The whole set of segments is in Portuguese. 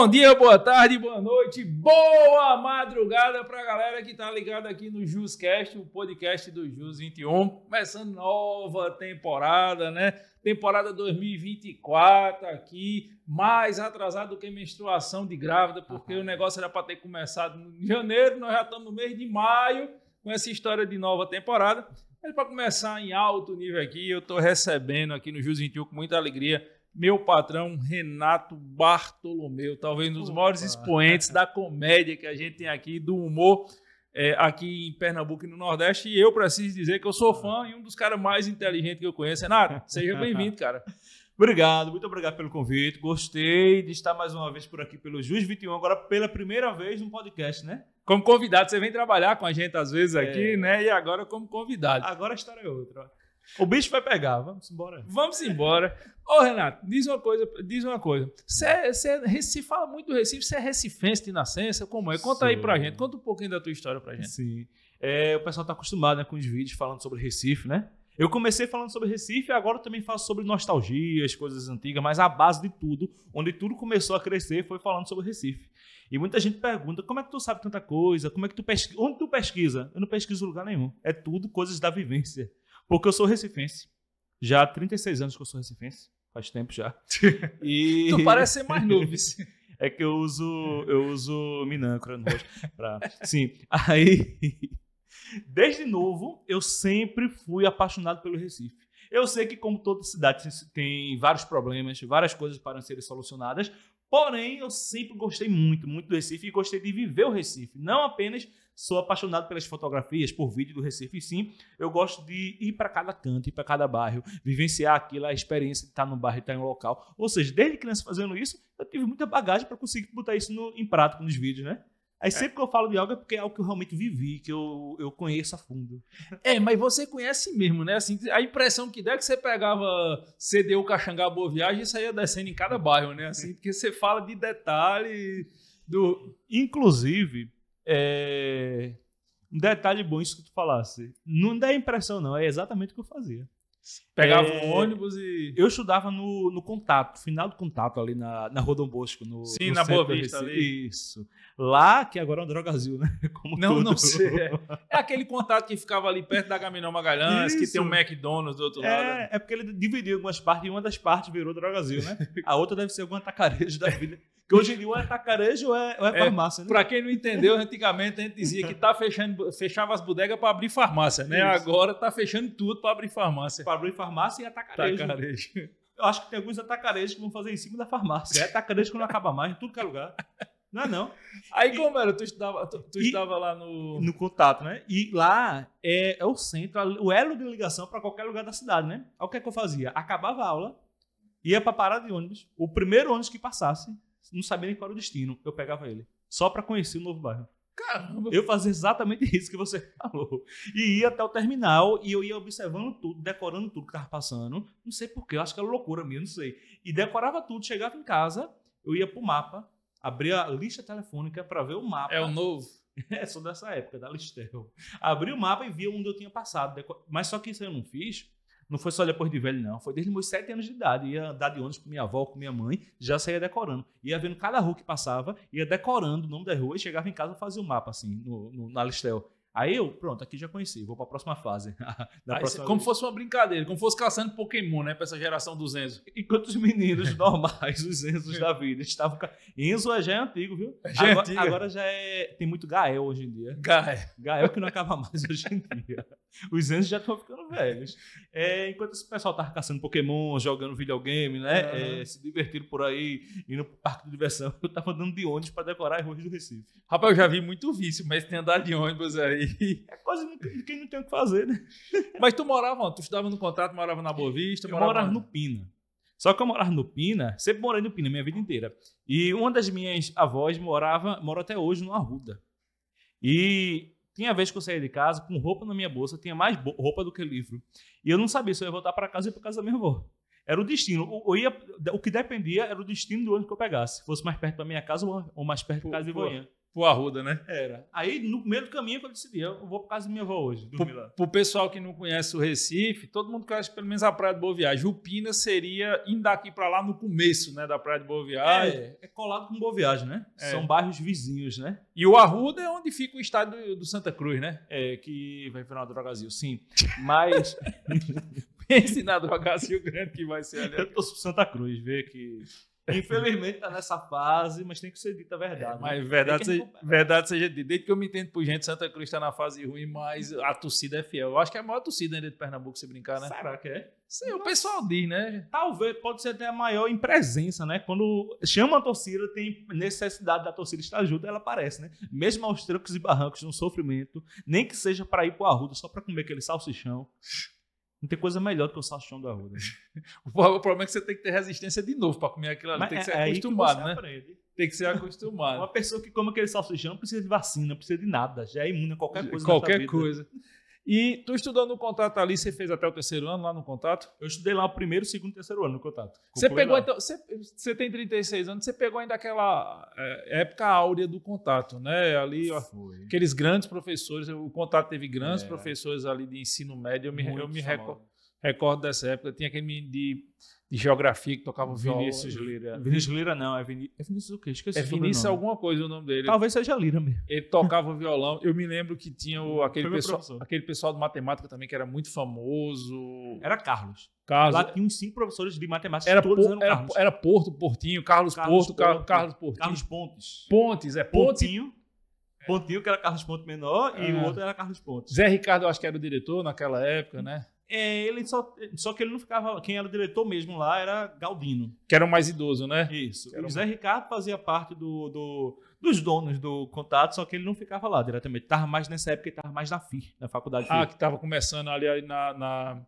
Bom dia, boa tarde, boa noite, boa madrugada para a galera que está ligada aqui no JusCast, o podcast do Jus 21, começando nova temporada, né? Temporada 2024 aqui, mais atrasado que menstruação de grávida, porque uhum. o negócio era para ter começado em janeiro, nós já estamos no mês de maio com essa história de nova temporada. Mas para começar em alto nível aqui, eu estou recebendo aqui no Jus 21 com muita alegria meu patrão Renato Bartolomeu, talvez um dos Opa. maiores expoentes da comédia que a gente tem aqui, do humor é, aqui em Pernambuco e no Nordeste. E eu preciso dizer que eu sou fã e um dos caras mais inteligentes que eu conheço. Renato, seja bem-vindo, cara. Obrigado, muito obrigado pelo convite. Gostei de estar mais uma vez por aqui pelo Jus 21, agora pela primeira vez no podcast, né? Como convidado, você vem trabalhar com a gente às vezes é. aqui, é. né? E agora como convidado. Agora a história é outra. O bicho vai pegar, vamos embora. Vamos embora. Ô, Renato, diz uma coisa, diz uma coisa. Você se fala muito do Recife, você é recifense de nascença, como é? Conta Sim. aí pra gente, conta um pouquinho da tua história pra gente. Sim. É, o pessoal tá acostumado né, com os vídeos falando sobre Recife, né? Eu comecei falando sobre Recife, agora também falo sobre nostalgias, coisas antigas, mas a base de tudo, onde tudo começou a crescer, foi falando sobre Recife. E muita gente pergunta: como é que tu sabe tanta coisa? Como é que tu pesquisa? Onde tu pesquisa? Eu não pesquiso lugar nenhum. É tudo coisas da vivência. Porque eu sou recifense. Já há 36 anos que eu sou recifense. Faz tempo já. E... tu parece ser mais novo. é que eu uso, eu uso Minâncora no rosto. Pra... Sim. Aí, desde novo, eu sempre fui apaixonado pelo Recife. Eu sei que, como toda cidade, tem vários problemas, várias coisas para serem solucionadas. Porém, eu sempre gostei muito, muito do Recife e gostei de viver o Recife. Não apenas Sou apaixonado pelas fotografias, por vídeo do Recife, sim. Eu gosto de ir para cada canto, ir para cada bairro, vivenciar aquilo, a experiência de estar no bairro, de estar em um local. Ou seja, desde criança fazendo isso, eu tive muita bagagem para conseguir botar isso no, em prática nos vídeos, né? Aí é. sempre que eu falo de algo é porque é algo que eu realmente vivi, que eu, eu conheço a fundo. É, mas você conhece mesmo, né? Assim, a impressão que dá é que você pegava CD ou Caxangá Boa Viagem e saía descendo em cada bairro, né? Assim, porque você fala de detalhe do... Inclusive, é... Um detalhe bom isso que tu falasse. Não dá impressão, não. É exatamente o que eu fazia. Pegava é... um ônibus e. Eu estudava no, no contato, final do contato, ali na, na Rua Bosco. No, Sim, no na Boa Vista ali. Isso. Lá, que agora é um drogazil, né? Como não, tudo. não sei. É. é aquele contato que ficava ali perto da Gaminão Magalhães, Isso. que tem um McDonald's do outro é, lado. É porque ele dividiu algumas partes e uma das partes virou drogazil, né? A outra deve ser algum atacarejo da vida. Que hoje em dia ou é atacarejo ou é, ou é, é farmácia. Né? Para quem não entendeu, antigamente a gente dizia que tá fechando, fechava as bodegas para abrir farmácia, né? Isso. Agora tá fechando tudo para abrir farmácia. Para abrir farmácia e atacarejo. É atacarejo. Eu acho que tem alguns atacarejos que vão fazer em cima da farmácia. É atacarejo que não acaba mais, em tudo que é lugar. Não é não. Aí e, como era? Tu estudava, tu, tu e, estudava lá no... No contato, né? E lá é, é o centro, o elo de ligação para qualquer lugar da cidade, né? Aí o que é que eu fazia? Acabava a aula, ia para parar de ônibus. O primeiro ônibus que passasse, não sabia nem qual era o destino. Eu pegava ele. Só para conhecer o novo bairro. Caramba. Eu fazia exatamente isso que você falou. E ia até o terminal e eu ia observando tudo, decorando tudo que tava passando. Não sei porquê, eu acho que era loucura minha, não sei. E decorava tudo, chegava em casa, eu ia pro mapa, abria a lista telefônica para ver o mapa. É o novo? É, sou dessa época, da Listel. Abri o mapa e via onde eu tinha passado. Mas só que isso eu não fiz, não foi só depois de velho, não. Foi desde meus sete anos de idade. Ia andar de ônibus com minha avó, com minha mãe, já saía decorando. Ia vendo cada rua que passava, ia decorando o nome da rua e chegava em casa e fazia um mapa, assim, no, no, na Listel. Aí eu, pronto, aqui já conheci, vou para a próxima fase. próxima como vez. fosse uma brincadeira, como fosse caçando Pokémon, né, para essa geração dos Enzo. Enquanto os meninos normais, os Enzos da vida, estavam. Enzo é, já é antigo, viu? É, já é agora, é antigo. agora já é. Tem muito Gael hoje em dia. Gael. Gael que não acaba mais hoje em dia. Os Enzos já estão ficando velhos. É, enquanto esse pessoal tava caçando Pokémon, jogando videogame, né, uhum. é, se divertindo por aí, indo pro parque de diversão, eu tava andando de ônibus para decorar as ruas do Recife. Rapaz, eu já vi muito vício, mas tem andado de ônibus aí aí. É coisa de quem não tem o que fazer, né? Mas tu morava, tu estudava no contrato, morava na Boa Vista, eu morava, morava no Pina. Só que eu morava no Pina, sempre morei no Pina minha vida inteira. E uma das minhas avós morava, mora até hoje no Arruda. E tinha vez que eu saía de casa com roupa na minha bolsa, tinha mais roupa do que livro. E eu não sabia se eu ia voltar para casa ou para casa da minha avó. Era o destino. Eu ia, o que dependia era o destino do ônibus que eu pegasse. Se fosse mais perto da minha casa ou mais perto da casa de Voinha. Pro Arruda, né? Era. Aí, no meio do caminho, eu decidi, assim, eu vou para casa da minha avó hoje, dormir lá. Pro pessoal que não conhece o Recife, todo mundo conhece pelo menos a Praia de Boa Viagem. Pina seria, indo daqui pra lá, no começo, né, da Praia de Boa Viagem. É, é colado com Boa Viagem, né? É. São bairros vizinhos, né? E o Arruda é onde fica o estádio do, do Santa Cruz, né? É, que vai virar uma drogazil, sim. Mas... Pense na drogazil grande que vai ser ali. Eu né? tô Santa Cruz, ver que... Infelizmente está nessa fase, mas tem que ser dita a é, verdade. É, mas né? verdade, seja, verdade seja dita. Desde que eu me entendo por gente, Santa Cruz está na fase ruim, mas a torcida é fiel. Eu acho que é a maior torcida ainda de Pernambuco, se brincar, né? Será que é? Sim, o pessoal diz, né? Talvez, pode ser até a maior em presença, né? Quando chama a torcida, tem necessidade da torcida estar junto, ela aparece, né? Mesmo aos trancos e barrancos, no sofrimento, nem que seja para ir para o Arruda só para comer aquele salsichão. Não tem coisa melhor do que o salsichão do Arruda. Né? o problema é que você tem que ter resistência de novo para comer aquilo ali. Mas tem que é ser é acostumado, que né? Tem que ser acostumado. Uma pessoa que come aquele salsichão não precisa de vacina, não precisa de nada. Já é imune a qualquer coisa. Qualquer coisa. E tu estudando no contato ali, você fez até o terceiro ano lá no contato? Eu estudei lá o primeiro, segundo e terceiro ano no contato. Você pegou, lá. então, você, você, tem 36 anos, você pegou ainda aquela é, época áurea do contato, né? Ali, ó, aqueles grandes professores, o contato teve grandes é. professores ali de ensino médio, eu me, eu me recordo, recordo dessa época. Tinha aquele de de geografia que tocava o Vinícius né? Lira. Vinícius Lira não, é, Viní é Vinícius o quê? Esqueci É Vinícius alguma coisa o nome dele. Talvez seja Lira mesmo. Ele tocava violão. Eu me lembro que tinha o, aquele, pessoal, aquele pessoal de matemática também que era muito famoso. Era Carlos. Carlos. Lá tinha uns cinco professores de matemática, era todos por, era, era, Porto, Portinho, Carlos, Carlos Porto, Porto, Carlos Portinho. Carlos Pontes. Pontes, é Pontinho. Pontinho, que era Carlos Ponto menor, é. e o outro era Carlos Pontes. Zé Ricardo, eu acho que era o diretor naquela época, né? É, ele só, só que ele não ficava. Quem era diretor mesmo lá era Galdino. Que era o mais idoso, né? Isso. O Zé mais... Ricardo fazia parte do, do, dos donos do contato, só que ele não ficava lá diretamente. Estava mais nessa época, ele estava mais na FI, na faculdade. Ah, FIR. que estava começando ali, ali na... na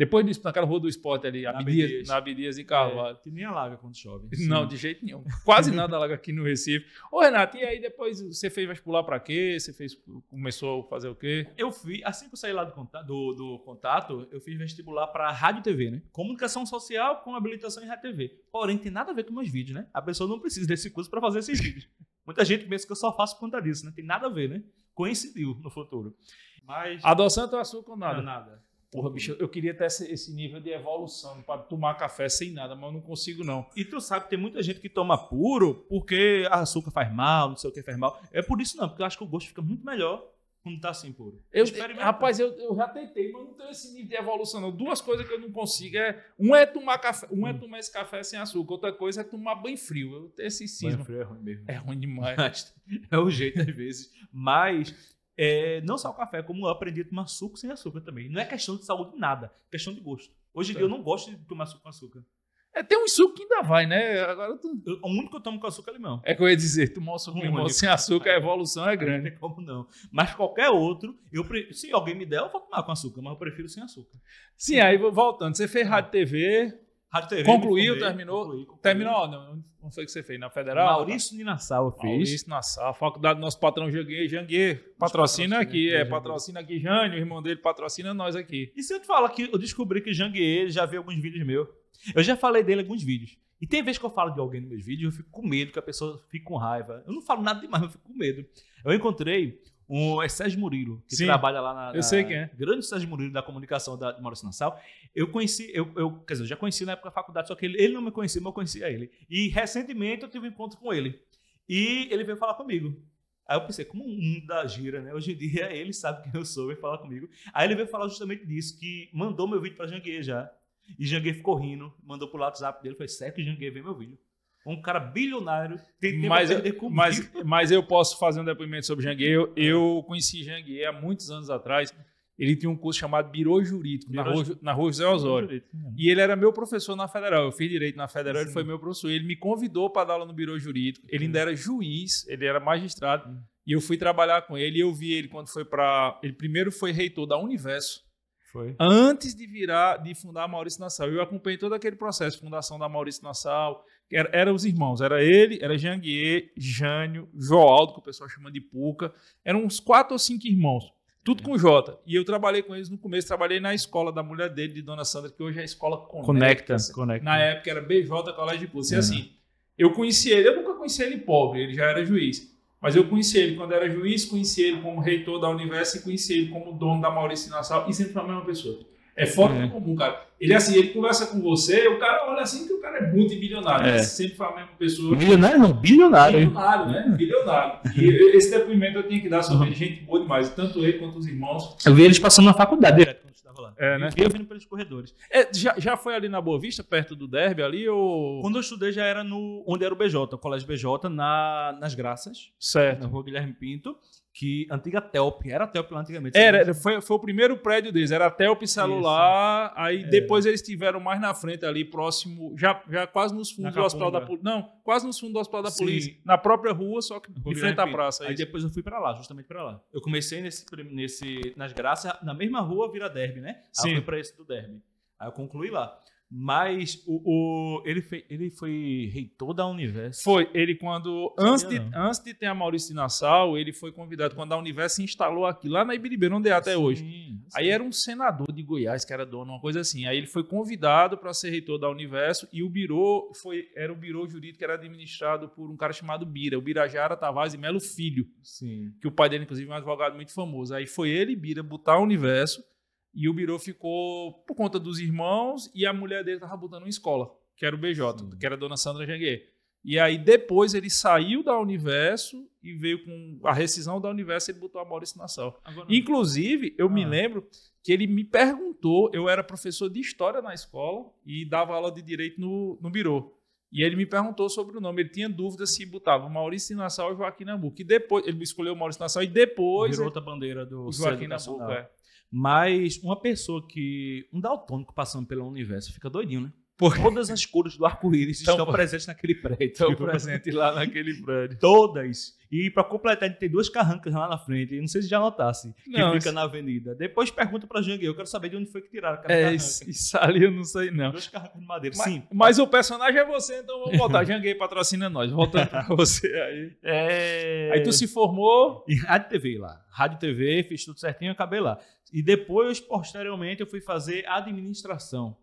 depois do, naquela rua do esporte ali, na Abdias, Abdias. Na Abdias e Carvalho. É, que nem alaga quando chove. Não, de jeito nenhum. Quase nada alaga aqui no Recife. Ô, Renato, e aí depois você fez vestibular para quê? Você fez, começou a fazer o quê? Eu fui, assim que eu saí lá do contato, do, do contato eu fiz vestibular para rádio e TV, né? Comunicação social com habilitação em rádio e TV. Porém, tem nada a ver com meus vídeos, né? A pessoa não precisa desse curso para fazer esses vídeos. Muita gente pensa que eu só faço por conta disso, né? Tem nada a ver, né? Coincidiu no futuro. Mas... Adoçante ou açúcar ou nada? Não, nada porra, bicho, eu queria ter esse, nível de evolução para tomar café sem nada, mas eu não consigo, não. E tu sabe, tem muita gente que toma puro porque açúcar faz mal, não sei o que faz mal. É por isso não, porque eu acho que o gosto fica muito melhor quando tá assim puro. Eu, rapaz, eu, eu já tentei, mas não tenho esse nível de evolução, não. Duas coisas que eu não consigo é. Um é tomar café, um é hum. tomar esse café sem açúcar, outra coisa é tomar banho frio. Eu tenho esse cisma. Banho frio é ruim mesmo. É ruim demais. é o jeito, às vezes. Mas é, não só o café, como eu aprendi a tomar suco sem açúcar também. Não é questão de saúde, nada. É questão de gosto. Hoje em então. dia tá. eu não gosto de tomar suco com açúcar. É, tem um suco que ainda vai, né? Agora O único que eu tomo com açúcar é limão. É que eu ia dizer, tomar o suco com limão sem açúcar, a evolução é grande. Não tem como não. Mas qualquer outro, eu pre... se alguém me der, eu vou tomar com açúcar, mas eu prefiro sem açúcar. Sim, aí voltando, você fez é. rádio TV, concluiu, terminou. Concluí, concluí. Terminou, não, não sei o que você fez, na Federal? Maurício tá? Nassau eu fiz. Maurício Nassau, faculdade do nosso patrão Janguier. Janguier patrocina, patrocina aqui, é, patrocina aqui Jânio, o irmão dele patrocina nós aqui. E se eu te falar que eu descobri que Janguier já viu alguns vídeos meus. Eu já falei dele alguns vídeos. E tem vezes que eu falo de alguém nos meus vídeos, eu fico com medo que a pessoa fique com raiva. Eu não falo nada demais, eu fico com medo. Eu encontrei um é Sérgio Murilo, que Sim, trabalha lá na, na. Eu sei quem é. Grande Sérgio Murilo da comunicação da, de Maurício Nassau. Eu conheci, eu, eu, quer dizer, eu já conheci na época da faculdade, só que ele, ele não me conhecia, mas eu conhecia ele. E recentemente eu tive um encontro com ele. E ele veio falar comigo. Aí eu pensei, como um da gira, né? Hoje em dia ele sabe quem eu sou, veio falar comigo. Aí ele veio falar justamente disso, que mandou meu vídeo pra Janguê já. E Janguê ficou rindo, mandou pro WhatsApp dele, foi sério que Janguê veio meu vídeo. Um cara bilionário tem tempo mas, a com mas, mas eu posso fazer um depoimento sobre Jangue. Eu, eu conheci Jangue há muitos anos atrás. Ele tinha um curso chamado Biro Jurídico, na, rua, na rua José Osório. Né? E ele era meu professor na Federal. Eu fiz direito na Federal, Sim. ele foi meu professor. Ele me convidou para dar aula no Biro Jurídico. Ele ainda era juiz, ele era magistrado. E eu fui trabalhar com ele e eu vi ele quando foi para. Ele primeiro foi reitor da Universo. Foi. Antes de virar, de fundar a Maurício Nassau. Eu acompanhei todo aquele processo, fundação da Maurício Nassau, era, era os irmãos, era ele, era Janguier, Jânio, Joaldo, que o pessoal chama de Puca. Eram uns quatro ou cinco irmãos, tudo é. com J. E eu trabalhei com eles no começo, trabalhei na escola da mulher dele, de Dona Sandra, que hoje é a escola Conecta. Conecta, Conecta. Na época era BJ Colégio de Curso. E é. assim, eu conheci ele, eu nunca conheci ele pobre, ele já era juiz. Mas eu conheci ele quando era juiz, conheci ele como reitor da Universo e conheci ele como dono da Maurício Nassau e sempre foi a mesma pessoa. É fora do é. comum, cara. Ele assim, ele conversa com você, o cara olha assim que o cara é multibilionário. É. Né? Sempre fala a mesma pessoa. Milionário não, bilionário. Bilionário, né? Hum. Bilionário. Hum. E esse depoimento eu tinha que dar sobre uhum. gente boa demais, tanto ele quanto os irmãos. Eu vi eles passando na faculdade direto quando estava lá. É, né? Eu vindo pelos corredores. É, já, já foi ali na Boa Vista, perto do Derby ali? Ou... Quando eu estudei já era no onde era o BJ, o Colégio BJ, na, nas Graças. Certo. Na rua Guilherme Pinto que antiga Telp, era Telp lá antigamente. Era, foi, foi o primeiro prédio deles, era Telp celular, Isso. aí é. depois eles tiveram mais na frente ali, próximo, já, já quase nos fundos do Hospital da Polícia. Não, quase nos fundos do Hospital da Sim. Polícia, na própria rua, só que de frente à praça. Aí depois eu fui para lá, justamente para lá. Eu comecei nesse, nesse, nas Graças, na mesma rua Vira Derby, né? Aí Sim. eu fui pra esse do Derby. Aí eu concluí lá. Mas o, o ele, foi, ele foi reitor da Universo. Foi. Ele, quando. Antes de, antes de ter a Maurício Nassau, ele foi convidado quando a Universo se instalou aqui, lá na Ibiribeira, onde é até sim, hoje. Sim. Aí era um senador de Goiás, que era dono, uma coisa assim. Aí ele foi convidado para ser reitor da Universo e o Birô foi, era o Birô jurídico que era administrado por um cara chamado Bira, o Birajara Tavares e Melo Filho. Sim. Que o pai dele, inclusive, é um advogado muito famoso. Aí foi ele, Bira, botar a Universo e o Biro ficou por conta dos irmãos e a mulher dele estava botando uma escola, que era o BJ, Sim. que era a dona Sandra Janguê. E aí depois ele saiu da Universo e veio com a rescisão da Universo, ele botou a Maurício Nassau. Inclusive, eu ah. me lembro que ele me perguntou, eu era professor de história na escola e dava aula de direito no, no Biro. E ele me perguntou sobre o nome. Ele tinha dúvida se botava Maurício Nassau ou Joaquim Nambuco. E depois ele escolheu Maurício Nassau e depois. Virou ele... outra bandeira do Joaquim Nabuco. É. Mas uma pessoa que. Um daltônico passando pelo universo fica doidinho, né? Porque... Todas as cores do arco-íris então, estão, estão presentes naquele prédio. Estão presentes lá naquele prédio. Todas. E para completar, a gente tem duas carrancas lá na frente. Não sei se já notasse. Que não, fica isso... na avenida. Depois pergunta para Janguei, Eu quero saber de onde foi que tiraram aquela é, carranca. Isso ali eu não sei, não. Duas carrancas de madeira, mas, sim. Mas o personagem é você, então vamos voltar. Janguei patrocina nós. Voltando para você aí. É... Aí tu se formou... Em rádio TV lá. Rádio TV, fiz tudo certinho acabei lá. E depois, posteriormente, eu fui fazer administração.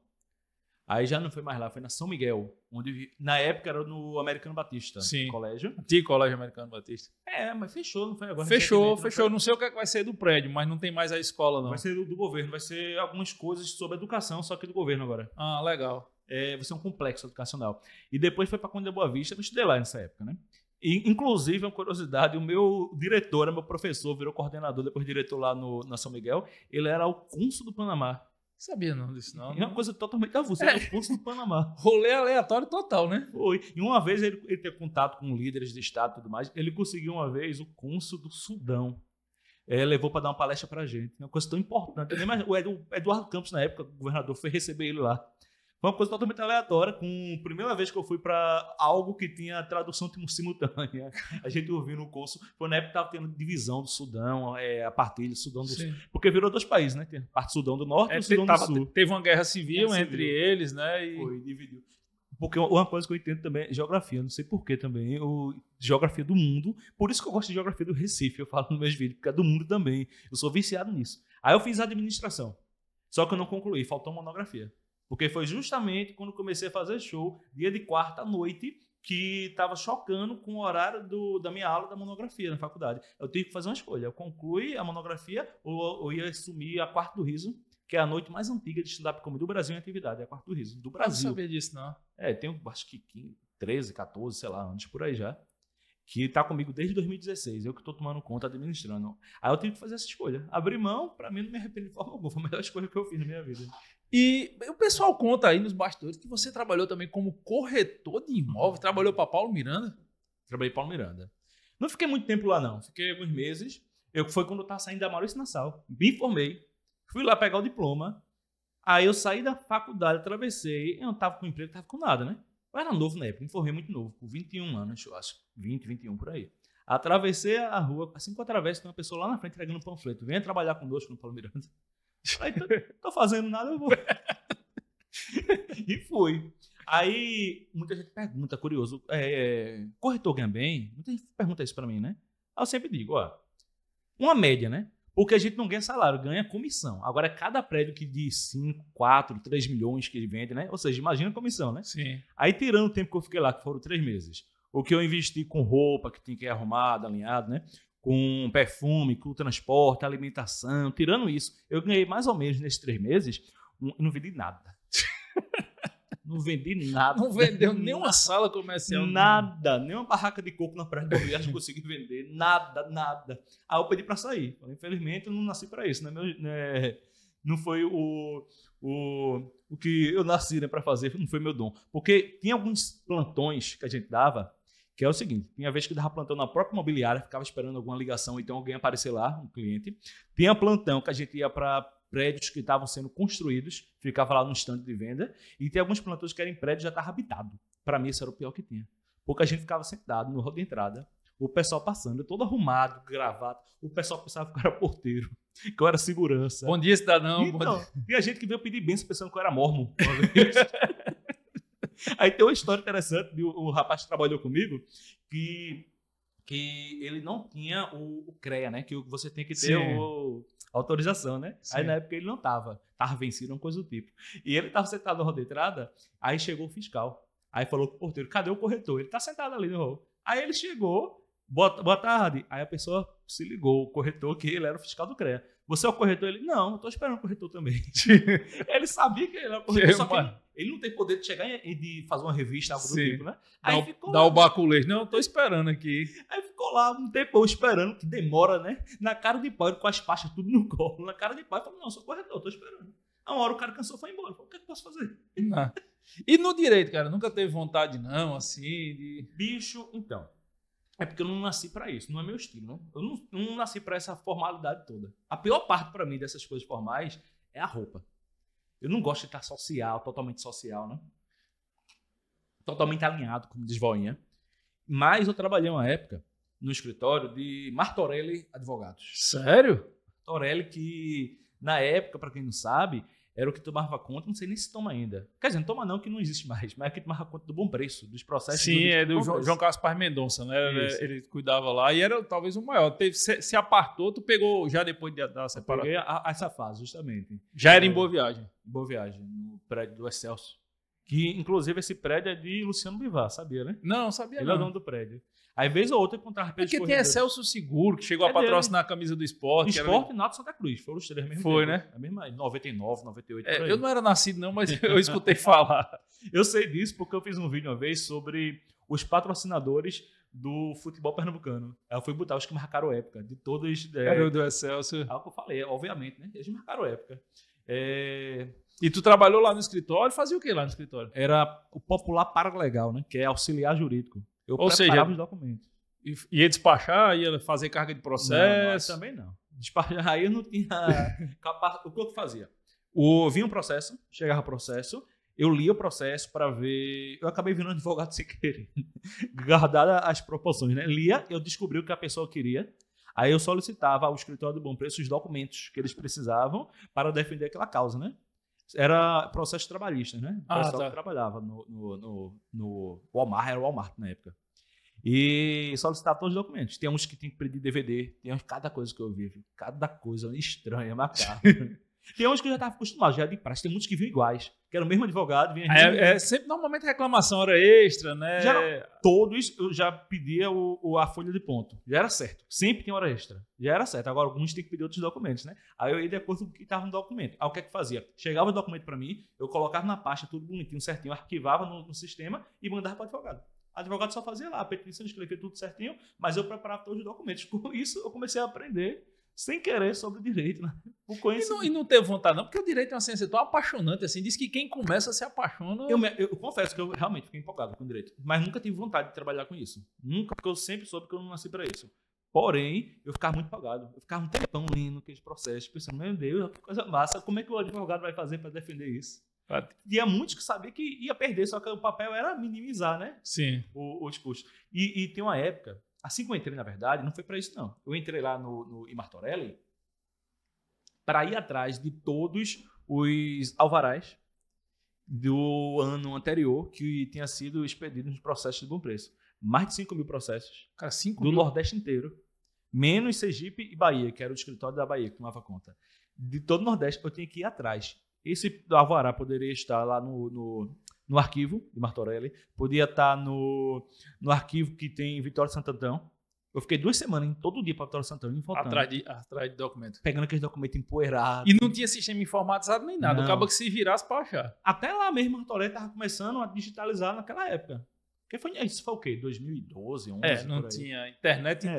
Aí já não foi mais lá, foi na São Miguel, onde na época era no Americano Batista Sim. Colégio. Antigo Colégio Americano Batista. É, mas fechou, não foi agora. Fechou, fechou. Não, foi... não sei o que, é que vai ser do prédio, mas não tem mais a escola, não. Vai ser do, do, governo, vai ser algumas coisas sobre educação, só que do governo agora. Ah, legal. É, vai ser um complexo educacional. E depois foi para Conde da Boa Vista, eu estudei lá nessa época, né? E, inclusive, uma curiosidade, o meu diretor, meu professor, virou coordenador, depois diretor lá no, na São Miguel, ele era o cônsul do Panamá. Sabia não disso, não. É uma coisa totalmente avulsa, é. o cônsul do Panamá. Rolê aleatório total, né? Foi. E uma vez ele, ele teve contato com líderes de Estado e tudo mais, ele conseguiu uma vez o cônsul do Sudão. É, levou para dar uma palestra para gente. Uma coisa tão importante. Nem né? o Eduardo Campos, na época, governador, foi receber ele lá. Foi uma coisa totalmente aleatória, com a primeira vez que eu fui para algo que tinha tradução simultânea. A gente ouviu no curso, foi na época que estava tendo divisão do Sudão, é, a partilha do Sudão do Sul. Porque virou dois países, né? Tem a parte do Sudão do Norte é, e o Sudão tava, do Sul. Teve uma guerra civil guerra entre eles, né? E... Foi, dividiu. Porque uma coisa que eu entendo também é geografia, não sei porquê também, o, geografia do mundo. Por isso que eu gosto de geografia do Recife, eu falo nos meus vídeos, porque é do mundo também. Eu sou viciado nisso. Aí eu fiz a administração, só que eu não concluí, faltou monografia. Porque foi justamente quando comecei a fazer show, dia de quarta noite, que estava chocando com o horário do, da minha aula da monografia na faculdade. Eu tive que fazer uma escolha. Eu concluí a monografia ou, ou ia assumir a quarta do riso, que é a noite mais antiga de stand-up comedy do Brasil em atividade. É a quarta do riso, do Brasil. Eu não sabia disso, não. É, tem acho que 15, 13, 14, sei lá, antes por aí já que está comigo desde 2016, eu que estou tomando conta, administrando. Aí eu tive que fazer essa escolha. Abrir mão, para mim, não me arrependo de forma alguma. Foi a melhor escolha que eu fiz na minha vida. E o pessoal conta aí nos bastidores que você trabalhou também como corretor de imóvel, trabalhou para Paulo Miranda? Trabalhei para Paulo Miranda. Não fiquei muito tempo lá, não. Fiquei alguns meses. Eu, foi quando eu estava saindo da Maurício Nassau. Me formei, fui lá pegar o diploma. Aí eu saí da faculdade, atravessei. Eu não estava com emprego, estava com nada, né? Eu era novo na época, me formei muito novo, com 21 anos, eu acho. 20, 21 por aí. Atravessei a rua, assim que eu atravesso, tem uma pessoa lá na frente entregando um panfleto. Venha trabalhar conosco no Paulo Miranda. Aí, tô, tô fazendo nada, eu vou. e fui. Aí, muita gente pergunta, curioso, é, é, corretor ganha bem? Muita gente pergunta isso para mim, né? Aí eu sempre digo, ó, uma média, né? Porque a gente não ganha salário, ganha comissão. Agora, cada prédio que de 5, 4, 3 milhões que ele vende, né? Ou seja, imagina a comissão, né? Sim. Aí, tirando o tempo que eu fiquei lá, que foram três meses, o que eu investi com roupa, que tem que ir arrumado, alinhado, né? com perfume, com transporte, alimentação, tirando isso, eu ganhei mais ou menos nesses três meses, um, não vendi nada. Não vendi nada. Não vendeu nenhuma sala comercial. Nada, nenhuma barraca de coco na praia do Rio, não consegui vender. Nada, nada. Aí eu pedi para sair. Infelizmente, eu não nasci para isso. Né? Meu, né? Não foi o, o, o que eu nasci né, para fazer, não foi meu dom. Porque tinha alguns plantões que a gente dava que é o seguinte: tinha vez que dava plantão na própria imobiliária, ficava esperando alguma ligação, então alguém aparecer lá, um cliente. Tinha plantão que a gente ia para prédios que estavam sendo construídos, ficava lá no estande de venda, e tem alguns plantões que eram em já estava habitado. Para mim, isso era o pior que tinha. Porque a gente ficava sentado no hall de entrada, o pessoal passando, todo arrumado, gravado. o pessoal pensava que eu era porteiro, que eu era segurança. Bom dia, cidadão. Então, bom dia. Tinha gente que veio pedir bênção pensando que eu era mormo. Aí tem uma história interessante de um, rapaz que trabalhou comigo que, que ele não tinha o, o CREA, né? Que você tem que ter Sim. o, autorização, né? Sim. Aí na época ele não tava, tava vencido, uma coisa do tipo. E ele tava sentado na roda de entrada, aí chegou o fiscal. Aí falou pro porteiro, cadê o corretor? Ele tá sentado ali no rol. Aí ele chegou, Boa, boa tarde. Aí a pessoa se ligou, o corretor, que ele era o fiscal do CREA. Você é o corretor? Ele, não, eu tô esperando o corretor também. ele sabia que ele era o corretor, é só que ele, ele, não tem poder de chegar e de fazer uma revista, algo do tipo, né? Aí dá, ficou dá lá, o baculês. Não, tô esperando aqui. Aí ficou lá um tempão esperando, que demora, né? Na cara de pau, com as pastas tudo no colo. Na cara de pau, ele falou, não, sou corretor, tô esperando. Aí uma hora o cara cansou, foi embora. Falei, o que, é que eu posso fazer? Não. E no direito, cara, nunca teve vontade, não, assim, de... Bicho, então é porque eu não nasci para isso, não é meu estilo, né? Eu não, não nasci para essa formalidade toda. A pior parte para mim dessas coisas formais é a roupa. Eu não gosto de estar social, totalmente social, né? Totalmente alinhado, como diz Voinha. Mas eu trabalhei uma época no escritório de Martorelli Advogados. Sério? Martorelli que, na época, para quem não sabe, era o que tomava conta, não sei nem se toma ainda. Quer dizer, não toma não, que não existe mais, mas é o que tomava conta do bom preço, dos processos. Sim, do é do João, João Carlos Paz Mendonça, né? ele cuidava lá e era talvez o maior. Teve, se, se apartou, tu pegou já depois de, da separação? Peguei a, a essa fase, justamente. Já era em é, Boa Viagem? Em Boa Viagem, no prédio do Excelso. Que, inclusive, esse prédio é de Luciano Bivar, sabia, né? Não, sabia Ele não. é o dono do prédio. Aí, vez ou outra, encontrava pelos é Porque corredores. tem Excelso Seguro, que chegou é a patrocinar a camisa do esporte. Esporte era... e Nato Santa Cruz. Foram os três mesmo. Foi, tempo. né? É a mesma, 99, 98. É, é eu não era nascido, não, mas eu escutei falar. Eu sei disso porque eu fiz um vídeo uma vez sobre os patrocinadores do futebol pernambucano. Aí eu fui botar os que marcaram época, de todos. É, Era o do Celso. É o que eu falei, obviamente, né? Eles marcaram época. É... E tu trabalhou lá no escritório, fazia o que lá no escritório? Era o popular paralegal, né? Que é auxiliar jurídico. Eu Ou seja, os documentos. Ia despachar, ia fazer carga de processo. Não, também não. Despachar aí eu não tinha capacidade. O que eu fazia? O, vinha um processo, chegava o processo, eu lia o processo para ver. Eu acabei virando advogado sem querer. Guardada as proporções, né? Lia, eu descobri o que a pessoa queria. Aí eu solicitava ao escritório do Bom Preço os documentos que eles precisavam para defender aquela causa, né? era processo trabalhista, né? O ah, pessoal ah, tá. que trabalhava no, no, no, no Walmart, era o Walmart na época. E solicitar todos os documentos. Tem uns que tem que pedir DVD, tem uns, cada coisa que eu vi, cada coisa estranha, macabra. Tem uns que eu já estava acostumado, já é de praxe. Tem muitos que vinham iguais, que era o mesmo advogado. Vinha é, é, sempre, normalmente, reclamação hora extra, né? Já todos eu já pedia o, o, a folha de ponto. Já era certo. Sempre tem hora extra. Já era certo. Agora, alguns têm que pedir outros documentos, né? Aí eu ia depois do que estava no documento. Aí o que é que fazia? Chegava o documento para mim, eu colocava na pasta tudo bonitinho, certinho, arquivava no, no sistema e mandava para o advogado. O advogado só fazia lá a petição, escrevia tudo certinho, mas eu preparava todos os documentos. Com isso, eu comecei a aprender sem querer sobre o direito, né? O conhecimento. E não, e não teve vontade, não, porque o direito é uma ciência tão apaixonante assim. Diz que quem começa se apaixona. Eu, me, eu confesso que eu realmente fiquei empolgado com o direito, mas nunca tive vontade de trabalhar com isso. Nunca, porque eu sempre soube que eu não nasci para isso. Porém, eu ficava muito empolgado. Eu ficava um tempão lendo aqueles processos, pensando, meu Deus, que coisa massa, como é que o advogado vai fazer para defender isso? Ah. E há muitos que sabiam que ia perder, só que o papel era minimizar né? Sim. O, os custos. E, e tem uma época Assim que eu entrei, na verdade, não foi para isso, não. Eu entrei lá no, no Imartorelli para ir atrás de todos os alvarás do ano anterior que tinha sido expedido nos processos de bom preço. Mais de 5 mil processos. Cara, 5 Do mil? Nordeste inteiro. Menos Sergipe e Bahia, que era o escritório da Bahia que tomava conta. De todo o Nordeste, eu tinha que ir atrás. Esse alvará poderia estar lá no, no no arquivo de Martorelli, podia estar no, no arquivo que tem em Vitória Santantão. Eu fiquei duas semanas, todo dia para Vitória de indo voltando. Atrás de, atrás de documento. Pegando aqueles documentos empoeirados. E não tinha sistema informatizado nem nada. acaba é que se virasse para achar. Até lá mesmo, Martorelli estava começando a digitalizar naquela época que foi, é, isso foi o quê? 2012, 11? É, não tinha. A internet é.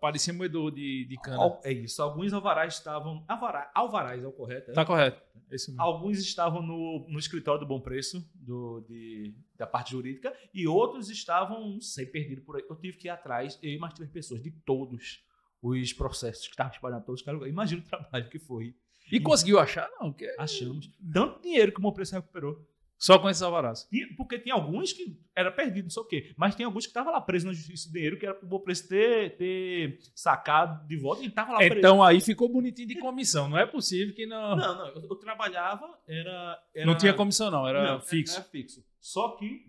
parecia moedor de, de cana. Al, é isso. Alguns alvarás estavam. Alvará, alvarás é o correto? É? Tá correto. esse é mesmo. Alguns estavam no, no escritório do Bom Preço, do, de, da parte jurídica, e outros estavam sem perdido por aí. Eu tive que ir atrás, eu e mais três pessoas, de todos os processos que estavam espalhando todos os caras. Imagina o trabalho que foi. E, e conseguiu achar? Não, Achamos. Tanto dinheiro que o Bom Preço recuperou. Só com esses alvarás. Porque tem alguns que era perdido, não sei o quê. Mas tem alguns que estavam lá presos na justiça de dinheiro, que era para Bopreço ter, ter sacado de volta e tava lá preso. Então aí ficou bonitinho de comissão. Não é possível que não. Não, não. Eu, eu trabalhava, era, era, Não tinha comissão, não. Era não, é, fixo. Era, é era, fixo. Só que,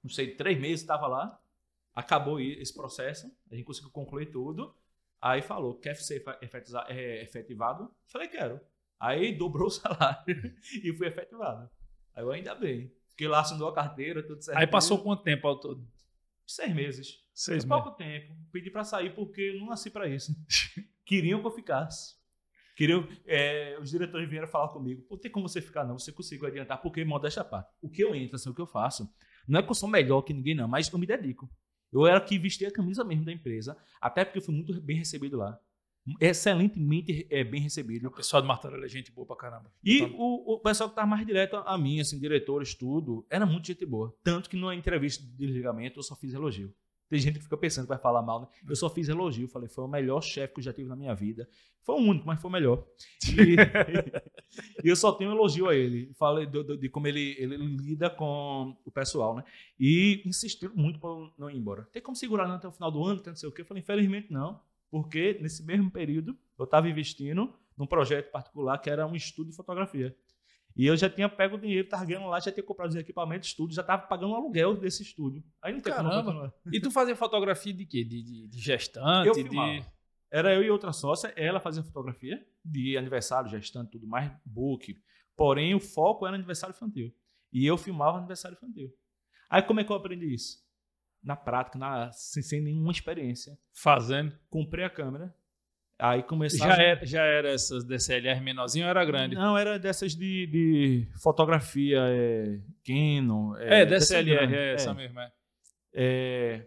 não sei, três meses estava lá. Acabou esse processo. A gente conseguiu concluir tudo. Aí falou: quer ser é, efetivado? Falei: quero. Aí dobrou o salário e fui efetivado. Aí eu ainda bem. Porque lá assinou a carteira, tudo certo. Aí passou quanto tempo ao todo? Seis meses. Seis meses. pouco tempo. Pedi para sair porque eu não nasci para isso. Queriam que eu ficasse. Queriam, é, os diretores vieram falar comigo. Pô, tem como você ficar, não. Você conseguiu adiantar, porque modéstia à parte. O que eu entro, assim, o que eu faço, não é que eu sou melhor que ninguém, não, mas eu me dedico. Eu era que vestia a camisa mesmo da empresa, até porque eu fui muito bem recebido lá excelentemente é, bem recebido. O pessoal do Martelo é gente boa pra caramba. E então, o, o, pessoal que tá mais direto a mim, assim, diretores, tudo, era muito gente boa. Tanto que numa entrevista de desligamento eu só fiz elogio. Tem gente que fica pensando que vai falar mal, né? Eu só fiz elogio, falei, foi o melhor chefe que eu já tive na minha vida. Foi o único, mas foi o melhor. E, e eu só tenho elogio a ele. Falei do, do, de como ele, ele lida com o pessoal, né? E insistiu muito para não ir embora. Tem como segurar né, até o final do ano, não sei o quê. Eu falei, infelizmente não. Porque nesse mesmo período eu estava investindo num projeto particular que era um estudo de fotografia. E eu já tinha pego o dinheiro, estava ganhando lá, já tinha comprado os equipamentos, tudo, já estava pagando o aluguel desse estúdio. Aí não tem Caramba. E tu fazia fotografia de quê? De, de, de gestante? Eu filmava. de... Era eu e outra sócia, ela fazia fotografia de aniversário, gestante, tudo mais, book. Porém, o foco era aniversário infantil. E eu filmava aniversário infantil. Aí como é que eu aprendi isso? na prática, na, sem, sem nenhuma experiência. Fazendo. Comprei a câmera. Aí começava. Já era, já era essas DSLR menorzinho, ou era grande? Não, era dessas de, de fotografia, é, Canon. É, é DSLR, é, é, essa é. mesmo. É. é.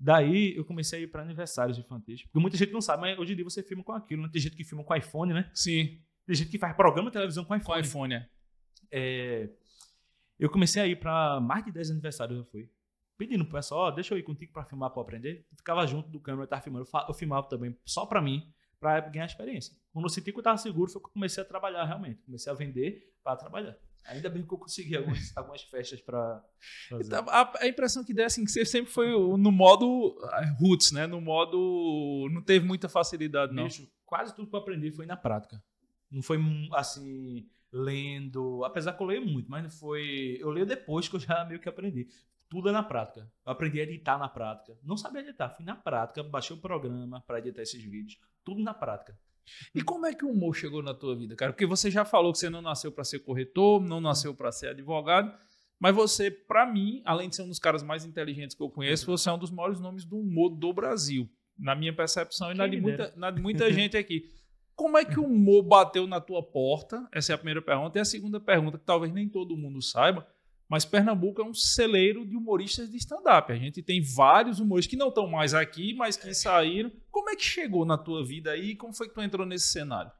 daí eu comecei a ir para aniversários infantis. Porque muita gente não sabe, mas hoje em dia você filma com aquilo. Né? Tem gente que filma com iPhone, né? Sim. Tem gente que faz programa de televisão com iPhone. Com iPhone, é. é. eu comecei a ir para mais de 10 aniversários, eu fui pedindo pro pessoal, ó, oh, deixa eu ir contigo para filmar, para aprender. Eu ficava junto do câmera, tava filmando, eu filmava também só para mim, para ganhar experiência. Quando eu senti que eu tava seguro, foi que eu comecei a trabalhar realmente, comecei a vender para trabalhar. Ainda bem que eu consegui algumas, algumas festas para então, A, a impressão que dá é assim, que você sempre foi no modo ah, roots, né? No modo não teve muita facilidade não. Bicho, quase tudo que eu aprendi foi na prática. Não foi assim lendo, apesar que eu leio muito, mas não foi. Eu leio depois que eu já meio que aprendi. Tudo é na prática. Eu aprendi a editar na prática. Não sabia editar, fui na prática, baixei o programa para editar esses vídeos. Tudo na prática. E como é que o humor chegou na tua vida, cara? Porque você já falou que você não nasceu para ser corretor, não nasceu para ser advogado, mas você, para mim, além de ser um dos caras mais inteligentes que eu conheço, você é um dos maiores nomes do humor do Brasil, na minha percepção e na de, muita, na de muita gente aqui. Como é que o humor bateu na tua porta? Essa é a primeira pergunta. E a segunda pergunta, que talvez nem todo mundo saiba, mas Pernambuco é um celeiro de humoristas de stand-up. A gente tem vários humoristas que não estão mais aqui, mas que saíram. Como é que chegou na tua vida aí? Como foi que tu entrou nesse cenário?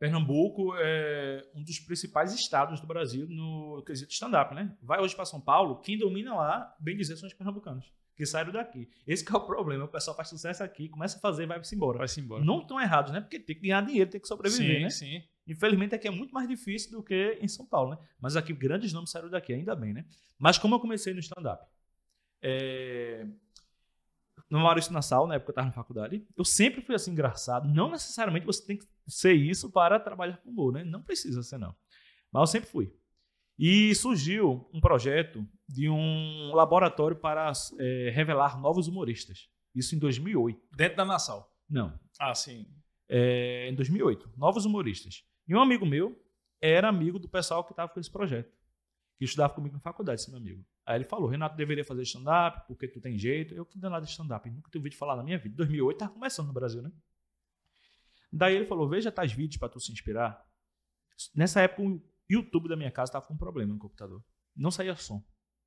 Pernambuco é um dos principais estados do Brasil no quesito stand-up, né? Vai hoje para São Paulo, quem domina lá, bem dizer, são os pernambucanos que saíram daqui. Esse é o problema. O pessoal faz sucesso aqui, começa a fazer, vai-se embora. Vai-se embora. Não estão errados, né? Porque tem que ganhar dinheiro, tem que sobreviver, sim, né? Sim, sim. Infelizmente aqui é muito mais difícil do que em São Paulo, né? Mas aqui grandes nomes saíram daqui, ainda bem, né? Mas como eu comecei no stand-up, é... no Maurício Nassau, na época que eu estava na faculdade, eu sempre fui assim engraçado. Não necessariamente você tem que ser isso para trabalhar com humor, né? Não precisa ser, não. Mas eu sempre fui. E surgiu um projeto de um laboratório para é, revelar novos humoristas. Isso em 2008. Dentro da Nassau? Não. Ah, sim. É, em 2008. Novos humoristas. E um amigo meu era amigo do pessoal que estava com esse projeto. Que estudava comigo na faculdade, esse meu amigo. Aí ele falou, Renato, deveria fazer stand-up, porque tu tem jeito. Eu que nada de stand-up, nunca tenho vídeo falar na minha vida. 2008 estava começando no Brasil, né? Daí ele falou, veja tais vídeos para tu se inspirar. Nessa época, e o da minha casa estava com um problema no computador. Não saía som.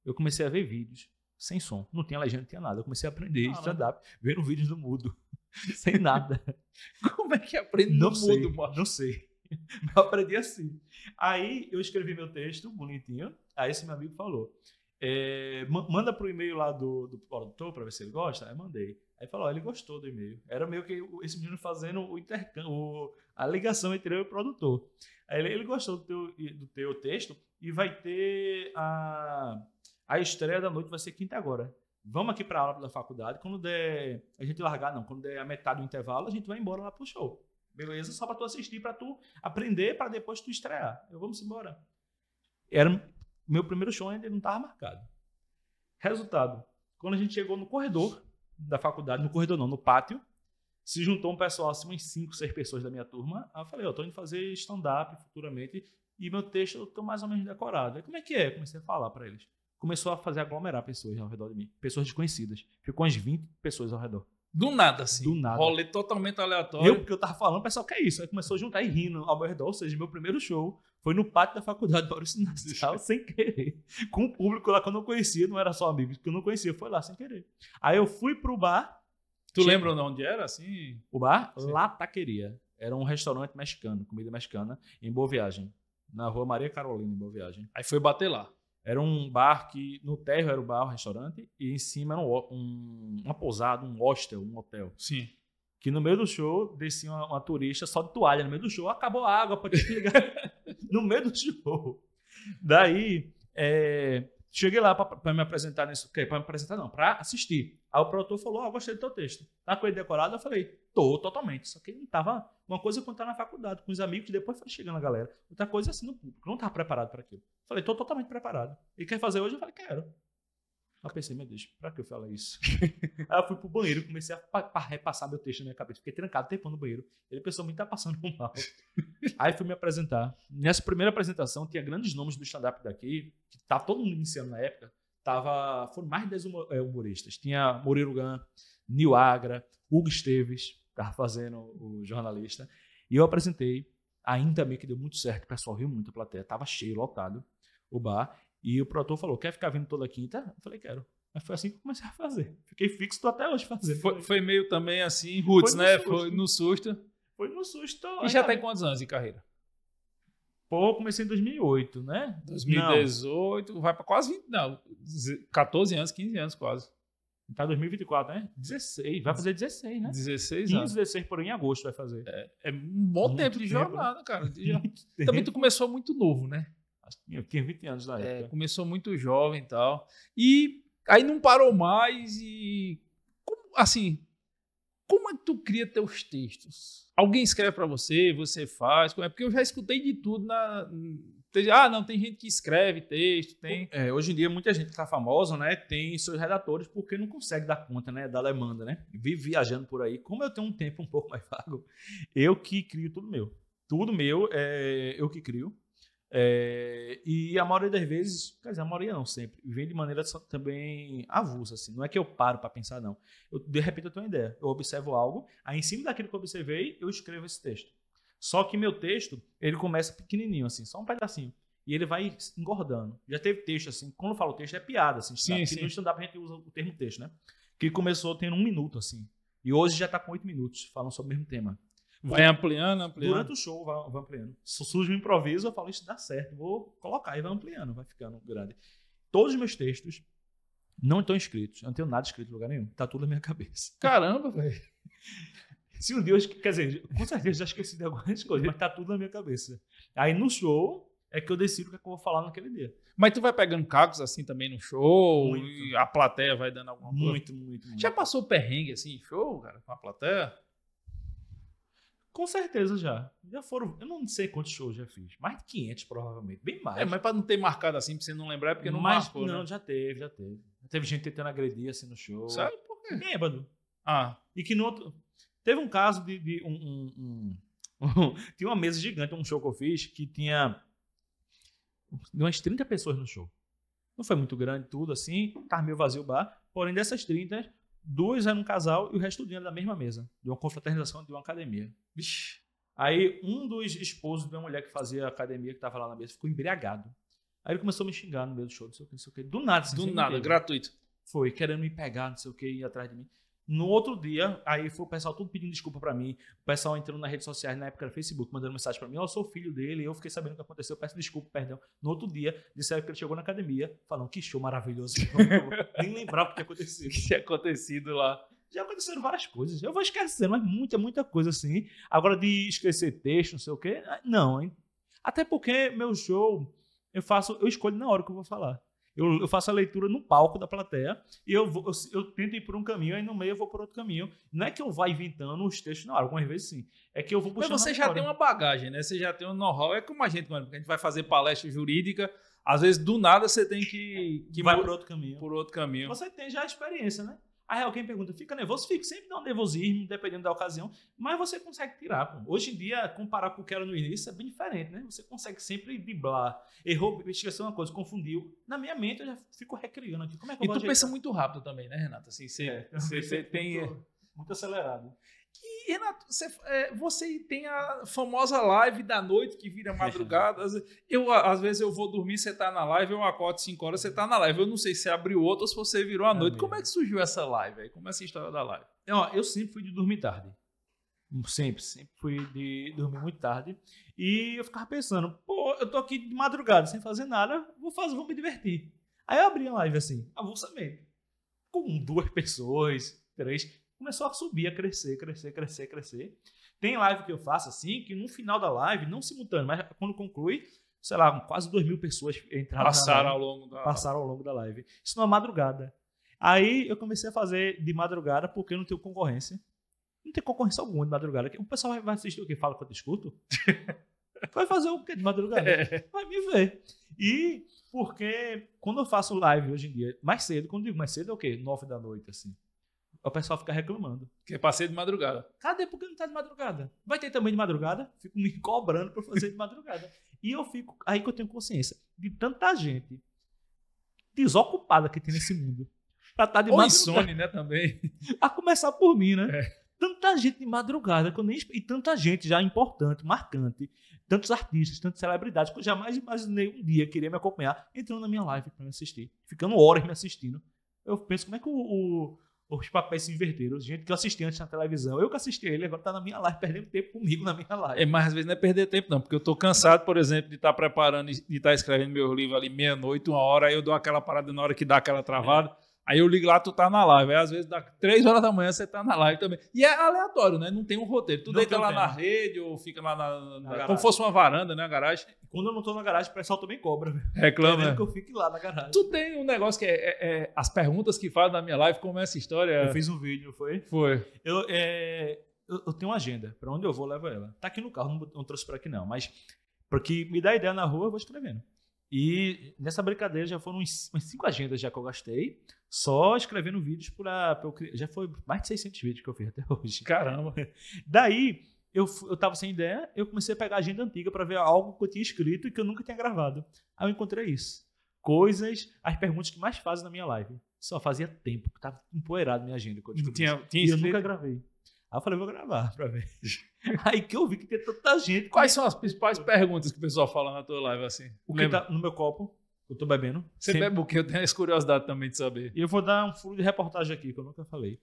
Eu comecei a ver vídeos sem som. Não tinha legenda, não tinha nada. Eu comecei a aprender ah, stand-up, vendo vídeos do mudo. sem nada. Como é que aprende não no sei, mudo, mano? Não sei. Eu aprendi assim. Aí eu escrevi meu texto bonitinho. Aí esse meu amigo falou: é, manda pro e-mail lá do, do produtor para ver se ele gosta. Aí mandei. Aí falou, ele gostou do e-mail. Era meio que esse menino fazendo o intercâmbio, o, a ligação entre eu e o produtor. Aí ele, ele gostou do teu, do teu texto e vai ter a, a estreia da noite, vai ser quinta agora. Vamos aqui para a aula da faculdade. Quando der. A gente largar, não. Quando der a metade do intervalo, a gente vai embora lá pro show. Beleza? Só para tu assistir, para tu aprender, para depois tu estrear. Eu vamos embora. Era meu primeiro show ainda não estava marcado. Resultado: quando a gente chegou no corredor da faculdade, no corredor não, no pátio, se juntou um pessoal, assim, umas 5, 6 pessoas da minha turma. Aí eu falei, eu tô indo fazer stand-up futuramente e meu texto eu tô mais ou menos decorado. Aí como é que é? Eu comecei a falar para eles. Começou a fazer aglomerar pessoas ao redor de mim, pessoas desconhecidas. Ficou umas 20 pessoas ao redor. Do nada, assim. Do nada. Rolê totalmente aleatório. Eu, porque eu tava falando, o pessoal, que é isso? Aí começou a juntar e rindo ao meu redor. Ou seja, meu primeiro show foi no pátio da faculdade Maurício Nacional, sem querer. Com o um público lá que eu não conhecia, não era só amigos, que eu não conhecia. Foi lá sem querer. Aí eu fui pro bar Tu Tinha... lembra onde era, assim? O bar? Sim. La Taqueria. Era um restaurante mexicano, comida mexicana, em Boa Viagem. Na rua Maria Carolina, em Boa Viagem. Aí foi bater lá. Era um bar que no térreo era o bar, o restaurante, e em cima era um, um, uma pousada, um hostel, um hotel. Sim. Que no meio do show descia uma, uma turista só de toalha no meio do show. Acabou a água, pode ligar. no meio do show. Daí, é, cheguei lá para me apresentar nesse. Para me apresentar, não, para assistir. Aí o produtor falou: Ó, oh, gostei do teu texto. Tá com ele decorado? Eu falei: Tô, totalmente. Só que ele não tava. Uma coisa é quando tá na faculdade, com os amigos, depois foi chegando a galera. Outra coisa é assim no público. Não tava preparado para aquilo. falei: Tô totalmente preparado. E quer fazer hoje? Eu falei: Quero. Aí eu pensei: Meu Deus, pra que eu falei isso? Aí eu fui pro banheiro e comecei a repassar meu texto na minha cabeça. Fiquei trancado, tempo no banheiro. Ele pensou: Me tá passando mal. Aí fui me apresentar. Nessa primeira apresentação, tinha grandes nomes do stand-up daqui, que tá todo mundo iniciando na época. Tava, foram mais de 10 é, humoristas. Tinha Murilo Gan, Nil Agra, Hugo Esteves, tá fazendo o jornalista. E eu apresentei, ainda meio que deu muito certo, o pessoal riu muito, a plateia tava cheio, lotado o bar. E o produtor falou: Quer ficar vindo toda quinta? Então, eu falei: Quero. Mas foi assim que eu comecei a fazer. Fiquei fixo, tô até hoje fazendo. Foi, foi meio também assim, roots, foi né? Susto. Foi no susto. Foi no susto. E já tem quantos anos de carreira? Pô, comecei em 2008, né? 2018, não. vai para quase 20, não, 14 anos, 15 anos quase. Tá 2024, né? 16, vai fazer 16, né? 16 15, 16 por aí em agosto vai fazer. É, é um bom muito tempo de né? jornada, cara. De jornada. Também tu começou muito novo, né? Eu tinha 20 anos na é, época. É, começou muito jovem e tal. E aí não parou mais e... Como, assim, como é que tu cria teus textos? Alguém escreve para você, você faz? Como é? Porque eu já escutei de tudo na. Ah, não, tem gente que escreve texto, tem. É, hoje em dia, muita gente que está famosa, né, tem seus redatores porque não consegue dar conta, né, da demanda, né? Vive viajando por aí. Como eu tenho um tempo um pouco mais vago, eu que crio tudo meu. Tudo meu é eu que crio. É, e a maioria das vezes, quer dizer, a maioria não sempre, vem de maneira também avulsa, assim. Não é que eu paro para pensar, não. Eu, de repente eu tenho uma ideia, eu observo algo, aí em cima daquilo que eu observei, eu escrevo esse texto. Só que meu texto, ele começa pequenininho, assim, só um pedacinho. E ele vai engordando. Já teve texto, assim, quando eu falo texto, é piada, assim. Sim, tá? sim. no tipo, stand-up a gente usa o termo texto, né? Que começou tendo um minuto, assim. E hoje já está com oito minutos, falando sobre o mesmo tema. Vai ampliando, ampliando. Durante o show, vai, vai ampliando. Surge um improviso, eu falo, isso dá certo, vou colocar. E vai ampliando, vai ficando grande. Todos os meus textos não estão escritos. Eu não tenho nada escrito em lugar nenhum. Tá tudo na minha cabeça. Caramba, velho. É. Se um dia eu quer dizer, com certeza já esqueci de algumas coisas, mas tá tudo na minha cabeça. Aí no show é que eu decido o que, é que eu vou falar naquele dia. Mas tu vai pegando cacos assim também no show? Muito. E a plateia vai dando alguma muito, coisa? Muito, muito, muito. Já passou perrengue assim, show, cara, com a plateia? Com certeza já. Já foram, eu não sei quantos shows já fiz. Mais de 500 provavelmente, bem mais. É, mas para não ter marcado assim, para você não lembrar, é porque não mais marcou, Não, né? já teve, já teve. Já teve gente tentando agredir assim no show. Sabe por quê? Bêbado. Ah. E que no outro... Teve um caso de, de um, um, um... tinha uma mesa gigante, um show que eu fiz, que tinha umas 30 pessoas no show. Não foi muito grande tudo assim, tava meio vazio o bar. Porém, dessas 30, dois eram um casal e o resto do era é da mesma mesa, de uma confraternização de uma academia. Vixe. Aí um dos esposos de uma mulher que fazia academia, que estava lá na mesa, ficou embriagado. Aí ele começou a me xingar no meio do show, não sei o que, não sei o que. Do nada, assim, Do nada, gratuito. Foi, querendo me pegar, não sei o que, ir atrás de mim. No outro dia, aí foi o pessoal tudo pedindo desculpa para mim, o pessoal entrando nas redes sociais, na época era Facebook, mandando mensagem para mim, eu oh, sou filho dele, eu fiquei sabendo o que aconteceu, peço desculpa, perdão. No outro dia, disseram que ele chegou na academia, falando, que show maravilhoso, nem lembrava o que aconteceu. O que tinha acontecido lá. Já aconteceram várias coisas, eu vou esquecendo, mas muita, muita coisa assim. Agora de esquecer texto, não sei o quê, ah, não, hein? Até porque meu show, eu faço, eu escolho na hora que eu vou falar. Eu, eu, faço a leitura no palco da plateia e eu, vou, eu, eu, tento ir por um caminho, aí no meio eu vou por outro caminho. Não é que eu vá inventando os textos na hora, algumas vezes sim. É que eu vou puxando. Mas você já tem uma bagagem, né? Você já tem um know-how. É como a gente, mano, a gente vai fazer palestra jurídica. Às vezes, do nada, você tem que. que vai por outro caminho. Por outro caminho. Você tem já a experiência, né? Aí alguém pergunta, fica nervoso? Fica, sempre dá um nervosismo, dependendo da ocasião, mas você consegue tirar. Pô. Hoje em dia, comparar com o que era no início é bem diferente, né? Você consegue sempre driblar. Errou, investigação uma coisa, confundiu. Na minha mente, eu já fico recriando aqui. Como é que eu E tu pensa muito rápido também, né, Renato? Assim, você, é, você, tem... Muito, muito acelerado. E, Renato, você, é, você, tem a famosa live da noite que vira madrugada. eu, às vezes eu vou dormir, você está na live, eu acordo 5 horas, você está na live. Eu não sei se você abriu outra ou se você virou à noite. Como é que surgiu essa live? Aí? Como é essa história da live? É, ó, eu sempre fui de dormir tarde. Sempre, sempre fui de dormir muito tarde. E eu ficava pensando, pô, eu tô aqui de madrugada sem fazer nada, vou fazer, vou me divertir. Aí eu abri a live assim, avulsamente. Com duas pessoas, três começou a subir, a crescer, crescer, crescer, crescer. Tem live que eu faço assim, que no final da live, não simultâneo, mas quando conclui, sei lá, quase 2 mil pessoas entraram passaram live, ao longo da passaram ao longo da live. Isso na madrugada. Aí eu comecei a fazer de madrugada porque eu não tenho concorrência. Não tem concorrência alguma de madrugada. O pessoal vai assistir o que fala quando eu escuto? vai fazer o que de madrugada? É. Vai me ver. E porque quando eu faço live hoje em dia, mais cedo, quando eu digo mais cedo é o quê? 9 da noite, assim. O pessoal fica reclamando. Que passei de madrugada. Cadê? Por que não tá de madrugada? Vai ter também de madrugada? Fico me cobrando para fazer de madrugada. e eu fico. Aí que eu tenho consciência de tanta gente desocupada que tem nesse mundo. Pra estar tá de Ou madrugada. insone, né? Também. A começar por mim, né? É. Tanta gente de madrugada que eu nem. E tanta gente já importante, marcante. Tantos artistas, tantas celebridades que eu jamais imaginei um dia querer me acompanhar entrando na minha live para me assistir. Ficando horas me assistindo. Eu penso como é que o, o os papéis se inverteram. Gente que eu assisti antes na televisão, eu que assisti ele, agora tá na minha live, perdendo tempo comigo na minha live. É, mas às vezes não é perder tempo, não, porque eu tô cansado, por exemplo, de estar tá preparando, de estar tá escrevendo meu livro ali meia-noite, uma hora, aí eu dou aquela parada na hora que dá aquela travada. É. Aí eu ligo lá, tu tá na live. Aí às vezes, dá 3 horas da manhã, você tá na live também. E é aleatório, né? Não tem um roteiro. Tu não deita lá tempo. na rede ou fica lá na. na como fosse uma varanda, né? A garagem. Quando eu não tô na garagem, o pessoal também cobra. Né? Reclama. Querendo né? que eu fique lá na garagem. Tu tem um negócio que é, é, é As perguntas que faz na minha live, como é essa história? Eu fiz um vídeo, foi? Foi. Eu, é, eu, eu tenho uma agenda. Pra onde eu vou, levo ela. Tá aqui no carro, não, não trouxe pra aqui não. Mas, porque me dá ideia na rua, eu vou escrevendo. E nessa brincadeira já foram umas cinco agendas já que eu gastei, só escrevendo vídeos para eu Já foi mais de 600 vídeos que eu fiz até hoje. Caramba! Daí, eu, eu tava sem ideia, eu comecei a pegar a agenda antiga para ver algo que eu tinha escrito e que eu nunca tinha gravado. Aí eu encontrei isso. Coisas, as perguntas que mais fazem na minha live. Só fazia tempo, que tava empoeirado minha agenda. Quando eu tinha, tinha e eu nunca gravei. Aí eu falei, vou gravar pra ver. Aí que eu vi que tem tanta gente. Quais são as principais perguntas que o pessoal fala na tua live assim? O Lembra? que tá no meu copo, eu tô bebendo. Você sempre. bebe o que? Eu tenho essa curiosidade também de saber. E eu vou dar um furo de reportagem aqui, que eu nunca falei.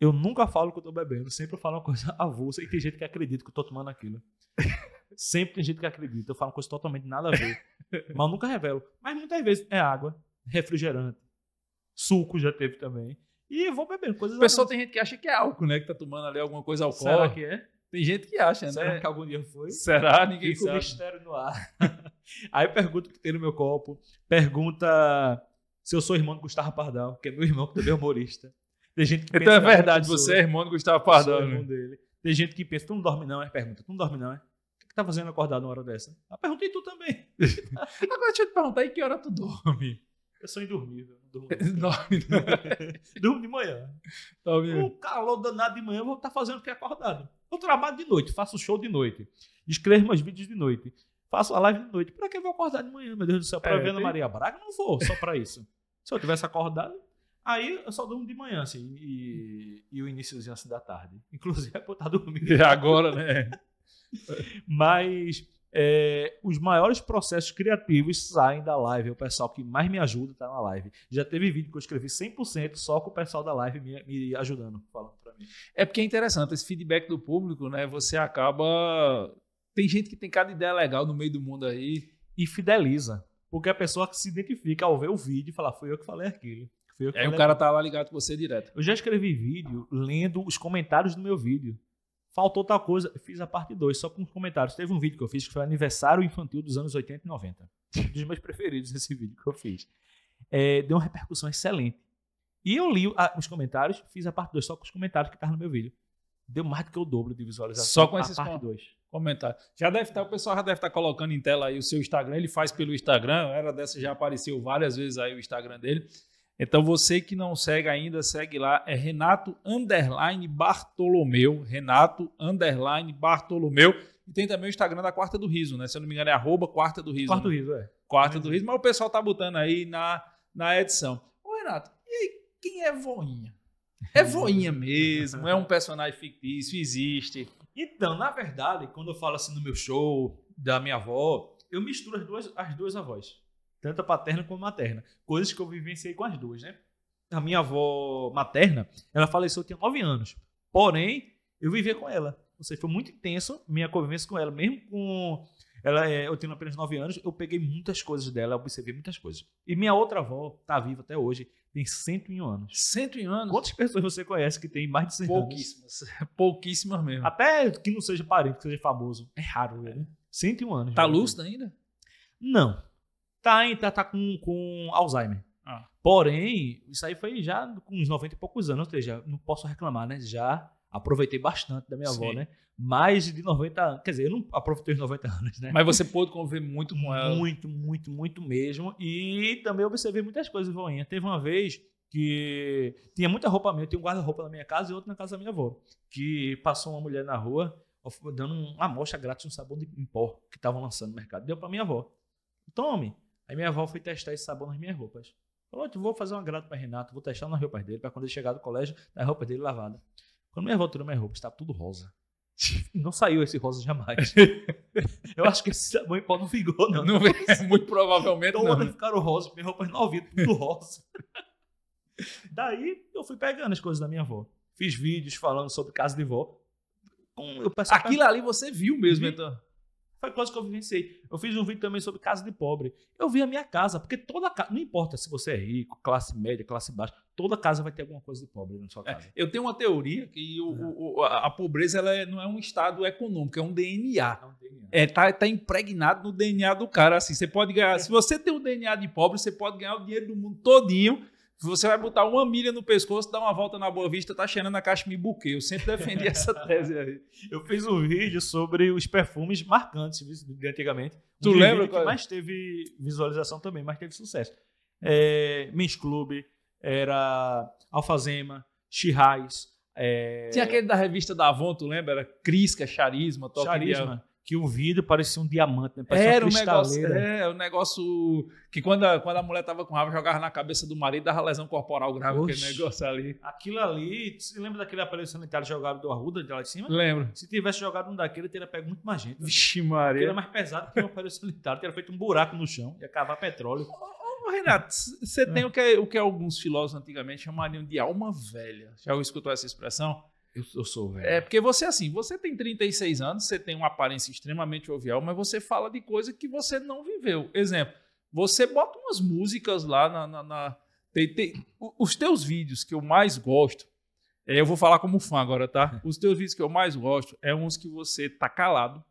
Eu nunca falo que eu tô bebendo, sempre eu falo uma coisa avulsa e tem gente que acredita que eu tô tomando aquilo. sempre tem gente que acredita, eu falo uma coisa totalmente nada a ver. mas eu nunca revelo. Mas muitas vezes é água, refrigerante, suco já teve também e vou bebendo coisas. O pessoal tem gente que acha que é álcool, né? Que tá tomando ali alguma coisa alcoólica. Será que é? Tem gente que acha, né? Será que algum dia foi? Será? Ninguém Fica sabe. Fica o mistério no ar. Aí pergunta o que tem no meu copo. Pergunta se eu sou irmão de Gustavo Pardal, que é meu irmão que também é humorista. Tem gente que então é, é verdade, você é irmão de Gustavo Pardal. Sou né? irmão né? dele. Tem gente que pensa, tu não dorme não, é pergunta. Tu não dorme não, é? O que, que tá fazendo acordado numa hora dessa? Ah, perguntei tu também. Agora deixa eu te perguntar, em que hora tu dorme? Eu sou indormível. Dorme. Durmo de manhã. Tá Dorme. O calor danado de manhã, eu vou estar tá fazendo o que acordado. Eu trabalho de noite, faço show de noite, escrevo meus vídeos de noite, faço a live de noite. Para que eu vou acordar de manhã, meu Deus do céu? Para é, ver Ana tem... Maria Braga? Não vou, só para isso. Se eu tivesse acordado, Aí eu só durmo de manhã, assim, e, e o iníciozinho assim da tarde. Inclusive é pra eu estar tá dormindo. E é agora, né? Mas é, os maiores processos criativos saem da live. É o pessoal que mais me ajuda tá na live. Já teve vídeo que eu escrevi 100% só com o pessoal da live me, me ajudando, falando para mim. É porque é interessante esse feedback do público, né? Você acaba. Tem gente que tem cada ideia legal no meio do mundo aí. E fideliza. Porque a pessoa que se identifica ao ver o vídeo e falar, foi eu que falei aquilo. Foi eu que aí é, falei o cara aquilo. tá lá ligado com você direto. Eu já escrevi vídeo lendo os comentários do meu vídeo faltou tal coisa, fiz a parte 2, só com comentários. Teve um vídeo que eu fiz que foi aniversário infantil dos anos 80 e 90. Dos meus preferidos esse vídeo que eu fiz. É, deu uma repercussão excelente. E eu li a, os comentários, fiz a parte 2 só com os comentários que estavam no meu vídeo. Deu mais do que o dobro de visualização. Só com esses parte dois. comentários. Já deve estar, tá, o pessoal já deve estar tá colocando em tela aí o seu Instagram. Ele faz pelo Instagram, era dessa, já apareceu várias vezes aí o Instagram dele. Então você que não segue ainda, segue lá, é Renato Underline Bartolomeu, Renato Underline Bartolomeu. E tem também o Instagram da Quarta do Riso, né? Se eu não me engano, é arroba Quarta do Riso. Quarta né? do Riso, é. Quarta é. do Riso, mas o pessoal tá botando aí na, na edição. Ô, Renato, e aí, quem é voinha? É voinha mesmo, é um personagem fictício, existe. Então, na verdade, quando eu falo assim no meu show, da minha avó, eu misturo as duas, as duas avós tanto a paterna como a materna. Coisas que eu vivenciei com as duas, né? A minha avó materna, ela faleceu, tinha 9 anos. Porém, eu vivia com ela. Ou seja, foi muito intenso minha convivência com ela. Mesmo com ela, é, eu tendo apenas 9 anos, eu peguei muitas coisas dela, observei muitas coisas. E minha outra avó tá viva até hoje, tem 101 anos. 101 anos? Quantas pessoas você conhece que tem mais de 100 Pouquíssimas. anos? Pouquíssimas mesmo. Até que não seja parente, que seja famoso. É raro, né? 101 é. anos. Tá né? lúcida ainda? Não. Tá, ainda tá com, com Alzheimer. Ah. Porém, isso aí foi já com uns 90 e poucos anos, ou seja, não posso reclamar, né? Já aproveitei bastante da minha Sim. avó, né? Mais de 90 anos. Quer dizer, eu não aproveitei os 90 anos, né? Mas você pôde conviver muito com ela. Muito, muito, muito mesmo. E também observei muitas coisas, voinha. Teve uma vez que tinha muita roupa minha. Eu tinha um guarda-roupa na minha casa e outro na casa da minha avó. Que passou uma mulher na rua dando uma amostra grátis de um sabão de, em pó que estavam lançando no mercado. Deu pra minha avó. Tome. Aí minha avó foi testar esse sabão nas minhas roupas. Falou, vou fazer uma grata para Renato, vou testar nas roupas dele, para quando ele chegar do colégio, a roupa dele lavada. Quando minha avó tirou minhas roupas, estava tudo rosa. Não saiu esse rosa jamais. Eu acho que esse sabão em pó não vingou, não. não é muito provavelmente Todas não. Todas né? ficaram rosa, minhas roupas novinhas, tudo rosa. Daí eu fui pegando as coisas da minha avó. Fiz vídeos falando sobre casa de vó. Aquilo ali você viu mesmo, Vi. então? Foi coisa que eu vivenciei. Eu fiz um vídeo também sobre casa de pobre. Eu vi a minha casa, porque toda casa, não importa se você é rico, classe média, classe baixa, toda casa vai ter alguma coisa de pobre na sua é, casa. É, eu tenho uma teoria que o, é. o, a, a pobreza ela é, não é um estado econômico, é um DNA. É um DNA. É, tá, tá impregnado no DNA do cara. Assim, você pode ganhar. É. Se você tem o um DNA de pobre, você pode ganhar o dinheiro do mundo todinho você vai botar uma milha no pescoço, dar uma volta na Boa Vista, tá cheirando a caixa me buque. Eu sempre defendi essa tese aí. Eu fiz um vídeo sobre os perfumes marcantes de antigamente. Um tu lembra? Que é? mais teve visualização também, mas teve sucesso. É, Men's Club, era Alfazema, Chirrais. É... Tinha aquele da revista da Avon, tu lembra? Era Crisca, é Charisma, Top Charisma que o vidro parecia um diamante, né? Parecia Era um negócio, é, um negócio que quando a, quando a mulher tava com raiva, jogava na cabeça do marido, dava lesão corporal grave, Oxi. aquele negócio ali. Aquilo ali, você lembra daquele aparelho sanitário jogado do Arruda de lá de cima? Lembro. Se tivesse jogado um daquele, teria pego muito mais gente. Vixe Maria. era mais pesado que um aparelho sanitário, teria feito um buraco no chão, ia cavar petróleo. Ô, Renato, é. você tem é. o que, é, o que alguns filósofos antigamente chamariam de alma velha. Já escutou essa expressão? Eu, eu, sou velho. É, porque você, assim, você tem 36 anos, você tem uma aparência extremamente jovial, mas você fala de coisa que você não viveu. Exemplo, você bota umas músicas lá na. na, na tem, tem, os teus vídeos que eu mais gosto, é, eu vou falar como fã agora, tá? Os teus vídeos que eu mais gosto é uns que você tá calado,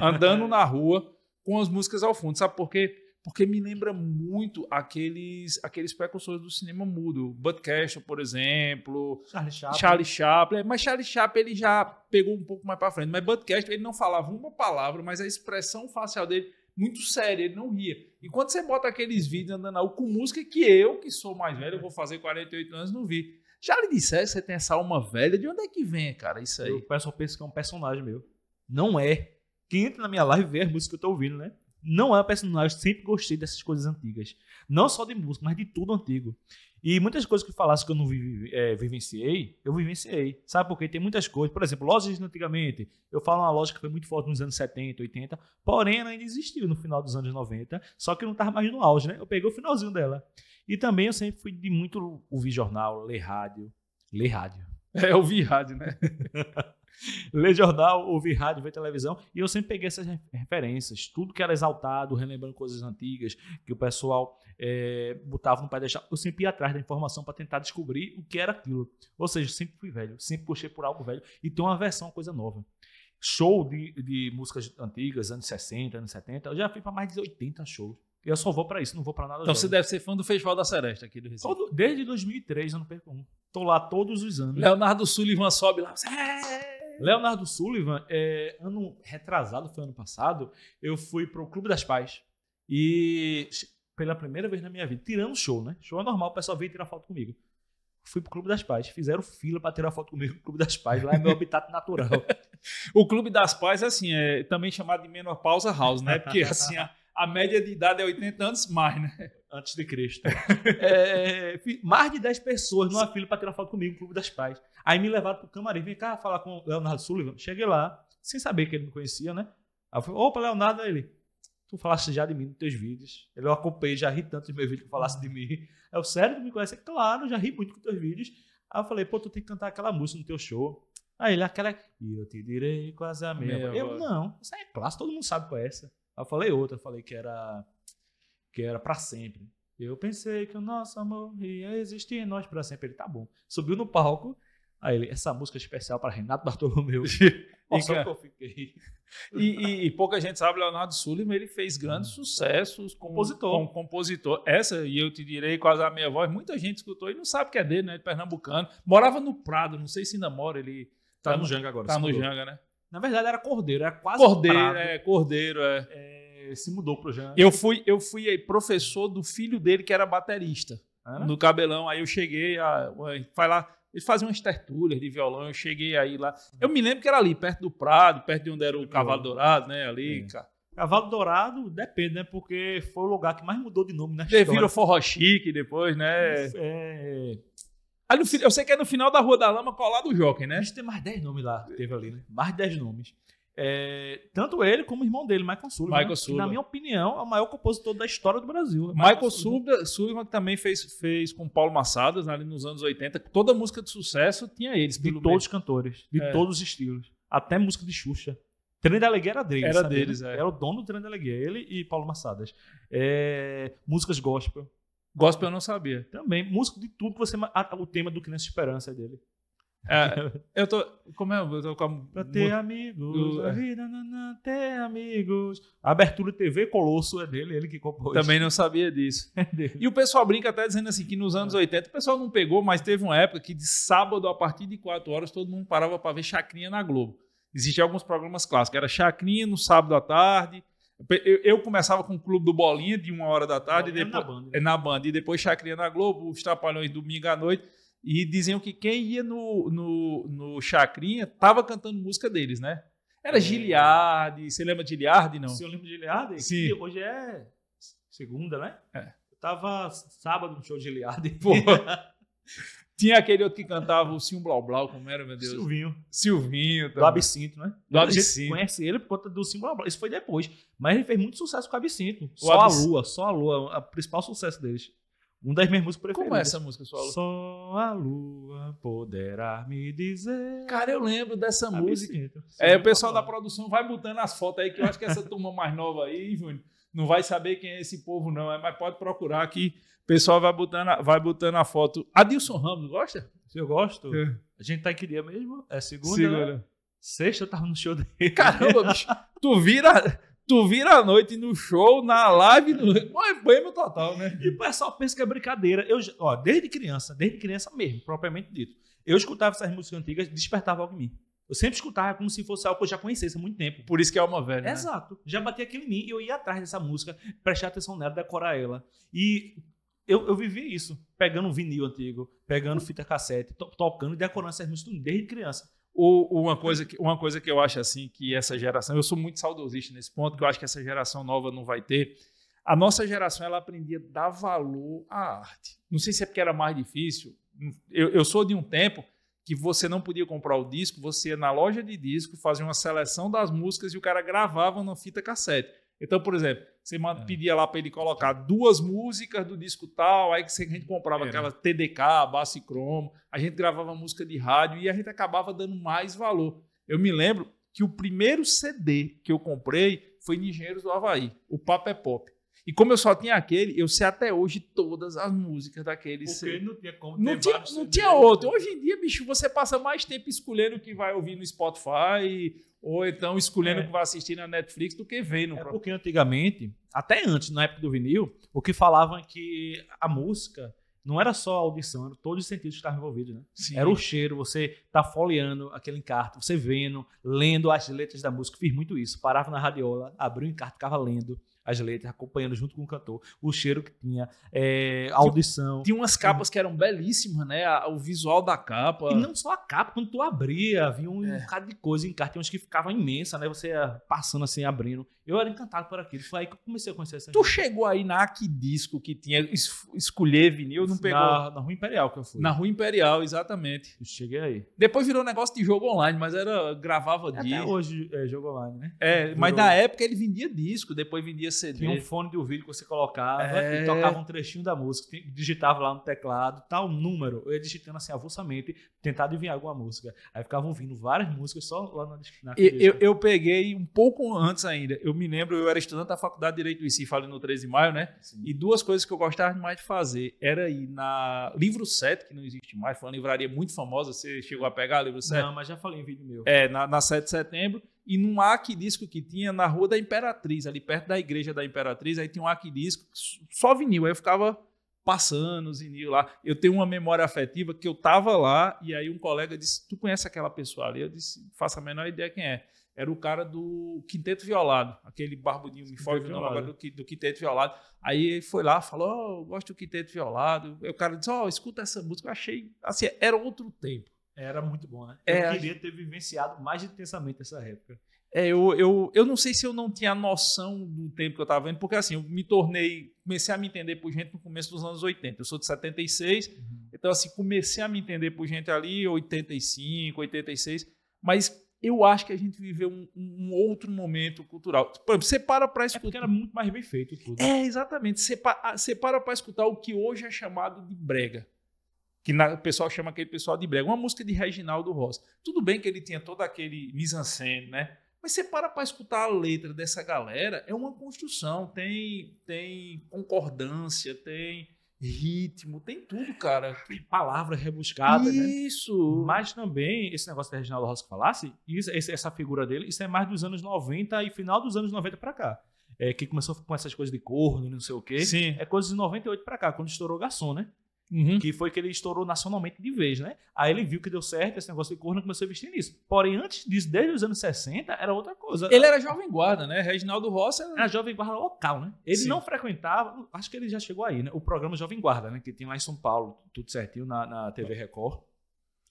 andando na rua, com as músicas ao fundo. Sabe por quê? porque me lembra muito aqueles aqueles precursores do cinema mudo, Bud Castle, por exemplo, Charlie Chaplin. Charlie Chaplin, mas Charlie Chaplin ele já pegou um pouco mais para frente, mas Bud Castle ele não falava uma palavra, mas a expressão facial dele muito séria, ele não ria. E quando você bota aqueles vídeos andando na rua com música que eu, que sou mais velho, eu vou fazer 48 anos, não vi. Já lhe disse que você tem essa alma velha, de onde é que vem, cara, isso aí? Eu pessoal pensa que é um personagem meu. Não é. Quem entra na minha live vê as músicas que eu tô ouvindo, né? não é o personagem, sempre gostei dessas coisas antigas. Não só de música, mas de tudo antigo. E muitas coisas que falasse que eu não vi, é, vivenciei, eu vivenciei. Sabe por quê? Tem muitas coisas. Por exemplo, lojas antigamente. Eu falo uma loja que foi muito forte nos anos 70, 80, porém ela ainda existiu no final dos anos 90, só que não estava mais no auge, né? Eu peguei o finalzinho dela. E também eu sempre fui de muito ouvir jornal, ler rádio. Ler rádio. É, ouvir rádio, né? ler jornal, ouvir rádio, ver televisão. E eu sempre peguei essas referências, tudo que era exaltado, relembrando coisas antigas que o pessoal é, botava no pedestal. Eu sempre ia atrás da informação para tentar descobrir o que era aquilo. Ou seja, sempre fui velho, sempre puxei por algo velho e tem uma versão, coisa nova. Show de, de músicas antigas, anos 60, anos 70, eu já fui para mais de 80 shows. Eu só vou para isso, não vou para nada. Então jovem. você deve ser fã do Festival da Seresta aqui do Recife. Todo, desde 2003 eu não perco um. Tô lá todos os anos. Leonardo Sullivan sobe lá. Você... Leonardo Sullivan, é, ano retrasado, foi ano passado, eu fui pro Clube das Pais. E pela primeira vez na minha vida, tirando show, né? Show é normal, o pessoal veio tirar foto comigo. Fui pro Clube das Pais. Fizeram fila para tirar foto comigo no Clube das Pais. Lá é meu habitat natural. o Clube das Pais, assim, é também chamado de menopausa house, né? Porque, assim, a, a média de idade é 80 anos mais, né? antes de Cristo. É, é mais de 10 pessoas numa fila para tirar foto comigo, Clube das Pais. Aí me levaram pro camarim, vem cá falar com o Leonardo Sullivan. Cheguei lá, sem saber que ele me conhecia, né? Aí eu falei, opa, Leonardo, aí ele, tu falaste já de mim nos teus vídeos. Ele, eu acompanhei, já ri tanto dos meus vídeos que falasse de mim. É o sério, que me conhece? É claro, já ri muito com teus vídeos. Aí eu falei, pô, tu tem que cantar aquela música no teu show. Aí ele, aquela, é- e eu te direi quase a mesma. Eu, não, isso é clássica, todo mundo sabe qual é essa. Aí eu falei outra, eu falei que era que era para sempre. Eu pensei que o nosso amor ia existir em nós para sempre. Ele, tá bom. Subiu no palco, aí ele, essa música é especial para Renato Bartolomeu. Nossa, é. que eu fiquei. E, e, e, pouca gente sabe, Leonardo Sullivan, ele fez grandes hum. sucessos como compositor. Como compositor. Essa, e eu te direi quase a minha voz, muita gente escutou e não sabe que é dele, né? De é pernambucano. Morava no Prado, não sei se ainda mora, ele... Tá, tá no Janga agora. Tá no Janga, né? Na verdade era Cordeiro, era quase Cordeiro, Prado. é, Cordeiro, é... é se mudou pro projeto. Eu fui, eu fui professor do filho dele, que era baterista, ah, no Cabelão. Aí eu cheguei, a, vai lá, eles faziam umas tertúlias de violão, eu cheguei aí lá. Eu me lembro que era ali, perto do Prado, perto de onde era o Cavalo Dourado, né? Ali, é. cara. Cavalo Dourado, depende, né? Porque foi o lugar que mais mudou de nome na história. Virou Forró Chique depois, né? É... Ali no, eu sei que é no final da Rua da Lama, colado o Jockey, né? Acho que tem mais 10 nomes lá, teve ali, né? Mais 10 nomes. É, tanto ele como o irmão dele, Michael Sullivan. Michael Sullivan. Né? Que, na minha opinião, é o maior compositor da história do Brasil. É Michael, Michael Sullivan. Sullivan, que também fez, fez com Paulo Massadas, né, ali nos anos 80. Toda música de sucesso tinha eles. De todos mesmo. os cantores, de é. todos os estilos. Até música de Xuxa. Trem da Alegria era deles. Era sabe? Né? deles, é. Era o dono do Trem da Alegria, ele e Paulo Massadas. É, músicas gospel. Gospel eu não sabia. Também, música de tudo que você. O tema do Criança Esperança é dele. É, eu tô. Como é? Eu tô com a, pra ter mo... amigos, é. a vida, ter amigos. A abertura TV Colosso é dele, ele que compôs. Também não sabia disso. É e o pessoal brinca até dizendo assim que nos anos 80 é. o pessoal não pegou, mas teve uma época que de sábado, a partir de 4 horas, todo mundo parava para ver Chacrinha na Globo. Existiam alguns programas clássicos. Era Chacrinha no sábado à tarde. Eu, eu começava com o Clube do Bolinha de uma hora da tarde, depois, na, banda, né? na banda e depois Chacrinha na Globo, os Trapalhões domingo à noite. E diziam que quem ia no, no, no Chacrinha tava cantando música deles, né? Era é. Giliardi. Você lembra de Giliardi, não? Se eu lembro de Giliardi? Sim. Hoje é segunda, né? É. Eu tava sábado no show de Giliardi. Pô. Tinha aquele outro que cantava o Sim Blau Blau, como era, meu Deus? Silvinho. Silvinho. Também. Do Absinto, né? Do Absinto. A gente conhece ele por conta do Sim Blau Blau. Isso foi depois. Mas ele fez muito sucesso com o Absinto. O só a Lua, só a Lua. O principal sucesso deles. Uma das minhas músicas preferidas. Como é essa música, solo? Só a lua poderá me dizer. Cara, eu lembro dessa a música. Sinto, é, o pessoal da produção vai botando as fotos aí, que eu acho que essa turma mais nova aí, Júnior, não vai saber quem é esse povo, não. É, mas pode procurar aqui. o pessoal vai botando, a, vai botando a foto. Adilson Ramos, gosta? Se eu gosto. É. A gente tá em que dia mesmo? É segunda? Segunda. Né? Sexta eu tava no show dele. Caramba, bicho. Tu vira Tu vira a noite no show, na live, no... é banho total, né? E o pessoal pensa que é brincadeira. Eu, ó, desde criança, desde criança mesmo, propriamente dito, eu escutava essas músicas antigas, despertava algo em mim. Eu sempre escutava como se fosse algo que eu já conhecesse há muito tempo. Por isso que é uma velha. Né? Exato. Né? Já batia aquilo em mim e eu ia atrás dessa música, prestar atenção nela, decorar ela. E eu, eu isso, pegando um vinil antigo, pegando hum. fita cassete, to tocando e decorando essas músicas desde criança. O, uma, coisa que, uma coisa que eu acho assim que essa geração, eu sou muito saudosista nesse ponto, que eu acho que essa geração nova não vai ter. A nossa geração ela aprendia a dar valor à arte. Não sei se é porque era mais difícil. Eu, eu sou de um tempo que você não podia comprar o disco, você ia na loja de disco, fazia uma seleção das músicas e o cara gravava na fita cassete. Então, por exemplo, você é. pedia lá para ele colocar duas músicas do disco tal, aí que a gente comprava é. aquela TDK, Bass e Cromo, a gente gravava música de rádio e a gente acabava dando mais valor. Eu me lembro que o primeiro CD que eu comprei foi de Engenheiros do Havaí, o Papo é Pop. E como eu só tinha aquele, eu sei até hoje todas as músicas daquele Porque CD. não tinha como não tinha, não tinha outro. Hoje em dia, bicho, você passa mais tempo escolhendo o que vai ouvir no Spotify ou então escolhendo é. o é. que vai assistir na Netflix do que ver no é próprio. Porque antigamente, até antes, na época do vinil, o que falavam é que a música não era só a audição, era todos os sentidos que estavam envolvidos, né? Sim. Era o cheiro, você tá folheando aquele encarto, você vendo, lendo as letras da música, fiz muito isso. Parava na radiola, abria o encarto, ficava lendo as letras, acompanhando junto com o cantor, o cheiro que tinha, é, a audição. Tinha umas capas que eram belíssimas, né? O visual da capa. E não só a capa, quando tu abria, havia um é. bocado de coisa em carta, tinha umas que ficavam imensa, né? Você passando assim, abrindo. Eu era encantado por aquilo. Foi aí que eu comecei a conhecer essa Tu gente. chegou aí na Aquidisco que tinha es escolher vinil, não pegou? Na, na, Rua Imperial que eu fui. Na Rua Imperial, exatamente. Eu cheguei aí. Depois virou negócio de jogo online, mas era gravava é, disco. Até hoje é jogo online, né? É, virou. mas na época ele vendia disco, depois vendia CD. Tinha um fone de ouvido que você colocava é... e tocava um trechinho da música, digitava lá no teclado, tal número. Eu ia digitando assim avulsamente, tentar adivinhar alguma música. Aí ficavam ouvindo várias músicas só lá na, na eu, eu, eu peguei um pouco antes ainda. Eu eu me lembro, eu era estudante da Faculdade de Direito do ICI, falando no 13 de maio, né? Sim. E duas coisas que eu gostava mais de fazer era ir na Livro 7, que não existe mais, foi uma livraria muito famosa, você chegou a pegar o Livro 7? Não, mas já falei em vídeo meu. É, na, na 7 de setembro, e num aquidisco que tinha na Rua da Imperatriz, ali perto da Igreja da Imperatriz, aí tinha um aquidisco, só vinil, aí eu ficava passando os vinil lá. Eu tenho uma memória afetiva que eu estava lá e aí um colega disse: Tu conhece aquela pessoa ali? Eu disse: Faça a menor ideia quem é. Era o cara do Quinteto Violado, aquele barbudinho me foge do, do Quinteto Violado. Aí ele foi lá, falou: oh, eu gosto do Quinteto Violado. Aí o cara disse: Ó, oh, escuta essa música. Eu achei, assim, era outro tempo. Era muito bom, né? Eu é, queria ter vivenciado mais intensamente essa época. É, eu, eu, eu não sei se eu não tinha noção do tempo que eu estava vendo, porque assim, eu me tornei, comecei a me entender por gente no começo dos anos 80. Eu sou de 76, uhum. então assim, comecei a me entender por gente ali, 85, 86, mas eu acho que a gente viveu um, um outro momento cultural. Por exemplo, você para para escutar. É porque era muito mais bem feito tudo. É, exatamente. Você, você para para escutar o que hoje é chamado de brega que na, o pessoal chama aquele pessoal de brega, uma música de Reginaldo Rossi. Tudo bem que ele tinha todo aquele mise-en-scène, né? Mas você para para escutar a letra dessa galera, é uma construção, tem tem concordância, tem ritmo, tem tudo, cara. Palavra rebuscada, isso. né? Isso. Mas também, esse negócio da Reginaldo Rossi falasse, isso, essa figura dele, isso é mais dos anos 90 e final dos anos 90 para cá. É, que começou com essas coisas de corno e não sei o quê. Sim. É coisa de 98 para cá, quando estourou o Garçom, né? Uhum. Que foi que ele estourou nacionalmente de vez, né? Aí ele viu que deu certo esse negócio de corno e começou a investir nisso. Porém, antes disso, desde os anos 60, era outra coisa. Ele era jovem guarda, né? Reginaldo Rossi era... era jovem guarda local, né? Ele Sim. não frequentava, acho que ele já chegou aí, né? O programa Jovem Guarda, né? Que tem lá em São Paulo, tudo certinho, na, na TV Record.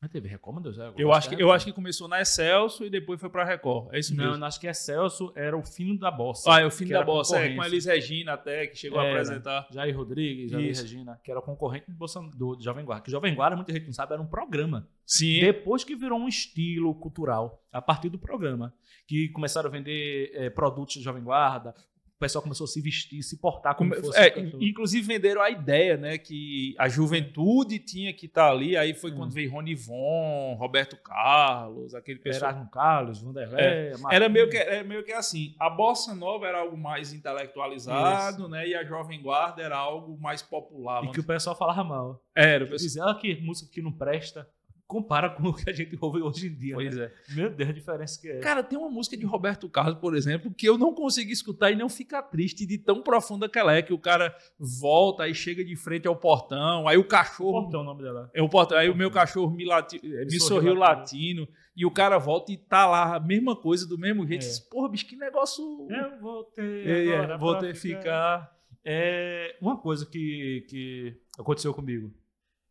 Mas teve Record, meu Deus. Eu, é eu acho, que, é eu acho que começou na Excelso e depois foi pra Record. É isso mesmo. Não, eu acho que Excelso era o fino da bossa. Ah, é o fino da bossa, é, com a Elis Regina até, que chegou é, a apresentar. Jair Rodrigues, Elis Regina, que era concorrente do, do Jovem Guarda. Que Jovem Guarda, muita gente não sabe, era um programa. Sim. Depois que virou um estilo cultural, a partir do programa. Que começaram a vender é, produtos de Jovem Guarda, o pessoal começou a se vestir, se portar como, fosse. É, inclusive venderam a ideia, né, que a juventude tinha que estar tá ali. Aí foi hum. quando veio Rony Von, Roberto Carlos, aquele pessoal. Erasmo Carlos, Vanderlei. É, era meio que era meio que assim. A bossa nova era algo mais intelectualizado, Isso. né, e a jovem guarda era algo mais popular. E que dizer. o pessoal falava mal. Era. O pessoal... Dizia, ah, que música que não presta compara com o que a gente ouve hoje em dia. Pois né? é. Meu Deus, a diferença que é. Cara, tem uma música de Roberto Carlos, por exemplo, que eu não consegui escutar e não ficar triste de tão profunda que ela é, que o cara volta e chega de frente ao portão, aí o cachorro. O portão é o nome dela. É o portão. Aí o meu cachorro me, lati... me, sorriu, latino. latino. e o cara volta e tá lá, a mesma coisa, do mesmo jeito. É. Porra, bicho, que negócio. Eu vou é, é, agora é, voltei ficar. ficar. É uma coisa que, que aconteceu comigo,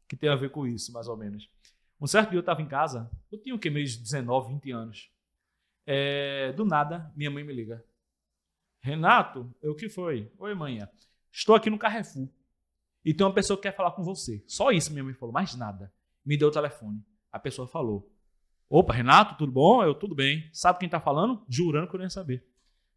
que tem a ver com isso, mais ou menos um certo dia eu estava em casa, eu tinha o que, meus 19, 20 anos. É, do nada, minha mãe me liga. Renato, é, o que foi? Oi, manhã. É. Estou aqui no Carrefour. E tem uma pessoa que quer falar com você. Só isso minha mãe falou, mais nada. Me deu o telefone. A pessoa falou. Opa, Renato, tudo bom? Eu, tudo bem. Sabe quem está falando? Jurando que eu não ia saber.